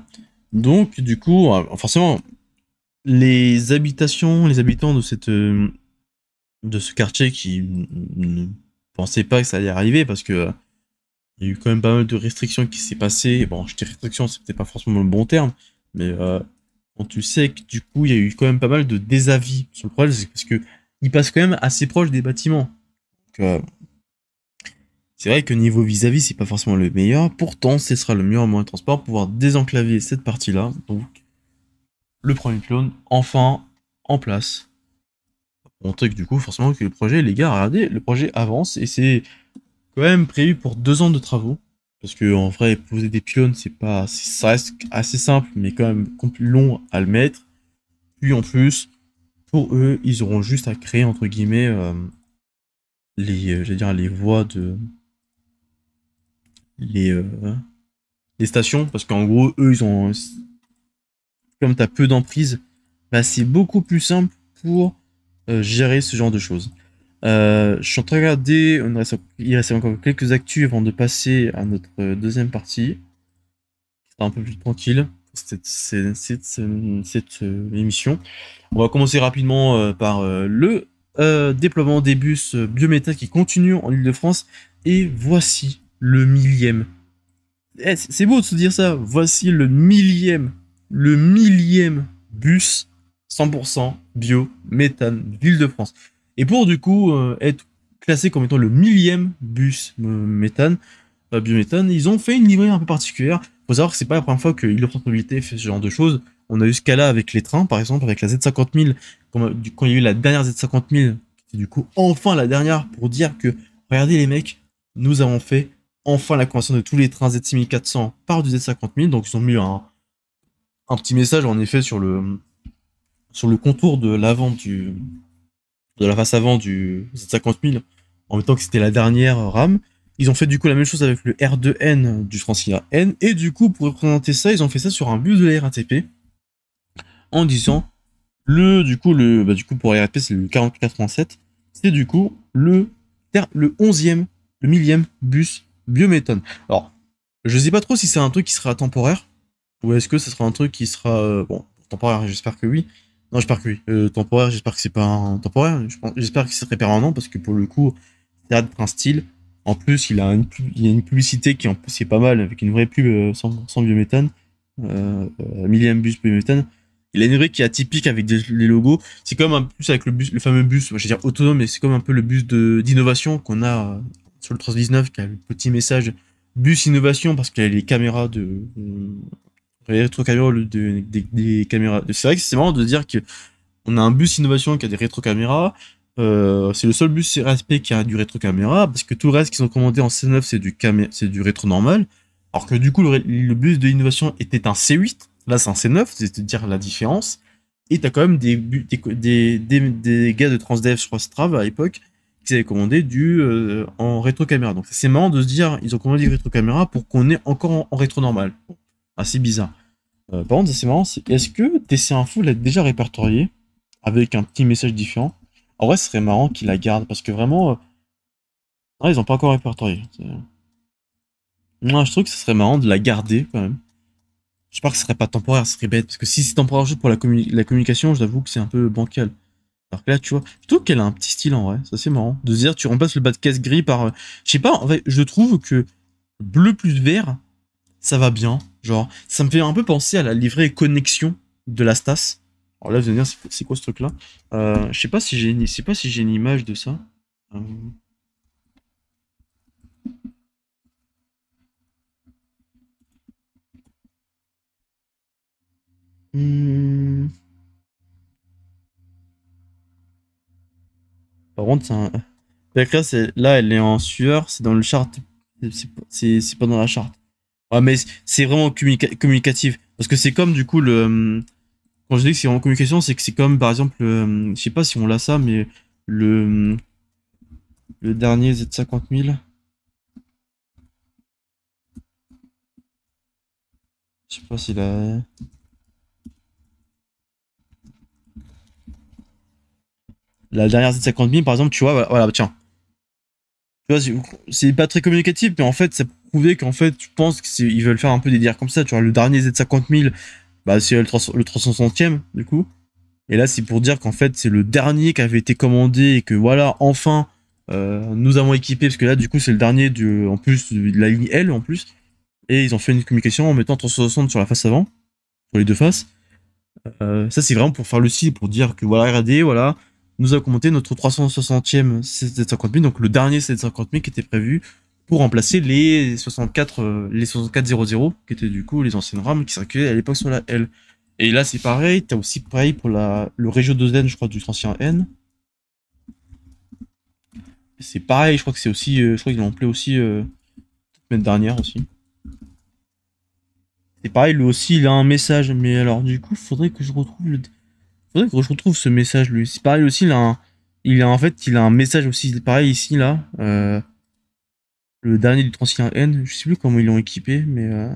Donc, du coup, euh, forcément, les habitations, les habitants de cette de ce quartier qui ne pensaient pas que ça allait arriver parce que il y a eu quand même pas mal de restrictions qui s'est passé. Bon, je dis restrictions, c'était pas forcément le bon terme, mais euh, quand tu sais que du coup, il y a eu quand même pas mal de désavis sur le problème. c'est parce que il passe quand même assez proche des bâtiments. Euh, c'est vrai que niveau vis-à-vis, c'est pas forcément le meilleur. Pourtant, ce sera le meilleur moyen de transport pour pouvoir désenclaver cette partie-là. Donc, le premier clone, enfin, en place. On que du coup, forcément, que le projet, les gars, regardez, le projet avance et c'est même prévu pour deux ans de travaux. Parce que en vrai, poser des pylônes, c'est pas, ça reste assez simple, mais quand même long à le mettre. Puis en plus, pour eux, ils auront juste à créer entre guillemets euh, les, euh, dire les voies de, les, euh, les stations, parce qu'en gros, eux, ils ont, comme tu as peu d'emprise, bah c'est beaucoup plus simple pour gérer ce genre de choses. Euh, je suis en train de regarder, il reste encore quelques actus avant de passer à notre deuxième partie. C'est un peu plus tranquille cette, émission. On va commencer rapidement euh, par euh, le déploiement des bus biométhane qui continue en Ile-de-France. Et voici le millième. Eh, c'est beau de se dire ça, voici le millième, le millième bus 100% biométhane méthane de france et pour du coup euh, être classé comme étant le millième bus euh, méthane, euh, biométhane, ils ont fait une livrée un peu particulière. Il Faut savoir que c'est pas la première fois que lîle Mobilité fait ce genre de choses. On a eu ce cas-là avec les trains, par exemple, avec la Z50 quand il y a eu la dernière Z50 000, du coup enfin la dernière pour dire que, regardez les mecs, nous avons fait enfin la conversion de tous les trains Z6400 par du Z50 Donc ils ont mis un, petit message en effet sur le, sur le contour de l'avant du, de la face avant du Z50 000 en mettant que c'était la dernière rame, Ils ont fait du coup la même chose avec le R2N du Transilien N. Et du coup, pour représenter ça, ils ont fait ça sur un bus de la RATP en disant le du coup le bah, du coup pour RATP c'est le 4087 c'est du coup le le 11e le millième bus biométhane. Alors, je sais pas trop si c'est un truc qui sera temporaire ou est-ce que ce sera un truc qui sera euh, bon temporaire, j'espère que oui, non, j'espère que oui. Euh, temporaire, j'espère que c'est pas un temporaire. J'espère que c'est très permanent parce que pour le coup, Théâtre un style. En plus, il a une, il a une publicité qui en est pas mal avec une vraie pub euh, sans biométhane, euh, euh millième bus biométhane. Il a une vraie qui est atypique avec les logos. C'est comme un plus avec le bus, le fameux bus, je vais dire autonome, mais c'est comme un peu le bus d'innovation qu'on a sur le 319 qui a le petit message bus innovation parce qu'il y a les caméras de, les rétro-caméras des, caméras. C'est vrai que c'est marrant de dire qu'on a un bus innovation qui a des rétro-caméras. Euh, c'est le seul bus CRSP qui a du rétro-caméra, parce que tout le reste qu'ils ont commandé en C9, c'est du, c'est du rétro-normal. Alors que du coup, le, bus de l'innovation était un C8. Là, c'est un C9, c'est-à-dire la différence. Et t'as quand même des, des, des, gars de Transdev, je crois, à l'époque, qui avaient commandé du euh, en rétro-caméra. Donc c'est marrant de se dire, ils ont commandé du rétro-caméra pour qu'on ait encore en rétro-normal assez bizarre. Euh, par contre, c'est marrant, est-ce que TC Info l'a déjà répertorié avec un petit message différent En vrai, ce serait marrant qu'il la garde parce que vraiment, euh, ils n'ont pas encore répertorié. je trouve que ce serait marrant de la garder quand même. je J'espère que ce serait pas temporaire, ce serait bête parce que si c'est temporaire juste pour la, la communication, je l'avoue que c'est un peu bancal. Alors que là, tu vois, je trouve qu'elle a un petit style en vrai, ça c'est marrant. De se dire, tu remplaces le bas de caisse gris par. Euh, je sais pas, en fait, je trouve que bleu plus vert, ça va bien. Genre, ça me fait un peu penser à la livrée connexion de la Stas. Alors là, vous allez me dire, c'est quoi ce truc-là euh, Je sais pas si j'ai une, si une image de ça. Euh. Hmm. Par contre, un... là, elle est en sueur, c'est dans le chart. C'est pas dans la charte. Ouais, mais c'est vraiment communicatif. Parce que c'est comme, du coup, le. Euh, quand je dis que c'est en communication, c'est que c'est comme, par exemple, le... Euh, je sais pas si on l'a ça, mais le. Euh, le dernier Z50 000. Je sais pas s'il a. La dernière Z50 000, par exemple, tu vois, voilà tiens tu vois, c'est pas très communicatif, mais en fait, ça prouvait qu'en fait, je pense qu'ils veulent faire un peu des dires comme ça. Tu vois, le dernier Z50 bah, c'est le, 300, 360e, du coup. Et là, c'est pour dire qu'en fait, c'est le dernier qui avait été commandé et que voilà, enfin, euh, nous avons équipé, parce que là, du coup, c'est le dernier du, en plus, de la ligne L en plus. Et ils ont fait une communication en mettant 360 sur la face avant, sur les deux faces. Euh, ça, c'est vraiment pour faire le site, pour dire que voilà, regardez, voilà, nous avons commenté notre 360e 750 000, donc le dernier 750 000 qui était prévu pour remplacer les 64, euh, les 6400 qui étaient du coup les anciennes RAM qui circulaient à l'époque sur la L. Et là, c'est pareil, as aussi pareil pour la, le Régio 2N, je crois, du ancien N. C'est pareil, je crois que c'est aussi, euh, je crois qu'ils l'ont appelé aussi la euh, semaine dernière aussi. C'est pareil, lui aussi, il a un message, mais alors du coup, il faudrait que je retrouve le que je retrouve ce message lui. C'est pareil aussi, il a, il a en fait, il a un message aussi pareil ici là. Euh, le dernier du Transien N, je sais plus comment ils l'ont équipé, mais euh,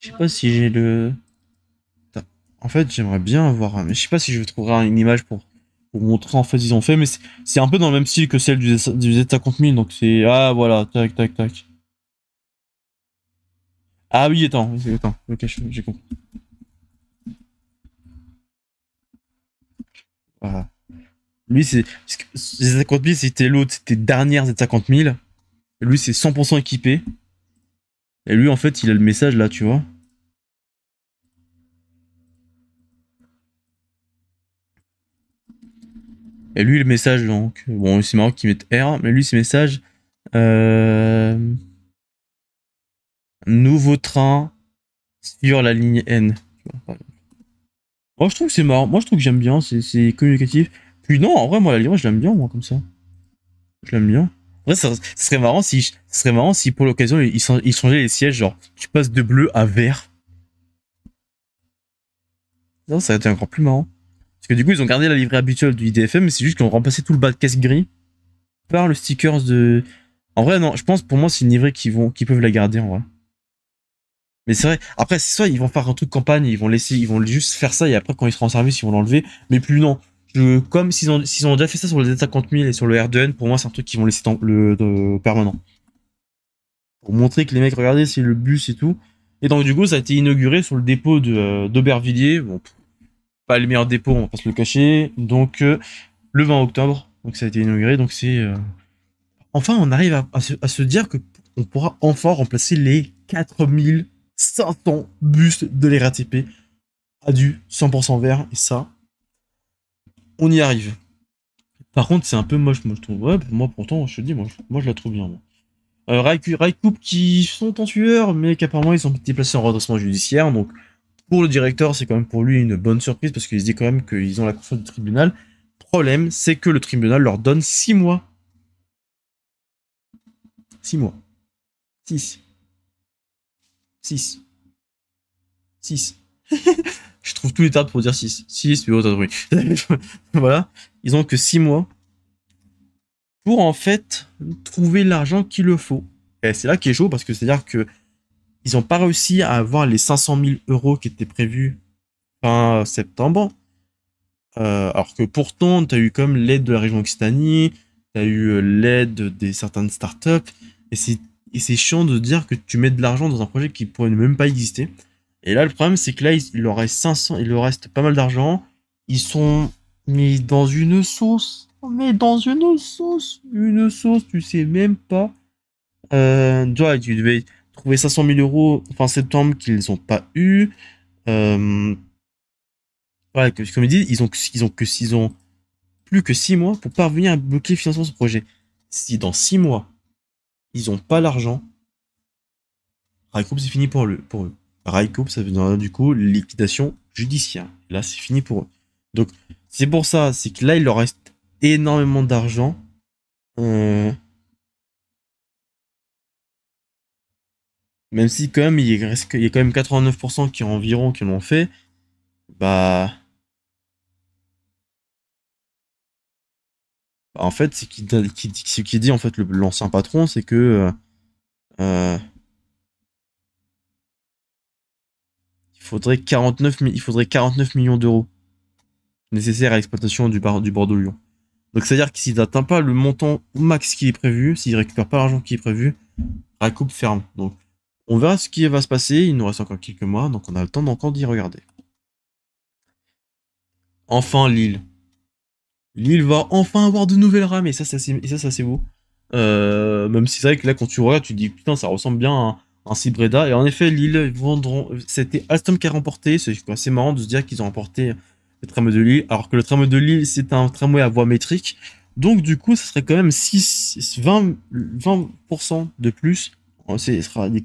Je sais pas si j'ai le. En fait, j'aimerais bien avoir. Un... Je sais pas si je vais trouverai une image pour pour montrer en fait ils ont fait, mais c'est un peu dans le même style que celle du, z50000 donc c'est ah voilà, tac tac tac. Ah oui, attends, attends, ok, j'ai compris. Voilà. Lui, c'est. les 50 000 c'était l'autre, c'était dernière z 50 Lui, c'est 100% équipé. Et lui, en fait, il a le message là, tu vois. Et lui, le message, donc, bon, c'est marrant qu'il mette R, mais lui, ce message. Euh, nouveau train sur la ligne N. Moi, je trouve que c'est marrant. Moi, je trouve que j'aime bien, c'est communicatif. Puis non, en vrai, moi, la ligne, je l'aime bien, moi, comme ça. Je l'aime bien. En vrai, ça, serait marrant si, serait marrant si pour l'occasion, ils, ils changeaient les sièges, genre, tu passes de bleu à vert. Non, ça aurait été encore plus marrant. Parce que du coup, ils ont gardé la livrée habituelle du IDFM, mais c'est juste qu'ils ont remplacé tout le bas de caisse gris par le stickers de. En vrai, non, je pense pour moi, c'est une livrée qui vont, qui peuvent la garder en vrai. Mais c'est vrai. Après, c'est soit ils vont faire un truc campagne, ils vont laisser, ils vont juste faire ça et après quand ils seront en service, ils vont l'enlever. Mais plus non. comme s'ils ont, ont déjà fait ça sur les Z50 et sur le R2N, pour moi, c'est un truc qu'ils vont laisser le, permanent. Pour montrer que les mecs, regardez, c'est le bus et tout. Et donc, du coup, ça a été inauguré sur le dépôt de, euh, d'Aubervilliers. Bon, pas le meilleur dépôt, on va pas se le cacher. Donc euh, le 20 octobre, donc ça a été inauguré. Donc c'est euh, enfin on arrive à, se, dire que on pourra enfin remplacer les 4500 bustes de l'RATP à du 100% vert et ça on y arrive. Par contre, c'est un peu moche, moi je trouve. moi pourtant, je te dis, moi, je, moi je la trouve bien. Euh, Raikoupe qui sont en sueur, mais qu'apparemment ils sont déplacés en redressement judiciaire, donc pour le directeur, c'est quand même pour lui une bonne surprise parce qu'il se dit quand même qu'ils ont la confiance du tribunal. Problème, c'est que le tribunal leur donne 6 mois. 6 mois. 6. 6. 6. Je trouve tous les tardes pour dire 6. 6, mais autre de voilà. Ils ont que 6 mois pour en fait trouver l'argent qu'il le faut. Et c'est là qui est chaud parce que c'est-à-dire que ils n'ont pas réussi à avoir les 500 000 euros qui étaient prévus fin septembre. Euh, alors que pourtant, tu as eu comme l'aide de la région Occitanie, tu as eu euh, l'aide des certaines startups, et c'est, chiant de dire que tu mets de l'argent dans un projet qui pourrait même pas exister. Et là, le problème, c'est que là, il leur reste 500, il leur reste pas mal d'argent. Ils sont mis dans une sauce, mais dans une sauce, une sauce, tu sais même pas. Euh, toi, tu devais, trouver 500 000 euros fin septembre qu'ils n'ont pas eu. voilà, euh, comme, je ils ils ont, ils ont que s'ils ont plus que 6 mois pour parvenir à bloquer financièrement ce projet. Si dans 6 mois, ils n'ont pas l'argent, Raikoup, c'est fini pour, le, pour eux. ça veut dire du coup liquidation judiciaire. Là, c'est fini pour eux. Donc, c'est pour ça, c'est que là, il leur reste énormément d'argent. Euh, Même si quand même, il, y a quand même 89% qui environ qui l'ont fait. Bah... bah en fait, ce qui, ce qui dit en fait le l'ancien patron, c'est que euh, il faudrait 49 il faudrait 49 millions d'euros nécessaires à l'exploitation du, du Bordeaux-Lyon. Donc c'est-à-dire que s'il n'atteint pas le montant max qui est prévu, s'il récupère pas l'argent qui est prévu, la coupe ferme. Donc on verra ce qui va se passer, il nous reste encore quelques mois, donc on a le temps d'encore d'y regarder. Enfin Lille. Lille va enfin avoir de nouvelles rames, et ça, ça c'est beau. Euh, même si c'est vrai que là, quand tu regardes, tu dis putain, ça ressemble bien à un Cybreda, Et en effet, Lille vendront. C'était Alstom qui a remporté. C'est assez marrant de se dire qu'ils ont remporté le tramway de Lille. Alors que le tramway de Lille, c'est un tramway à voie métrique. Donc, du coup, ça serait quand même 6, 20, 20% de plus Hein, ce sera 20%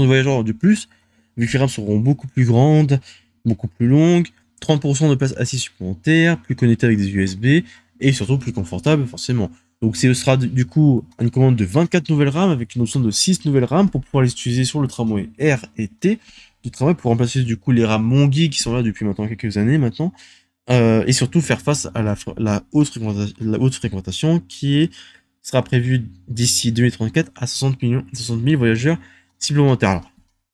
de voyageurs de plus, vu que les rames seront beaucoup plus grandes, beaucoup plus longues, 30% de places assises supplémentaires, plus connectées avec des USB, et surtout plus confortable forcément. Donc ce sera du coup une commande de 24 nouvelles rames avec une option de 6 nouvelles rames pour pouvoir les utiliser sur le tramway R et T du tramway pour remplacer du coup les rames Mongi qui sont là depuis maintenant quelques années maintenant euh, et surtout faire face à la, la, la haute fréquentation qui est sera prévu d'ici 2034 à 60, millions, 60 000 voyageurs supplémentaires.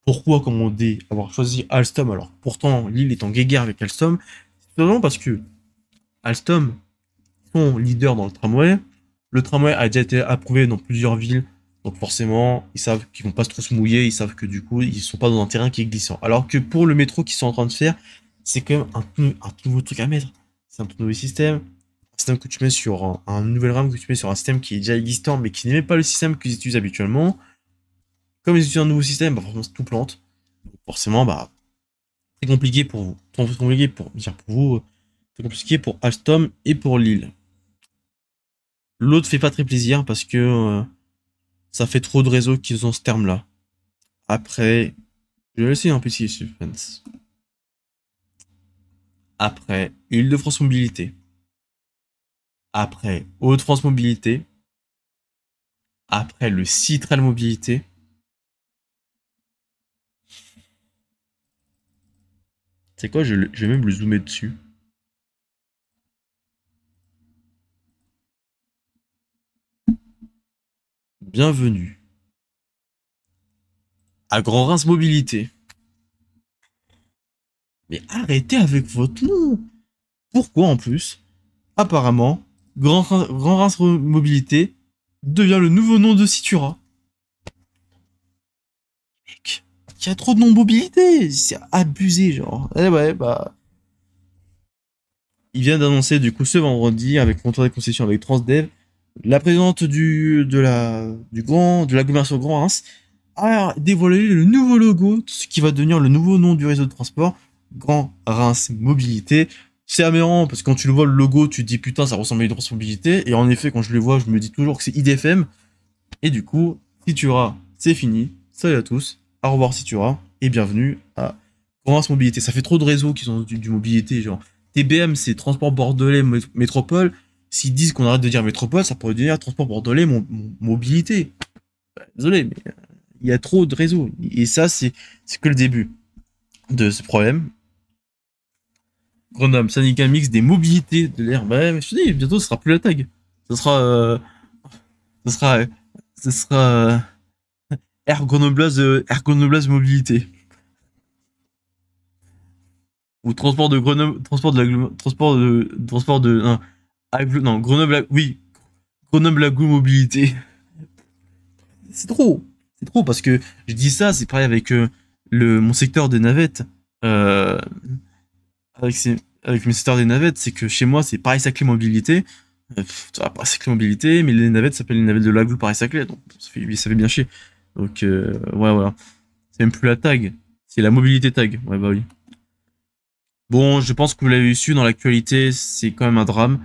pourquoi, comme on dit, avoir choisi Alstom alors pourtant l'île est en guerre avec Alstom C'est simplement parce que Alstom sont leader dans le tramway. Le tramway a déjà été approuvé dans plusieurs villes, donc forcément, ils savent qu'ils vont pas trop se mouiller, ils savent que du coup, ils sont pas dans un terrain qui est glissant. Alors que pour le métro qu'ils sont en train de faire, c'est quand même un, un tout nouveau truc à mettre. C'est un tout nouveau système, système que tu mets sur un, nouvel RAM que tu mets sur un système qui est déjà existant mais qui n'est pas le système qu'ils utilisent habituellement, comme ils utilisent un nouveau système, bah, forcément tout plante. forcément, bah c'est compliqué pour vous. C'est compliqué pour dire pour vous, euh, compliqué pour Alstom et pour Lille. L'autre fait pas très plaisir parce que euh, ça fait trop de réseaux qu'ils ont ce terme-là. Après, je vais laisser un petit suspense. Après, Île-de-France Mobilité. Après, haute transmobilité. Mobilité. Après, le Citral Mobilité. C'est quoi je, vais même le zoomer dessus. Bienvenue à Grand Reims Mobilité. Mais arrêtez avec votre nom Pourquoi en plus Apparemment, Grand, Grand Reims Mobilité devient le nouveau nom de Citura. Mec, il y a trop de noms mobilité c'est abusé, genre. Eh ouais, bah. Il vient d'annoncer du coup ce vendredi, avec contrat de concession avec Transdev, la présidente du, de la, du grand, de l'agglomération Grand Reims a dévoilé le nouveau logo, ce qui va devenir le nouveau nom du réseau de transport, Grand Reims Mobilité, c'est amérant parce que quand tu le vois le logo, tu te dis putain, ça ressemble à une responsabilité. Et en effet, quand je le vois, je me dis toujours que c'est IDFM. Et du coup, si tu auras, c'est fini. Salut à tous. Au revoir si tu auras et bienvenue à Provence Mobilité. Ça fait trop de réseaux qui sont du, mobilité, genre TBM, c'est Transport Bordelais Métropole. S'ils disent qu'on arrête de dire métropole, ça pourrait devenir Transport Bordelais Mobilité. Bah, désolé, mais euh, il y a trop de réseaux. Et ça, c'est que le début de ce problème grenoble syndicat mix des mobilités de l'air. Bah, je te dis, bientôt, ce sera plus la tag. Ce sera. Euh, ce sera. Ce sera. Euh, air Grenobloise, euh, air Mobilité. Ou transport de Grenoble. Transport de Transport de. Transport de. Non, aglo, non Grenoble. Oui. Grenoble Aglo Mobilité. C'est trop. C'est trop parce que je dis ça, c'est pareil avec le, mon secteur des navettes. Euh avec, avec mes des navettes, c'est que chez moi, c'est Paris-Saclay Mobilité. Euh, Paris-Saclay Mobilité, mais les navettes s'appellent les navettes de l'Aglou Paris-Saclay, donc ça fait, bien chier. Donc, euh, ouais, voilà. C'est même plus la tag, c'est la mobilité tag. Ouais, bah oui. Bon, je pense que vous l'avez su dans l'actualité, c'est quand même un drame.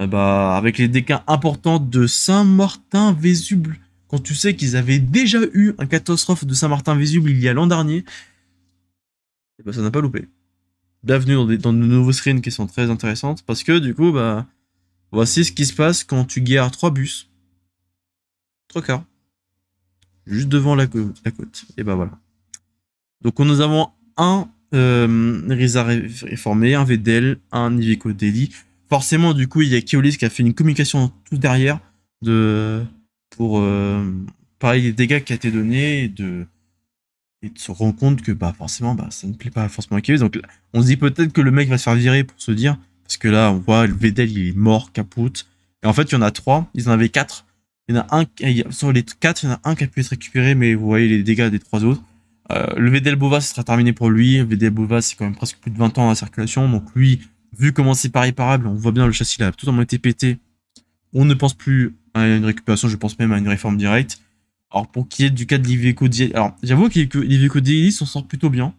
Euh, bah, avec les dégâts importants de Saint-Martin-Vésuble, quand tu sais qu'ils avaient déjà eu un catastrophe de Saint-Martin-Vésuble il y a l'an dernier, et eh bah, ben, ça n'a pas loupé bienvenue dans, de nouveaux screens qui sont très intéressantes parce que du coup, bah, voici ce qui se passe quand tu gères trois bus, trois quarts juste devant la, la côte. Et bah voilà. Donc nous avons un euh, Risa réformé, un Vedel, un Iveco Deli. Forcément, du coup, il y a Keolis qui a fait une communication tout derrière de pour euh, parler des dégâts qui a été donné de et tu te compte que bah forcément bah ça ne plaît pas forcément à Kevin. Donc on se dit peut-être que le mec va se faire virer pour se dire parce que là on voit le Vedel il est mort capote. Et en fait il y en a trois, ils en avaient quatre. Il y en a un sur les quatre il y en a un qui a pu être récupéré mais vous voyez les dégâts des trois autres. Euh, le Vedel Bova ce sera terminé pour lui. Le Vedel Bova c'est quand même presque plus de 20 ans en circulation donc lui vu comment c'est pas réparable on voit bien le châssis il a tout en été pété. On ne pense plus à une récupération, je pense même à une réforme directe. Alors, pour qui est du cas de Liveco Dielis, alors j'avoue que Liveco Dielis s'en sort plutôt bien.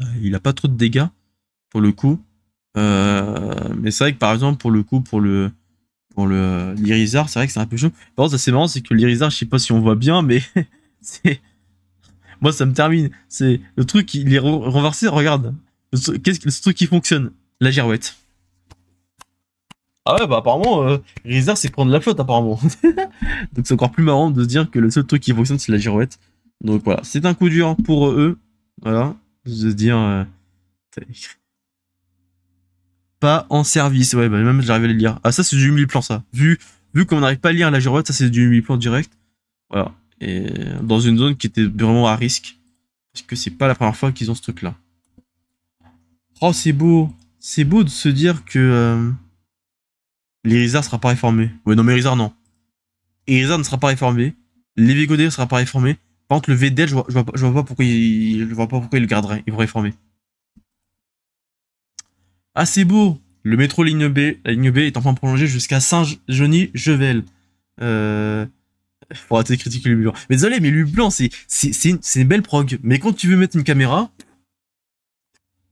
Euh, il a pas trop de dégâts, pour le coup. Euh, mais c'est vrai que par exemple, pour le coup, pour le pour le c'est vrai que c'est un peu chaud. Par contre, c'est marrant, c'est que l'Irizar je sais pas si on voit bien, mais c'est. Moi, ça me termine. C'est le truc, il est renversé, regarde. Qu'est-ce que ce truc qui fonctionne La girouette. Ah ouais, bah apparemment, euh, Rizard, c'est prendre la flotte, apparemment. Donc c'est encore plus marrant de se dire que le seul truc qui fonctionne, c'est la girouette. Donc voilà, c'est un coup dur pour eux. Voilà, de se dire... Euh, pas en service, ouais, bah même j'arrivais à le lire. Ah ça, c'est du mi plan ça. Vu, vu qu'on n'arrive pas à lire la girouette, ça c'est du mi plan direct. Voilà. Et dans une zone qui était vraiment à risque. Parce que c'est pas la première fois qu'ils ont ce truc-là. Oh, c'est beau. C'est beau de se dire que... Euh, L'Irizar sera pas réformé. Ouais, non, mais Irizar, non. Irizar ne sera pas réformé. Lévigodé ne sera pas réformé. Par contre, le VDL, je vois, pas pourquoi il, il le garderait. Il vont réformer. Ah, c'est beau Le métro ligne B, la ligne B est enfin prolongé jusqu'à saint genis jevelle Euh... Faut de critiquer le blanc. Mais désolé, mais le blanc, c'est une, une belle prog. Mais quand tu veux mettre une caméra...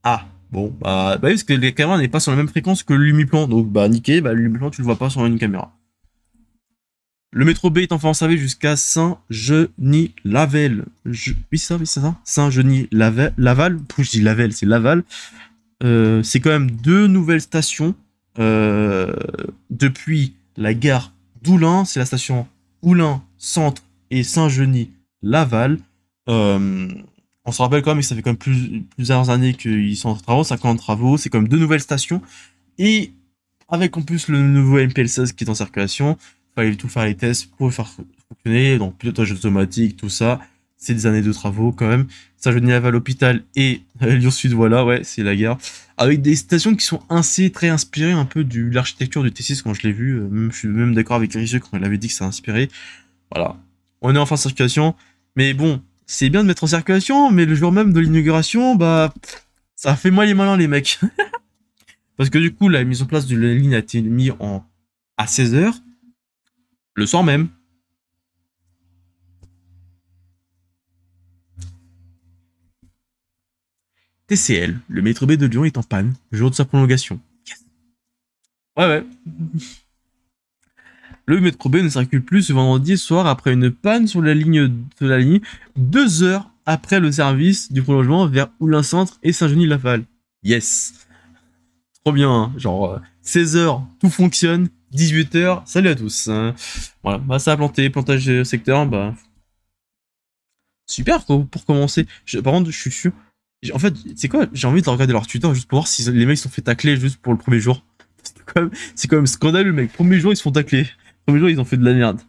Ah Bon, bah, bah parce que la caméra n'est pas sur la même fréquence que l'umiplan. Donc, bah, niqué, bah, l'umiplan, tu le vois pas sur une caméra. Le métro B est enfin en service jusqu'à Saint-Genis-Laval. Oui, ça, oui, c'est ça. Saint-Genis-Laval. Laval. je dis Laval C'est Laval. Euh, c'est quand même deux nouvelles stations. Euh, depuis la gare d'Oulin, c'est la station Oulin Centre et Saint-Genis-Laval. Euh, on se rappelle quand même que ça fait quand même plus, plusieurs années qu'ils sont en travaux, 50 travaux, c'est quand même deux nouvelles stations. Et avec en plus le nouveau MPL16 qui est en circulation, fallait tout faire les tests pour faire fonctionner, donc pilotage automatique, tout ça. C'est des années de travaux quand même. Ça, je venais à l'hôpital et euh, Lyon Sud, voilà, ouais, c'est la gare. Avec des stations qui sont assez très inspirées un peu de l'architecture du T6 quand je l'ai vu. Euh, je suis même d'accord avec Richeux quand il avait dit que ça inspiré. Voilà. On est fin de circulation. Mais bon, c'est bien de mettre en circulation, mais le jour même de l'inauguration, bah, ça fait moins les malins, les mecs. Parce que du coup, la mise en place de la ligne a été mise en, à 16h, le soir même. TCL, le métro B de Lyon est en panne, jour de sa prolongation. Ouais, ouais. Le métro B ne circule plus ce vendredi soir après une panne sur la ligne de la ligne, deux heures après le service du prolongement vers Oulin Centre et Saint-Genis-Laval. Yes Trop bien, hein. genre 16h, euh, tout fonctionne, 18h, salut à tous. Hein. voilà, bah ça a planté, plantage secteur, bah... Super pour commencer. Je, par contre, je suis sûr... En fait, c'est quoi J'ai envie de regarder leur Twitter juste pour voir si les mecs sont fait tacler juste pour le premier jour. C'est quand, même scandaleux, mec. Premier jour, ils se font tacler premier jour, ils ont fait de la merde.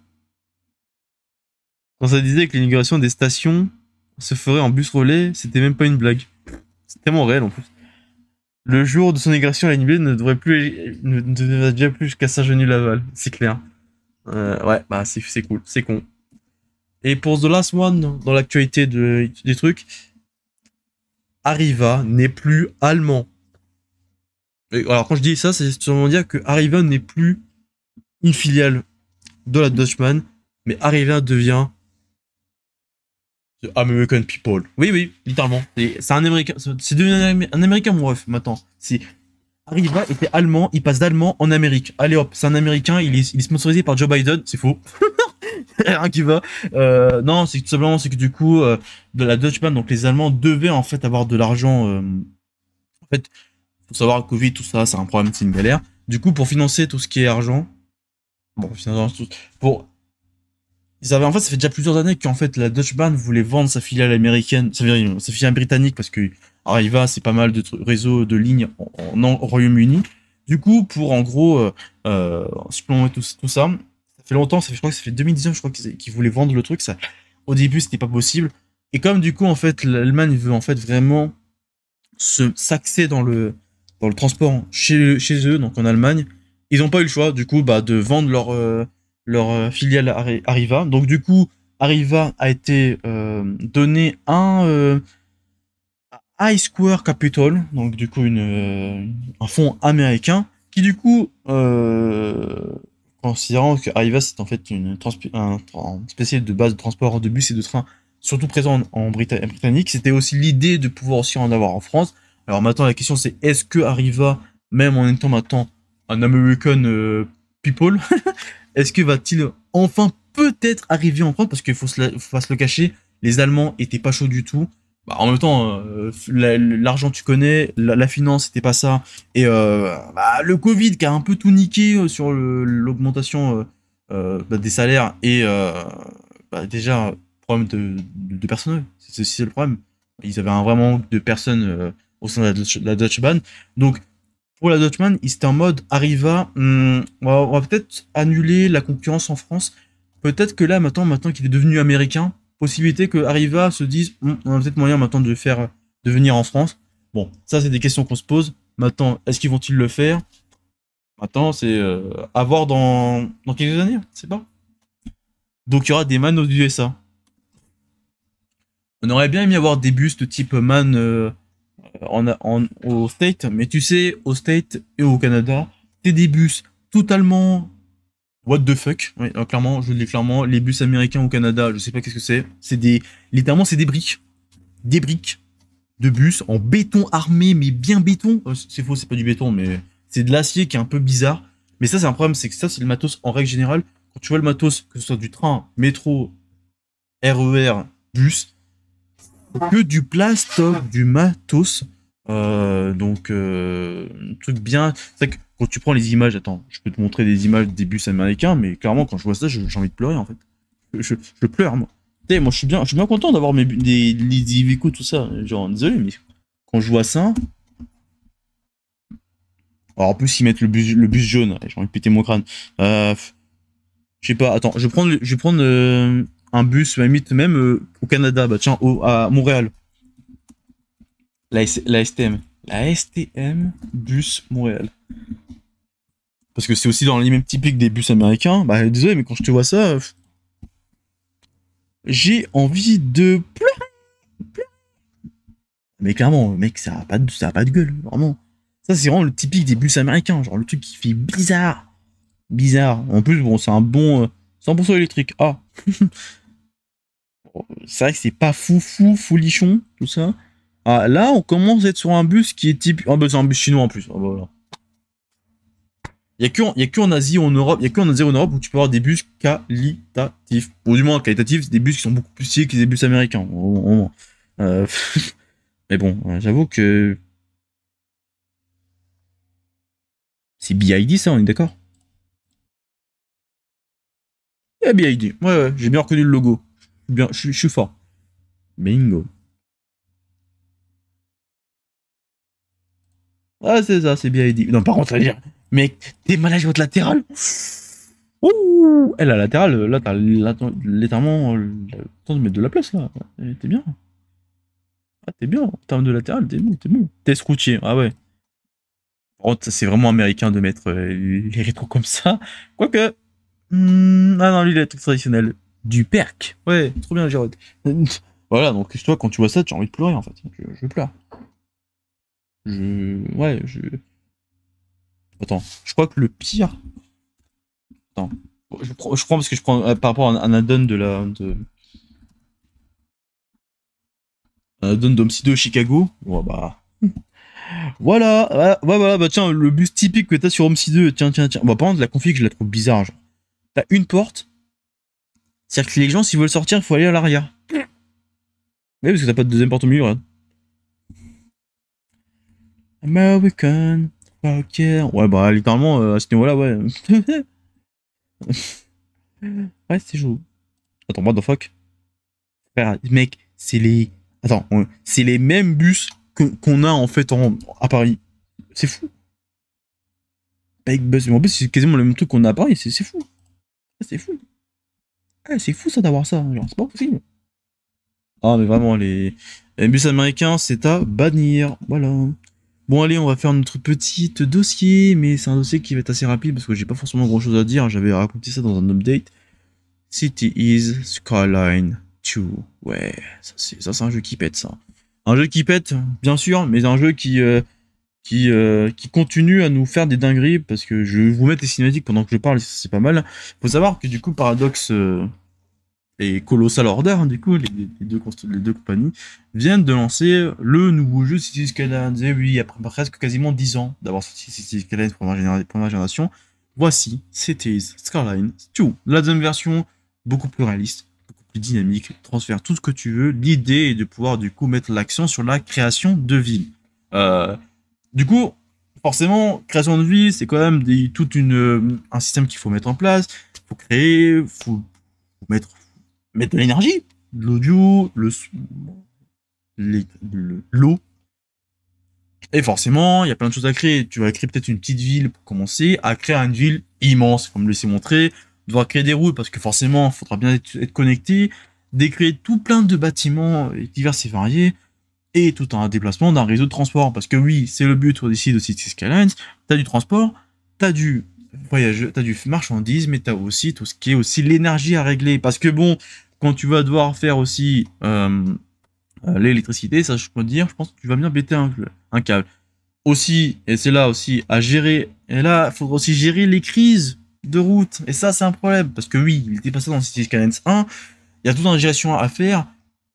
Quand ça disait que l'immigration des stations se ferait en bus relais, c'était même pas une blague. C'est tellement réel en plus. Le jour de son inauguration, la NBA ne devrait plus, ne devrait déjà plus jusqu'à Saint-Genis-Laval, c'est clair. Euh, ouais, bah c'est cool, c'est con. Et pour The Last One, dans l'actualité de, des trucs, Arriva n'est plus allemand. Et alors quand je dis ça, c'est sûrement dire que Arriva n'est plus une filiale de la Dutchman, mais Arriva devient The American People. Oui, oui, littéralement. C'est un Américain, c'est devenu un, Américain, mon ref, maintenant. C'est Arriva était allemand, il passe d'allemand en Amérique. Allez hop, c'est un Américain, il est, sponsorisé par Joe Biden, c'est faux. Rien qui va. Euh, non, c'est tout simplement c'est que du coup, euh, de la Deutsche donc les Allemands devaient en fait avoir de l'argent. Euh, en fait, faut savoir Covid, tout ça, c'est un problème, c'est une galère. Du coup, pour financer tout ce qui est argent, Bon, finalement, pour ils avaient en fait ça fait déjà plusieurs années qu'en fait la Deutsche Bahn voulait vendre sa filiale américaine euh, sa filiale, britannique parce que Arriva c'est pas mal de réseaux de lignes en, Royaume-Uni du coup pour en gros euh, euh tout, tout, ça ça fait longtemps ça fait, je crois que ça fait 2019 je crois qu'ils voulaient vendre le truc ça au début c'était pas possible et comme du coup en fait l'Allemagne veut en fait vraiment se s'axer dans le dans le transport chez chez eux donc en Allemagne ils n'ont pas eu le choix, du coup, bah, de vendre leur, euh, leur euh, filiale Arriva. Donc, du coup, Arriva a été euh, donné à, High Square Capital, donc du coup, une, un fonds américain, qui du coup considérant que Arriva c'est en fait une, un, spécial de base de transport de bus et de train, surtout présent en, britannique. C'était aussi l'idée de pouvoir aussi en avoir en France. Alors maintenant la question c'est est-ce que Arriva, même en étant maintenant un American euh, people, est-ce que va-t-il enfin peut-être arriver en France Parce qu'il faut, se, le cacher, les Allemands étaient pas chauds du tout. Bah, en même temps, euh, l'argent tu connais, la, finance c'était pas ça, et euh, bah, le Covid qui a un peu tout niqué sur l'augmentation bah, des salaires et déjà problème de, de, personnel, c'est le problème. Ils avaient un vraiment manque de personnes au sein de la Deutsche, Band. Bahn, donc pour la Dutchman, il en mode Arriva, hmm, on va, peut-être annuler la concurrence en France. Peut-être que là, maintenant, maintenant qu'il est devenu américain, possibilité que Arriva se dise hmm, on a peut-être moyen maintenant de faire de venir en France. Bon, ça, c'est des questions qu'on se pose. Maintenant, est-ce qu'ils vont-ils le faire Maintenant, c'est euh, à voir dans, quelques années, c'est pas. Donc, il y aura des man aux USA. On aurait bien aimé avoir des bus de type man. Euh, en, en, au State, mais tu sais, au State et au Canada, t'es des bus totalement what the fuck. Euh, clairement, je le dis clairement, les bus américains au Canada, je sais pas qu'est-ce que c'est. C'est des, littéralement, c'est des briques, des briques de bus en béton armé, mais bien béton. Euh, c'est faux, c'est pas du béton, mais c'est de l'acier qui est un peu bizarre. Mais ça, c'est un problème, c'est que ça, c'est le matos en règle générale. Quand tu vois le matos, que ce soit du train, métro, RER, e bus, que du plastique, du matos euh, donc, euh, un truc bien. C'est que quand tu prends les images, attends, je peux te montrer des images des bus américains, mais clairement, quand je vois ça, j'ai envie de pleurer en fait. Je, pleure, moi. moi, je suis bien, je content d'avoir mes des, les tout ça. Genre, désolé, mais quand je vois ça. Alors, en plus, ils mettent le bus, le bus jaune. J'ai envie de péter mon crâne. Euh, je sais pas, attends, je vais prendre, je prendre un bus, même au Canada, bah tiens, à Montréal. La, la STM. La STM Bus Montréal. Parce que c'est aussi dans les mêmes typiques des bus américains. Bah, désolé, mais quand je te vois ça. J'ai envie de pleurer, Mais clairement, mec, ça a pas de, ça a pas de gueule, vraiment. Ça, c'est vraiment le typique des bus américains. Genre le truc qui fait bizarre. Bizarre. En plus, bon, c'est un bon. 100% euh, électrique. Ah C'est vrai que c'est pas fou, fou, folichon, tout ça. Ah, là, on commence à être sur un bus qui est type. Ah, bah, c'est un bus chinois en plus. Ah, bah, voilà. Il n'y a qu'en Asie en Europe, il a qu'en Asie en Europe où tu peux avoir des bus qualitatifs. Ou du moins qualitatifs, des bus qui sont beaucoup plus stylés que des bus américains. Euh, mais bon, euh, j'avoue que. C'est BID ça, on est d'accord Eh BID, ouais, ouais, j'ai bien reconnu le logo. je suis fort. Bingo. Ah, c'est ça, c'est bien dit. Non, par contre, ça veut dire, mec, t'es malade votre latéral. Ouh, elle la latérale, là, t'as littéralement euh, le temps de mettre de la place, là. T'es bien. Ah, t'es bien. En termes de latéral, t'es bon, t'es bon. Test routier, ah ouais. Par contre, c'est vraiment américain de mettre euh, les rétros comme ça. Quoique. Hmm, ah non, lui, il est traditionnel. Du perc. Ouais, trop bien, Jérôme. voilà, donc, toi, quand tu vois ça, tu as envie de pleurer, en fait. Je, je pleure. Je. Ouais, je. Attends, je crois que le pire. Attends. Je, prends, parce que je prends euh, par rapport à un, add-on de la. De... Un add-on 2 Chicago. bah. Voilà, voilà, voilà, bah tiens, le bus typique que t'as sur c 2, tiens, tiens, tiens. Bah, par contre, la config, je la trouve bizarre. Genre. T'as une porte. C'est-à-dire que les gens, s'ils veulent sortir, il faut aller à l'arrière. Mais parce que t'as pas de deuxième porte au milieu, regarde. American. Ok. Ouais, bah, littéralement, euh, à ce niveau-là, ouais. ouais, c'est joué Attends, what the fuck Frère, mec, c'est les... Attends, c'est les mêmes bus qu'on a, en fait, en, à Paris. C'est fou. Avec bus, en c'est quasiment le même truc qu'on a à Paris. C'est fou. C'est fou. Ah, ah, c'est fou, ça, d'avoir ça. Hein, c'est pas possible. Ah, mais vraiment, les, les bus américains, c'est à bannir. Voilà. Bon allez, on va faire notre petit dossier, mais c'est un dossier qui va être assez rapide parce que j'ai pas forcément grand chose à dire, j'avais raconté ça dans un update. City is Skyline 2. Ouais, ça c'est un jeu qui pète ça. Un jeu qui pète, bien sûr, mais un jeu qui, euh, euh, qui, continue à nous faire des dingueries parce que je vais vous mettre les cinématiques pendant que je parle, c'est pas mal. Faut savoir que du coup paradoxe. Euh, et Colossal Order, hein, du coup, les, deux, les, deux, compagnies, viennent de lancer le nouveau jeu Cities Skylines. Et eh oui, après presque quasiment 10 ans d'avoir sorti Cities Skylines première, première génération, voici Cities Skylines 2. La deuxième version, beaucoup plus réaliste, beaucoup plus dynamique, transfère tout ce que tu veux. L'idée est de pouvoir, du coup, mettre l'accent sur la création de ville euh, du coup, forcément, création de ville, c'est quand même des, toute une, euh, un système qu'il faut mettre en place. Faut créer, faut mettre, mettre de l'énergie, de l'audio, le l'eau. Et forcément, il y a plein de choses à créer. Tu vas créer peut-être une petite ville pour commencer, à créer une ville immense, comme je le s'est montrer, devoir créer des routes parce que forcément, il faudra bien être, connecté, décréer tout plein de bâtiments euh, divers et variés, et tout un déplacement d'un réseau de transport. Parce que oui, c'est le but ici de City Skylines, tu as du transport, tu as du voyage, as du marchandise, mais as aussi tout ce qui est aussi l'énergie à régler. Parce que bon, quand tu vas devoir faire aussi euh, euh, l'électricité, ça je peux dire, je pense que tu vas bien bêter un, câble. Aussi, et c'est là aussi à gérer. Et là, il faudra aussi gérer les crises de route. Et ça, c'est un problème. Parce que oui, il était passé dans City 1. Il y a toute une gestion à faire.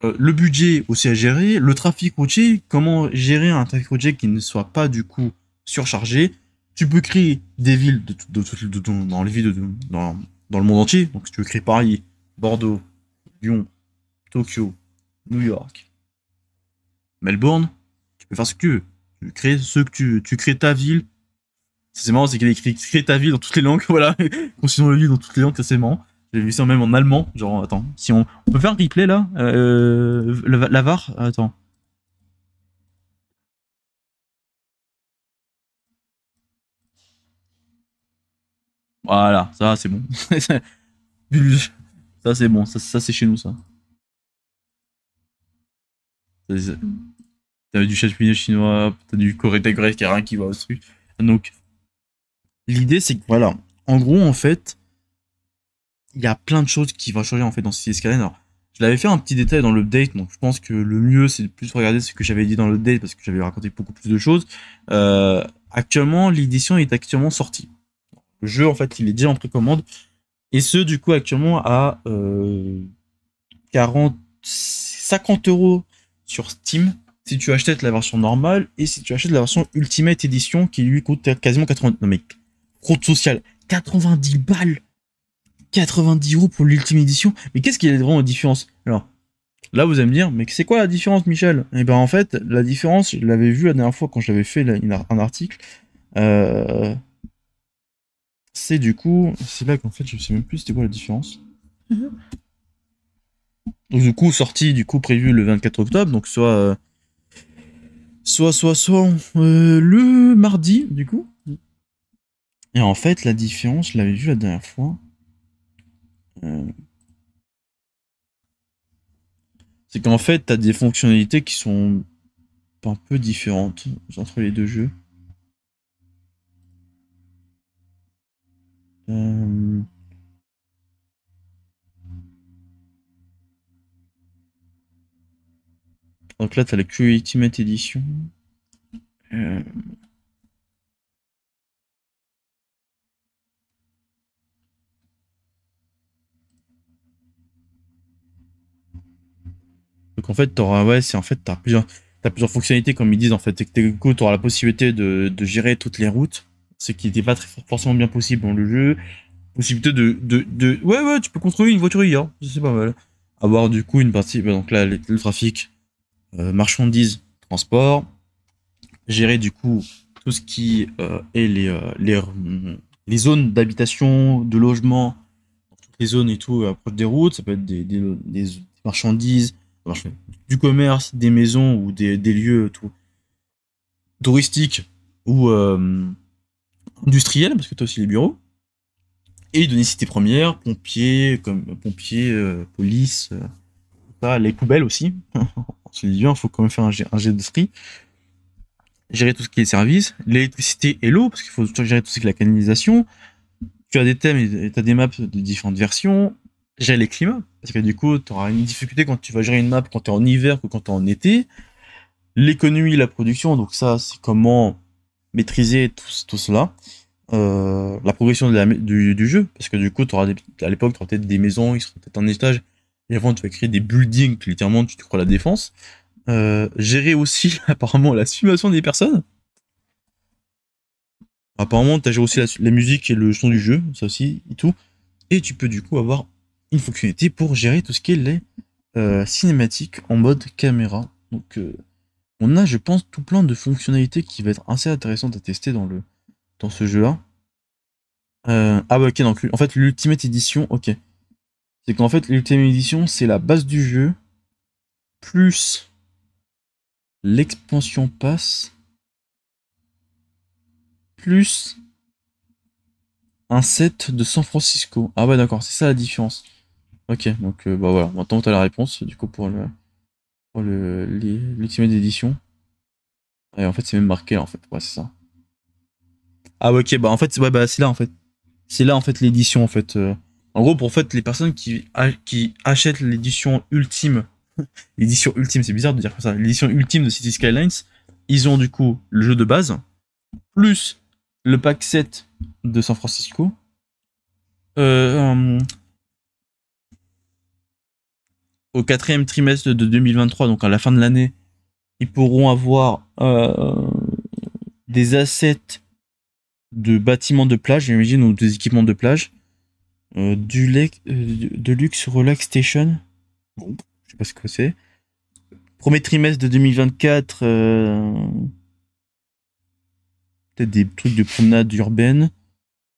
Euh, le budget aussi à gérer. Le trafic routier. Comment gérer un trafic routier qui ne soit pas du coup surchargé tu peux créer des villes dans les villes dans, dans, le monde entier. Donc, si tu veux créer Paris, Bordeaux, Lyon, Tokyo, New York, Melbourne, tu peux faire ce que tu veux. Tu crées ce que tu, tu crées ta ville. C'est marrant, c'est a écrit crée ta ville dans toutes les langues, voilà. Considérons le ville dans toutes les langues, ça c'est marrant. J'ai vu ça même en allemand. Genre, attends, si on, peut faire un replay là, euh, la attends. Voilà, ça c'est bon. ça c'est bon, ça, c'est chez nous ça. T'as du champignat chinois, t'as du coré qui a rien qui va au truc. Donc, l'idée c'est que voilà, en gros en fait, il y a plein de choses qui vont changer en fait dans ce escalade. Alors, je l'avais fait un petit détail dans l'update, donc je pense que le mieux c'est de plus regarder ce que j'avais dit dans l'update parce que j'avais raconté beaucoup plus de choses. Euh, actuellement, l'édition est actuellement sortie. Le jeu, en fait, il est déjà en précommande. Et ce, du coup, actuellement à 40, euh, 50 euros sur Steam si tu achètes la version normale et si tu achètes la version Ultimate Edition qui lui coûte quasiment 80. Non, mais route sociale, 90 balles 90 euros pour l'Ultimate Edition Mais qu'est-ce qu'il y a vraiment de différence Alors, Là, vous allez me dire, mais c'est quoi la différence, Michel Eh bien, en fait, la différence, je l'avais vu la dernière fois quand j'avais fait un article. Euh, c'est du coup, c'est là qu'en fait, je sais même plus c'était quoi la différence. Donc, mhm. du coup, sortie du coup prévu le 24 octobre, donc soit, euh, soit, soit, euh, le mardi, du coup. Et en fait, la différence, je l'avais vu la dernière fois. Euh, c'est qu'en fait, as des fonctionnalités qui sont un peu différentes entre les deux jeux. Euh, Donc là, tu as la Q Ultimate Edition. Euh. Donc en fait, t'auras, ouais, c'est en fait, t'as plusieurs, as plusieurs fonctionnalités, comme ils disent, en fait. Et que tu auras la possibilité de, gérer toutes les routes ce qui n'était pas très, forcément bien possible dans le jeu. Possibilité de, de, Ouais, ouais, tu peux contrôler une voiture hier, c'est pas mal. Avoir du coup une partie. Bah, donc là, le, trafic, euh, marchandises, transport. Gérer du coup tout ce qui euh, est les, euh, les, zones d'habitation, de logement, toutes les zones et tout, à proche des routes. Ça peut être des, marchandises, du commerce, des maisons ou des, lieux tout, touristiques ou industriel parce que tu as aussi les bureaux, et de nécessité première, pompiers, comme pompiers, euh, police, euh, les poubelles aussi. On se bien, faut quand même faire un, jet de Gérer tout ce qui est service, l'électricité et l'eau, parce qu'il faut gérer tout ce qui est la canalisation. Tu as des thèmes et tu as des maps de différentes versions. Gérer les climats, parce que du coup, tu auras une difficulté quand tu vas gérer une map quand tu es en hiver que quand tu es en été. L'économie, la production, donc ça, c'est comment maîtriser tout, tout cela, euh, la progression du, jeu, parce que du coup, auras à l'époque, tu auras peut-être des maisons, ils seront peut-être en étage, et avant, tu vas créer des buildings, littéralement, tu te crois la défense. Euh, gérer aussi, apparemment, la simulation des personnes. Apparemment, tu as géré aussi la, musique et le son du jeu, ça aussi, et tout. Et tu peux du coup avoir une fonctionnalité pour gérer tout ce qui est les euh, cinématiques en mode caméra. Donc, on a, je pense, tout plein de fonctionnalités qui va être assez intéressantes à tester dans, le, ce jeu-là. Euh, ah bah ok, donc en fait, l'Ultimate Edition, ok. C'est qu'en fait, l'Ultimate Edition, c'est la base du jeu, plus l'expansion passe, plus un set de San Francisco. Ah ouais, d'accord, c'est ça la différence. Ok, donc euh, bah voilà, maintenant tu as la réponse, du coup, pour le... Oh, l'ultime l'Ultimate édition Et en fait, c'est même marqué, en fait. Ouais, c'est ça. Ah, ok, bah en fait, ouais, bah, c'est là, en fait. C'est là, en fait, l'édition, en fait. Euh. En gros, pour en fait, les personnes qui, qui achètent l'édition ultime, l'édition ultime, c'est bizarre de dire comme ça, l'édition ultime de City Skylines, ils ont du coup le jeu de base, plus le pack 7 de San Francisco, euh, euh au quatrième trimestre de 2023, donc à la fin de l'année, ils pourront avoir euh, des assets de bâtiments de plage, j'imagine, ou des équipements de plage, euh, du lait euh, de luxe relax station. Bon, je sais pas ce que c'est. Premier trimestre de 2024, peut-être des trucs de promenade urbaine,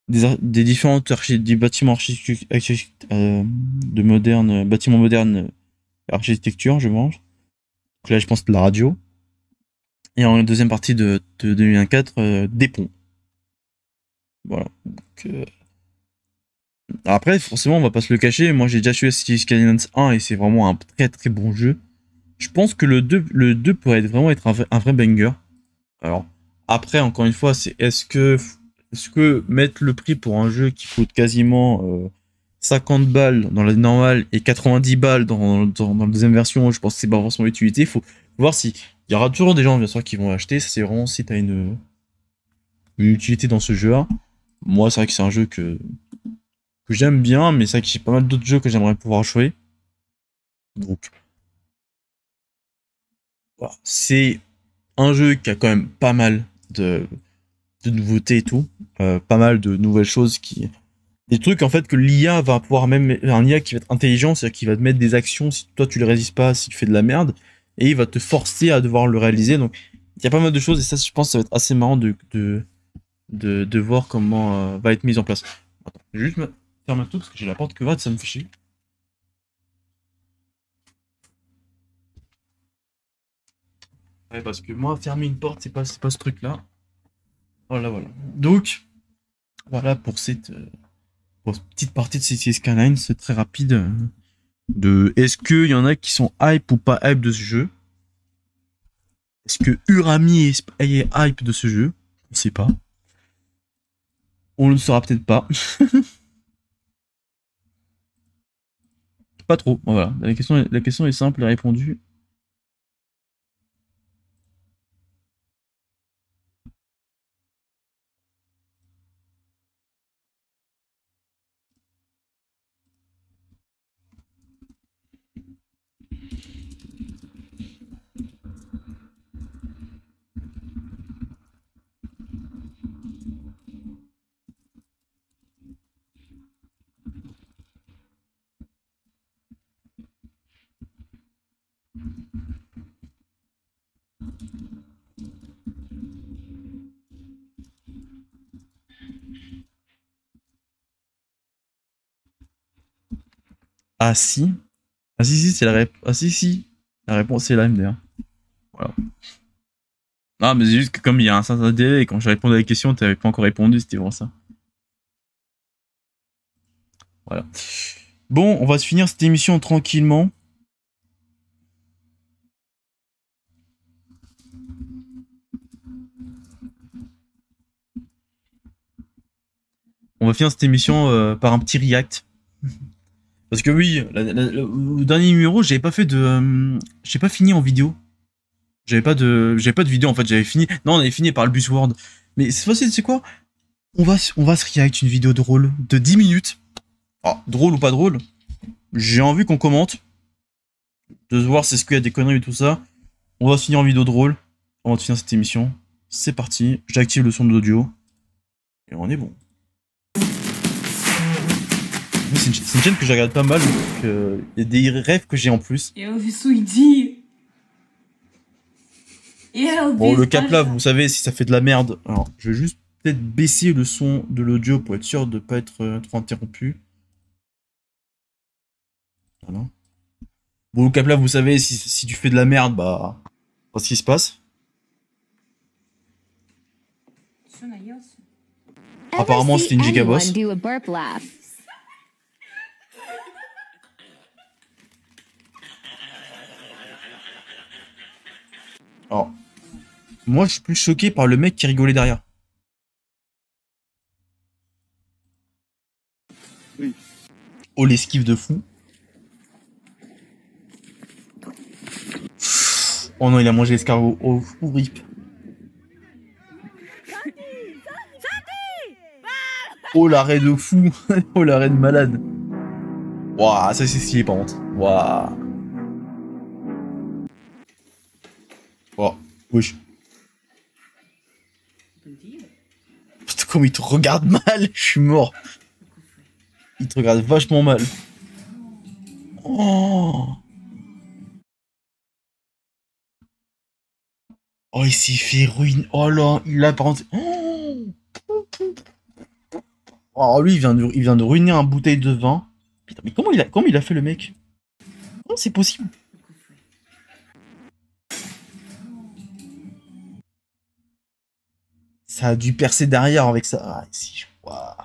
des, des différentes des bâtiments de modernes, bâtiments modernes architecture, je mange. Donc là, je pense de la radio. Et en deuxième partie de, de 2004, euh, des ponts. Voilà. Donc, euh, Après, forcément, on va pas se le cacher. Moi, j'ai déjà joué est City 1 et c'est vraiment un très très bon jeu. Je pense que le 2, le 2 pourrait être vraiment être un vrai, un vrai banger. Alors, après, encore une fois, c'est est-ce que, est -ce que mettre le prix pour un jeu qui coûte quasiment euh, 50 balles dans la normale et 90 balles dans, la deuxième version, je pense que c'est pas forcément utilité. Il faut voir si. Il y aura toujours des gens, bien sûr, qui vont acheter. c'est vraiment si tu une, une utilité dans ce jeu-là. Moi, c'est vrai que c'est un jeu que, que j'aime bien, mais c'est vrai que j'ai pas mal d'autres jeux que j'aimerais pouvoir jouer. Donc. C'est un jeu qui a quand même pas mal de, de nouveautés et tout. Euh, pas mal de nouvelles choses qui des trucs en fait que l'IA va pouvoir même un IA qui va être intelligent, c'est-à-dire qu'il va te mettre des actions si toi tu le résistes pas, si tu fais de la merde, et il va te forcer à devoir le réaliser. Donc il y a pas mal de choses et ça je pense que ça va être assez marrant de de, voir comment euh, va être mise en place. Attends, je vais juste me fermer tout parce que j'ai la porte que va, ça me fait chier. Ouais, parce que moi, fermer une porte, c'est pas, pas ce truc-là. Voilà, voilà. Donc, voilà pour cette. Euh, petite partie de City Skyline c'est très rapide. Euh, de est-ce qu'il y en a qui sont hype ou pas hype de ce jeu Est-ce que Urami est hype de ce jeu On ne sait pas. On ne le saura peut-être pas. pas trop. Voilà. La question, la question est simple, et répondu Ah si. Ah, si si, c'est la réponse. Ah, la réponse c'est l'AMD. Hein. Voilà. Ah mais c'est juste que comme il y a un certain délai, quand je répondais à la question, t'avais pas encore répondu, c'était vraiment ça. Voilà. Bon, on va se finir cette émission tranquillement. On va finir cette émission euh, par un petit react. Parce que oui, le dernier numéro, j'avais pas fait de, euh, j'ai pas fini en vidéo. J'avais pas de, j'avais pas de vidéo en fait. J'avais fini. Non, on avait fini par le Buzzword. Mais cette facile, c'est quoi On va, on va se react une vidéo drôle de 10 minutes. Ah, drôle ou pas drôle J'ai envie qu'on commente, de se voir si c'est ce qu'il y a des conneries et tout ça. On va se finir en vidéo drôle. On va finir cette émission. C'est parti. J'active le son de l'audio et on est bon c'est une, chaîne que je regarde pas mal. Euh, il y a des rêves que j'ai en plus. Et il dit. bon, le cap là, vous savez, si ça fait de la merde. Alors, je vais juste peut-être baisser le son de l'audio pour être sûr de ne pas être euh, trop interrompu. Voilà. Bon, le cap là, vous savez, si, tu fais de la merde, bah. quest ce qui se passe. Apparemment, c'est une gigaboss. Alors, oh. moi, je suis plus choqué par le mec qui rigolait derrière. Oui. Oh, l'esquive de fou. Oh non, il a mangé l'escargot. Oh, rip. Oh l'arrêt de fou Oh l'arrêt de malade Waouh, ça c'est stylé par contre. Waouh Oui. Putain, comme il te regarde mal, je suis mort. Il te regarde vachement mal. Oh. Oh, il s'est fait ruine. Oh là, il a pas oh. oh, lui, il vient, de, il vient de ruiner un bouteille de vin. Putain, mais comment il a, comment il a fait le mec Comment c'est possible Ça a dû percer derrière avec ça. Ah, ici, crois...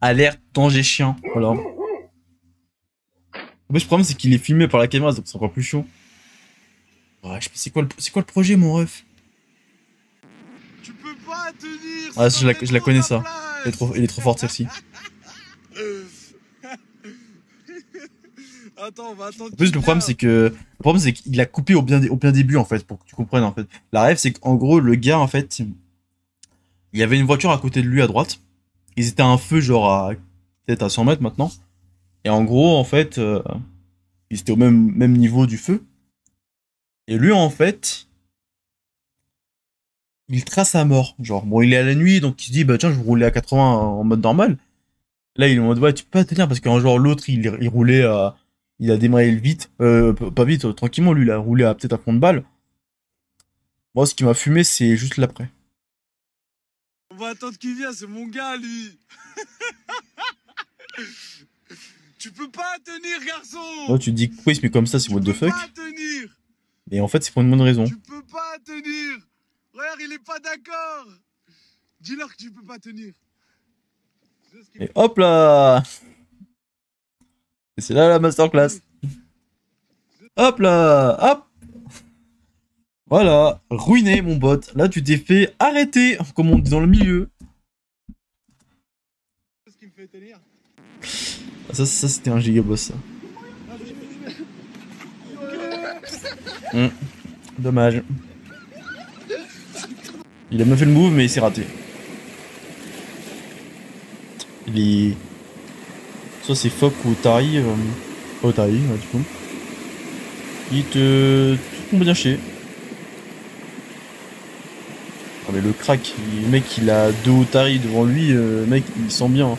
Alerte, danger chien. Voilà. En plus, le problème, c'est qu'il est filmé par la caméra, donc c'est encore plus chaud c'est quoi, le... projet, mon ref Tu peux pas tenir Ah, je la, connais, ça. Il est trop, forte, celle-ci. Attends, va attendre. En plus, le problème, c'est que. Le problème, c'est qu'il a coupé au bien, début, en fait, pour que tu comprennes, en fait. La rêve, c'est qu'en gros, le gars, en fait, il y avait une voiture à côté de lui à droite. Ils étaient à un feu, genre à. Peut-être à 100 mètres maintenant. Et en gros, en fait, euh, ils étaient au même niveau du feu. Et lui, en fait, il trace à mort. Genre, bon, il est à la nuit, donc il se dit, bah tiens, je vais rouler à 80 en mode normal. Là, il est en mode, ouais, tu peux pas tenir, parce qu'un genre, l'autre, il, roulait à. Il a démarré vite, euh, pas vite, euh, tranquillement, lui, il a roulé à peut-être un fond de balle. Moi, ce qui m'a fumé, c'est juste l'après. On va attendre qu'il vienne, c'est mon gars, lui Tu peux pas tenir, garçon Oh, tu dis quoi mais comme ça, c'est what the fuck et en fait, c'est pour une bonne raison. Tu peux pas tenir Regarde, il est pas d'accord Dis-leur que tu peux pas tenir Et hop là Et c'est là la masterclass Hop là Hop Voilà Ruiné, mon bot Là, tu t'es fait arrêter, comme on dit dans le milieu ça, c'était un gigaboss, ça. Mm. Dommage. Il a bien fait le move, mais il s'est raté. Il est... Soit c'est Fock ou Otari. Euh, oh, du coup. Il te... Tout tombe bien chez. Ah, mais le crack, le mec, il a deux Otari devant lui, euh, mec, il sent bien. Hein.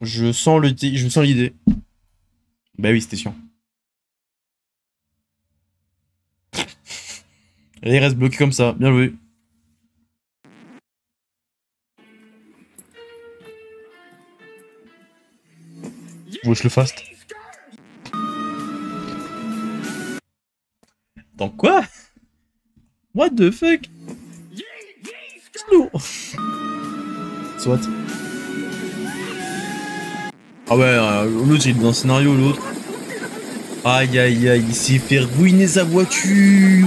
Je sens le, je sens l'idée. Bah oui, c'était chiant. Et il reste bloqué comme ça, bien joué. Wesh je le fast. Dans quoi What the fuck Soit. Ah ouais, euh, l'autre il est dans le scénario, l'autre. Aïe aïe aïe, il s'est fait ruiner sa voiture.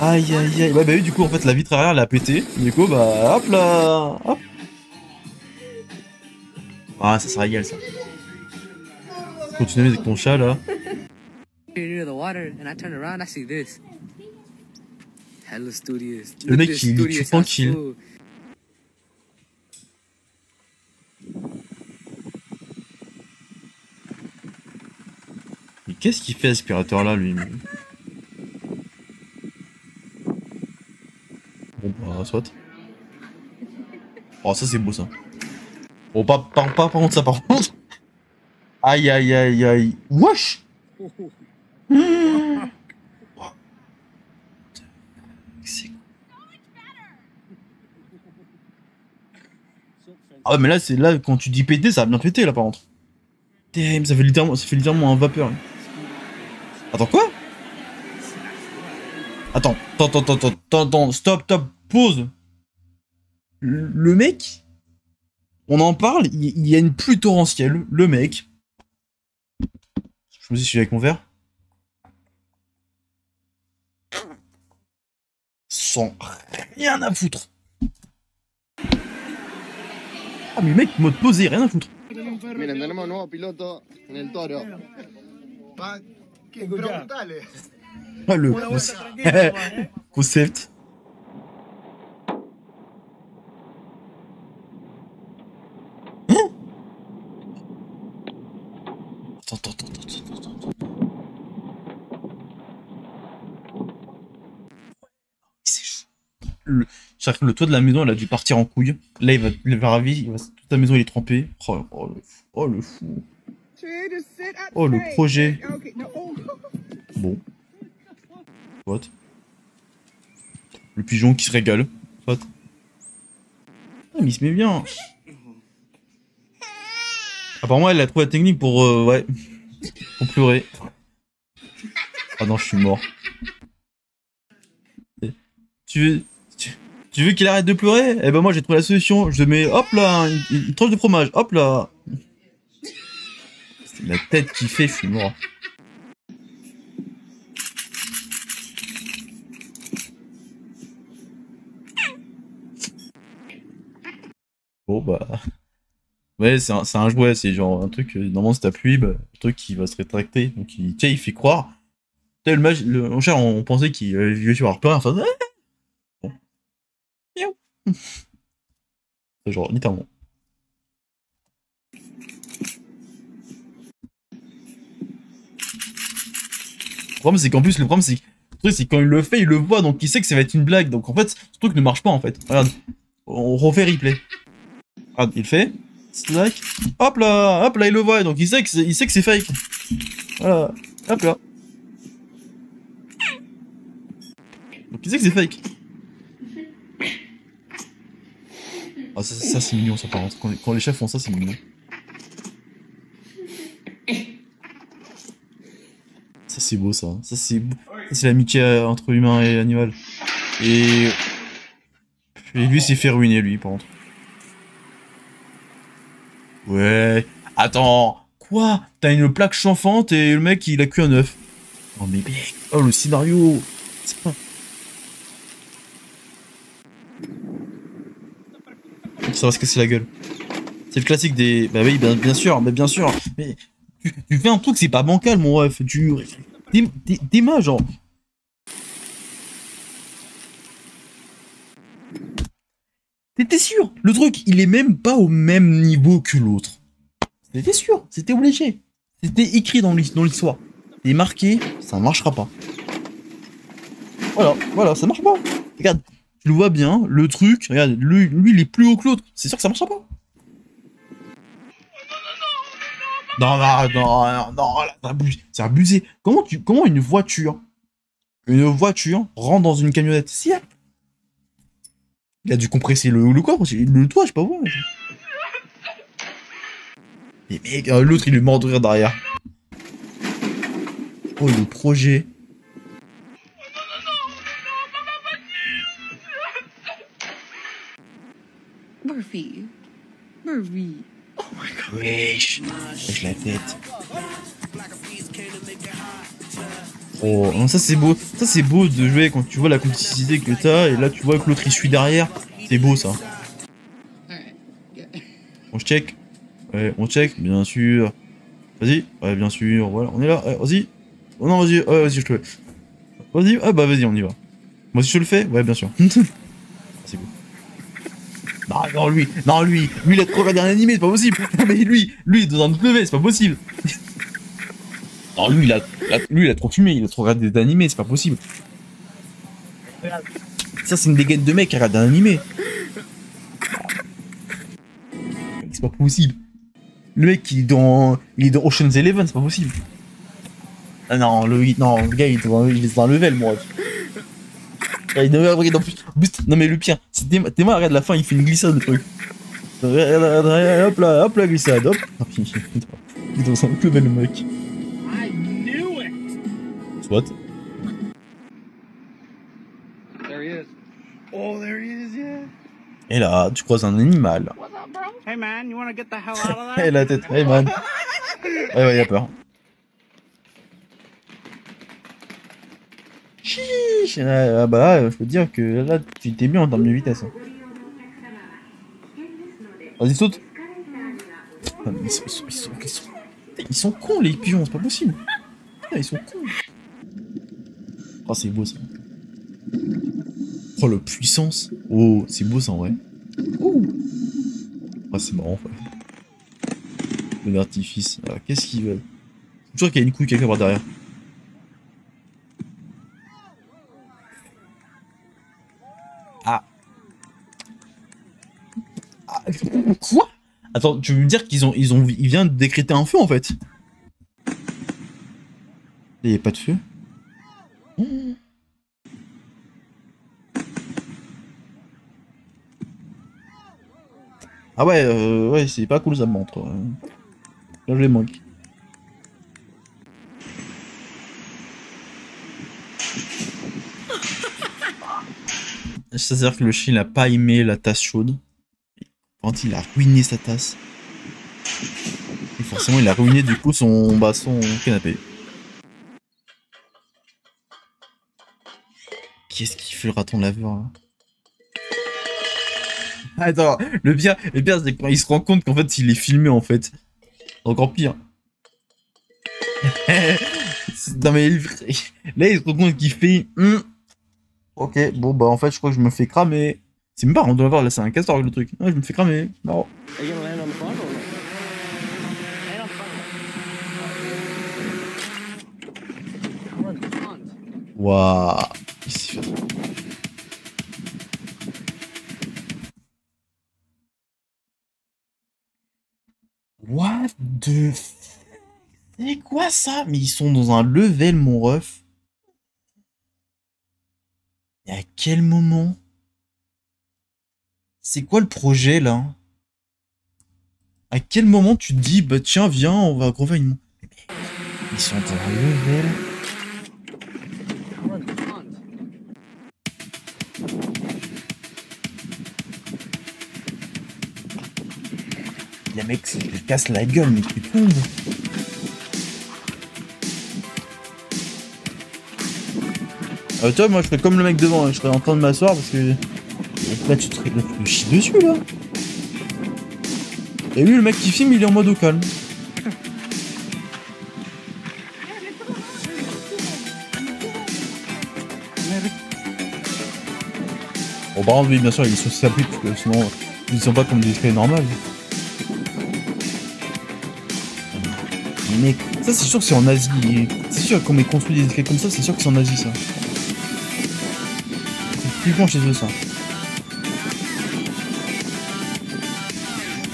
Aïe aïe aïe. Ouais, bah oui, du coup, en fait, la vitre arrière, elle a pété. Du coup, bah hop là. Hop. Ah, ça, ça régale ça. Continuez avec ton chat là. Le mec, il est tranquille. Qu'est-ce qu'il fait, aspirateur là, lui Bon, bah, soit. Oh, ça, c'est beau, ça. Oh, pas, par contre, ça, par contre. Aïe, aïe, aïe, aïe. Wesh Ah mais là c'est là quand tu dis péter ça va bien pété là par contre. Damn ça fait littéralement ça fait littéralement un vapeur. Attends, quoi attends, attends, attends, attends, attends, stop, stop, pause. Le, mec, on en parle, il, y a une pluie torrentielle. Le mec. Je me dis, je suis avec mon verre. Sans rien à foutre. Ah, mais mec, mode posé, rien à foutre. tenemos un nuevo piloto en el toro. Ah, le Concept. Le... le toit de la maison, elle a dû partir en couille. Là, il va, le à toute la maison, il est trempée. Oh, oh le oh, fou. Oh, le projet. Oh. Bon. What Le pigeon qui se régale. What Ah, mais il se met bien. Apparemment, elle a trouvé la technique pour... Euh, ouais. Pour pleurer. Ah non, je suis mort. Tu veux... Tu veux qu'il arrête de pleurer Eh ben moi j'ai trouvé la solution. Je mets hop là une tranche de fromage, hop là la tête qui fait, je Bon bah... Ouais, c'est un, un, jouet, c'est genre un truc, euh, normalement si t'appuies, bah, un truc qui va se rétracter, donc il, tiens, il fait croire. Tel mage, le, on, on pensait qu'il avait vu sur plein, enfin... Ah bon. genre, littéralement. problème, c'est qu'en plus, le problème, c'est que c'est quand il le fait, il le voit, donc il sait que ça va être une blague. Donc en fait, ce truc ne marche pas en fait. Regarde, on refait replay. Regarde, il fait. Slack. Hop là, hop là, il le voit, donc il sait que c'est, il sait que c'est fake. Voilà, hop là. Donc il sait que c'est fake. Ah, ça, c'est mignon, ça par contre. quand les chefs font ça, c'est mignon. c'est beau ça. Hein. Ah ça c'est l'amitié euh, entre humain et animal. Et lui s'est fait ruiner lui par contre. Ouais. Attends. Quoi T'as une plaque chanfante et le mec il a cuit un œuf. Oh mais mec. Oh le scénario. Ça va se casser la gueule. C'est le classique des. Bah oui, bien, sûr, mais bien sûr. Mais tu, fais un truc, c'est pas bancal, mon ref. Tu dis genre. T'étais sûr Le truc, il est même pas au même niveau que l'autre. C'était sûr, c'était obligé. C'était écrit dans l'histoire. Et marqué, ça marchera pas. Voilà, voilà, ça marche pas. Regarde, tu le vois bien, le truc, regarde, lui, lui il est plus haut que l'autre. C'est sûr que ça marchera pas. Non, non, non, non, c'est abusé. Comment, tu, comment une voiture, une voiture rentre dans une camionnette Si il a dû compresser le, le quoi le toit, je sais pas voir. Mais mec, euh, l'autre il est mort de rire derrière. Oh le projet. Murphy. Murphy. Oh my god. Wesh. Avec la tête. Oh, ça c'est beau. Ça c'est beau de jouer quand tu vois la complicité que t'as et là tu vois que l'autre il suit derrière. C'est beau ça. On check. Ouais, on check, bien sûr. Vas-y. Ouais, bien sûr. Voilà, on est là. vas-y. Oh non, vas-y. Ouais, vas-y, je te Vas-y. Ah bah vas-y, on y va. Moi si je le fais, ouais, bien sûr. Non, bah, non, lui, non, lui, lui, il a trop regardé un animé, c'est pas possible. Non Mais lui, lui, il est dans autre level c'est pas possible. Non, lui, il a, lui, il a trop fumé, il a trop regardé animés, c'est pas possible. Ça, c'est une dégaine de mec qui regarde un animé. C'est pas possible. Le mec, il est dans, il est dans Ocean's Eleven, c'est pas possible. Ah non, le, non, le gars, il est dans, il est dans level, moi regarde, en plus, non mais le pire, c'est mal, regarde la fin, il fait une glissade de truc. hop là, hop la glissade, hop. Ah, il est dans un le mec. What? Et là, tu croises un animal. Hey man, you wanna get the hell out of Et la tête, hey man. Ouais, ouais, y'a a peur. Chiche ah, ah bah là, je peux dire que là, tu t'es bien en termes de vitesse. Hein. Vas-y, saute ah, ils, sont, cons, les pigeons, c'est pas possible. Ah, ils sont cons. Oh, c'est beau ça. Oh, la puissance. Oh, c'est beau ça en vrai. Oh, oh c'est marrant. Le L'artifice. qu'est-ce qu'ils veulent Je suis sûr qu'il y a une couille quelque part derrière. Quoi Attends, tu veux me dire qu'ils ont, ils ont, ils viennent de décréter un feu en fait Il n'y a pas de feu Ah ouais, euh, ouais, c'est pas cool ça me montre. Euh. Là, je les manque. Ça à dire que le chien n'a pas aimé la tasse chaude il a ruiné sa tasse. forcément, il a ruiné du coup son, bah, son canapé. Qu'est-ce qu'il fera ton raton laveur là Attends, le bien, le bien, c'est quand il se rend compte qu'en fait il est filmé en fait. Encore pire. non mais là il se rend compte qu'il fait. Hmm. Ok, bon bah en fait je crois que je me fais cramer. C'est même pas on doit voir là, c'est un castor le truc. Ah, je me fais cramer, marrant. Waouh, What the C'est quoi ça Mais ils sont dans un level, mon ref. Et à quel moment c'est quoi le projet là À quel moment tu te dis bah tiens viens on va gros une... Ils sont arrivés là Les mecs, ils casse la gueule, mais tu tombes. Euh, toi, moi, je serais comme le mec devant. Hein. Je serais en train de m'asseoir parce que tu te, là, tu dessus là. Et lui, le mec qui filme, il est en mode au calme. Bon, par contre, lui, bien sûr, il est sur parce que sinon, ils sont pas comme des escaliers normaux Mais ça, c'est sûr que c'est en Asie. C'est sûr qu'on met construit des escaliers comme ça, c'est sûr que c'est en Asie, ça. C'est plus grand chez eux, ça.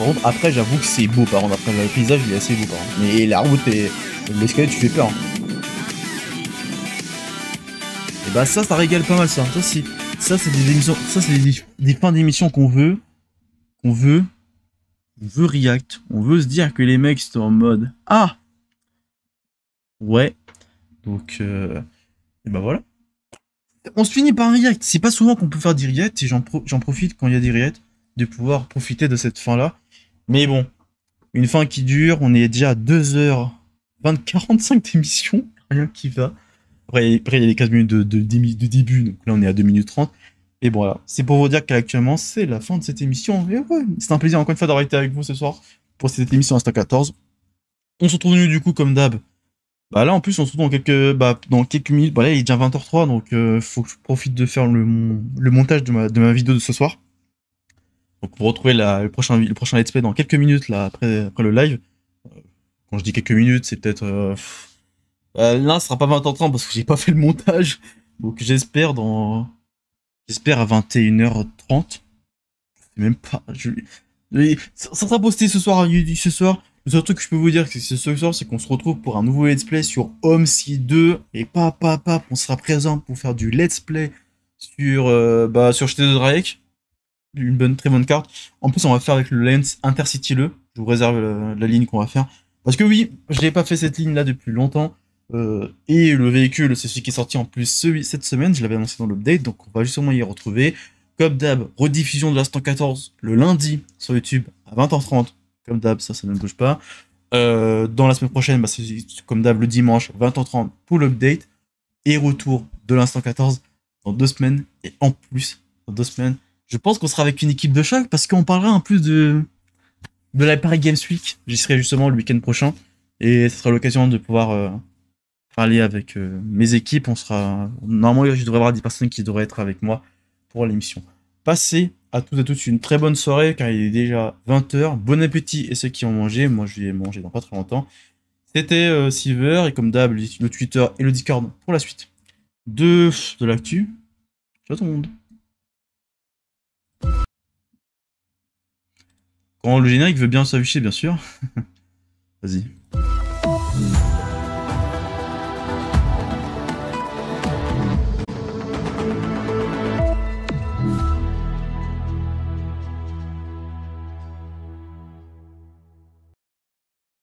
Par contre, après, j'avoue que c'est beau, par contre. Après, le paysage, il est assez beau, par contre. Mais la route et l'escalier tu fais peur. Et eh bah, ben, ça, ça régale pas mal, ça. Ça, c'est, ça, c'est des émissions, ça, c'est des, fins d'émissions qu'on veut. Qu'on veut. On veut react. On veut se dire que les mecs sont en mode Ah Ouais. Donc, euh, et bah voilà. On se finit par un react. C'est pas souvent qu'on peut faire des reacts et j'en profite quand il y a des reacts de pouvoir profiter de cette fin là mais bon, une fin qui dure, on est déjà à 2h45 d'émission, rien qui va. Après, il y a les 15 minutes de, début, donc là on est à 2 minutes 30. Et bon, voilà, c'est pour vous dire qu'actuellement c'est la fin de cette émission. ouais, c'est un plaisir encore une fois d'avoir été avec vous ce soir pour cette émission Insta 14. On se retrouve du coup comme d'hab. Bah là en plus on se retrouve dans quelques, bah, minutes. Bah là il est déjà 20h03 donc il euh, faut que je profite de faire le, montage de ma vidéo de ce soir. Donc vous retrouvez le prochain let's play dans quelques minutes là après, le live. Euh, quand je dis quelques minutes, c'est peut-être euh, euh, là, ce sera pas 20h30 parce que j'ai pas fait le montage. Donc j'espère dans j'espère à 21h30. Même pas. Je... Ça, sera posté ce soir, hein, ce soir. Le seul truc que je peux vous dire, c'est ce soir, c'est qu'on se retrouve pour un nouveau let's play sur Home 2 et papa, papa, on sera présent pour faire du let's play sur bah, sur Drake une bonne, très bonne carte. En plus, on va faire avec le Lens Intercity le. Je vous réserve la, ligne qu'on va faire. Parce que oui, je n'ai pas fait cette ligne là depuis longtemps. Euh, et le véhicule, c'est celui qui est sorti en plus celui cette semaine. Je l'avais annoncé dans l'update, donc on va justement y retrouver. Comme d'hab, rediffusion de l'instant 14 le lundi sur YouTube à 20h30. Comme d'hab, ça, ça ne bouge pas. Euh, dans la semaine prochaine, bah, c'est comme d'hab le dimanche 20h30 pour l'update. Et retour de l'instant 14 dans deux semaines. Et en plus, dans deux semaines, je pense qu'on sera avec une équipe de choc parce qu'on parlera en plus de, de la Paris Games Week. J'y serai justement le week-end prochain et ce sera l'occasion de pouvoir euh, parler avec euh, mes équipes. On sera normalement je devrais avoir des personnes qui devraient être avec moi pour l'émission. Passez à toutes et à tous une très bonne soirée car il est déjà 20h. Bon appétit et ceux qui ont mangé. Moi je vais manger dans pas très longtemps. C'était Siver euh, Silver et comme d'hab le Twitter et le Discord pour la suite de, de l'actu. Ciao tout le monde. Quand le générique veut bien s'afficher, bien sûr. Vas-y.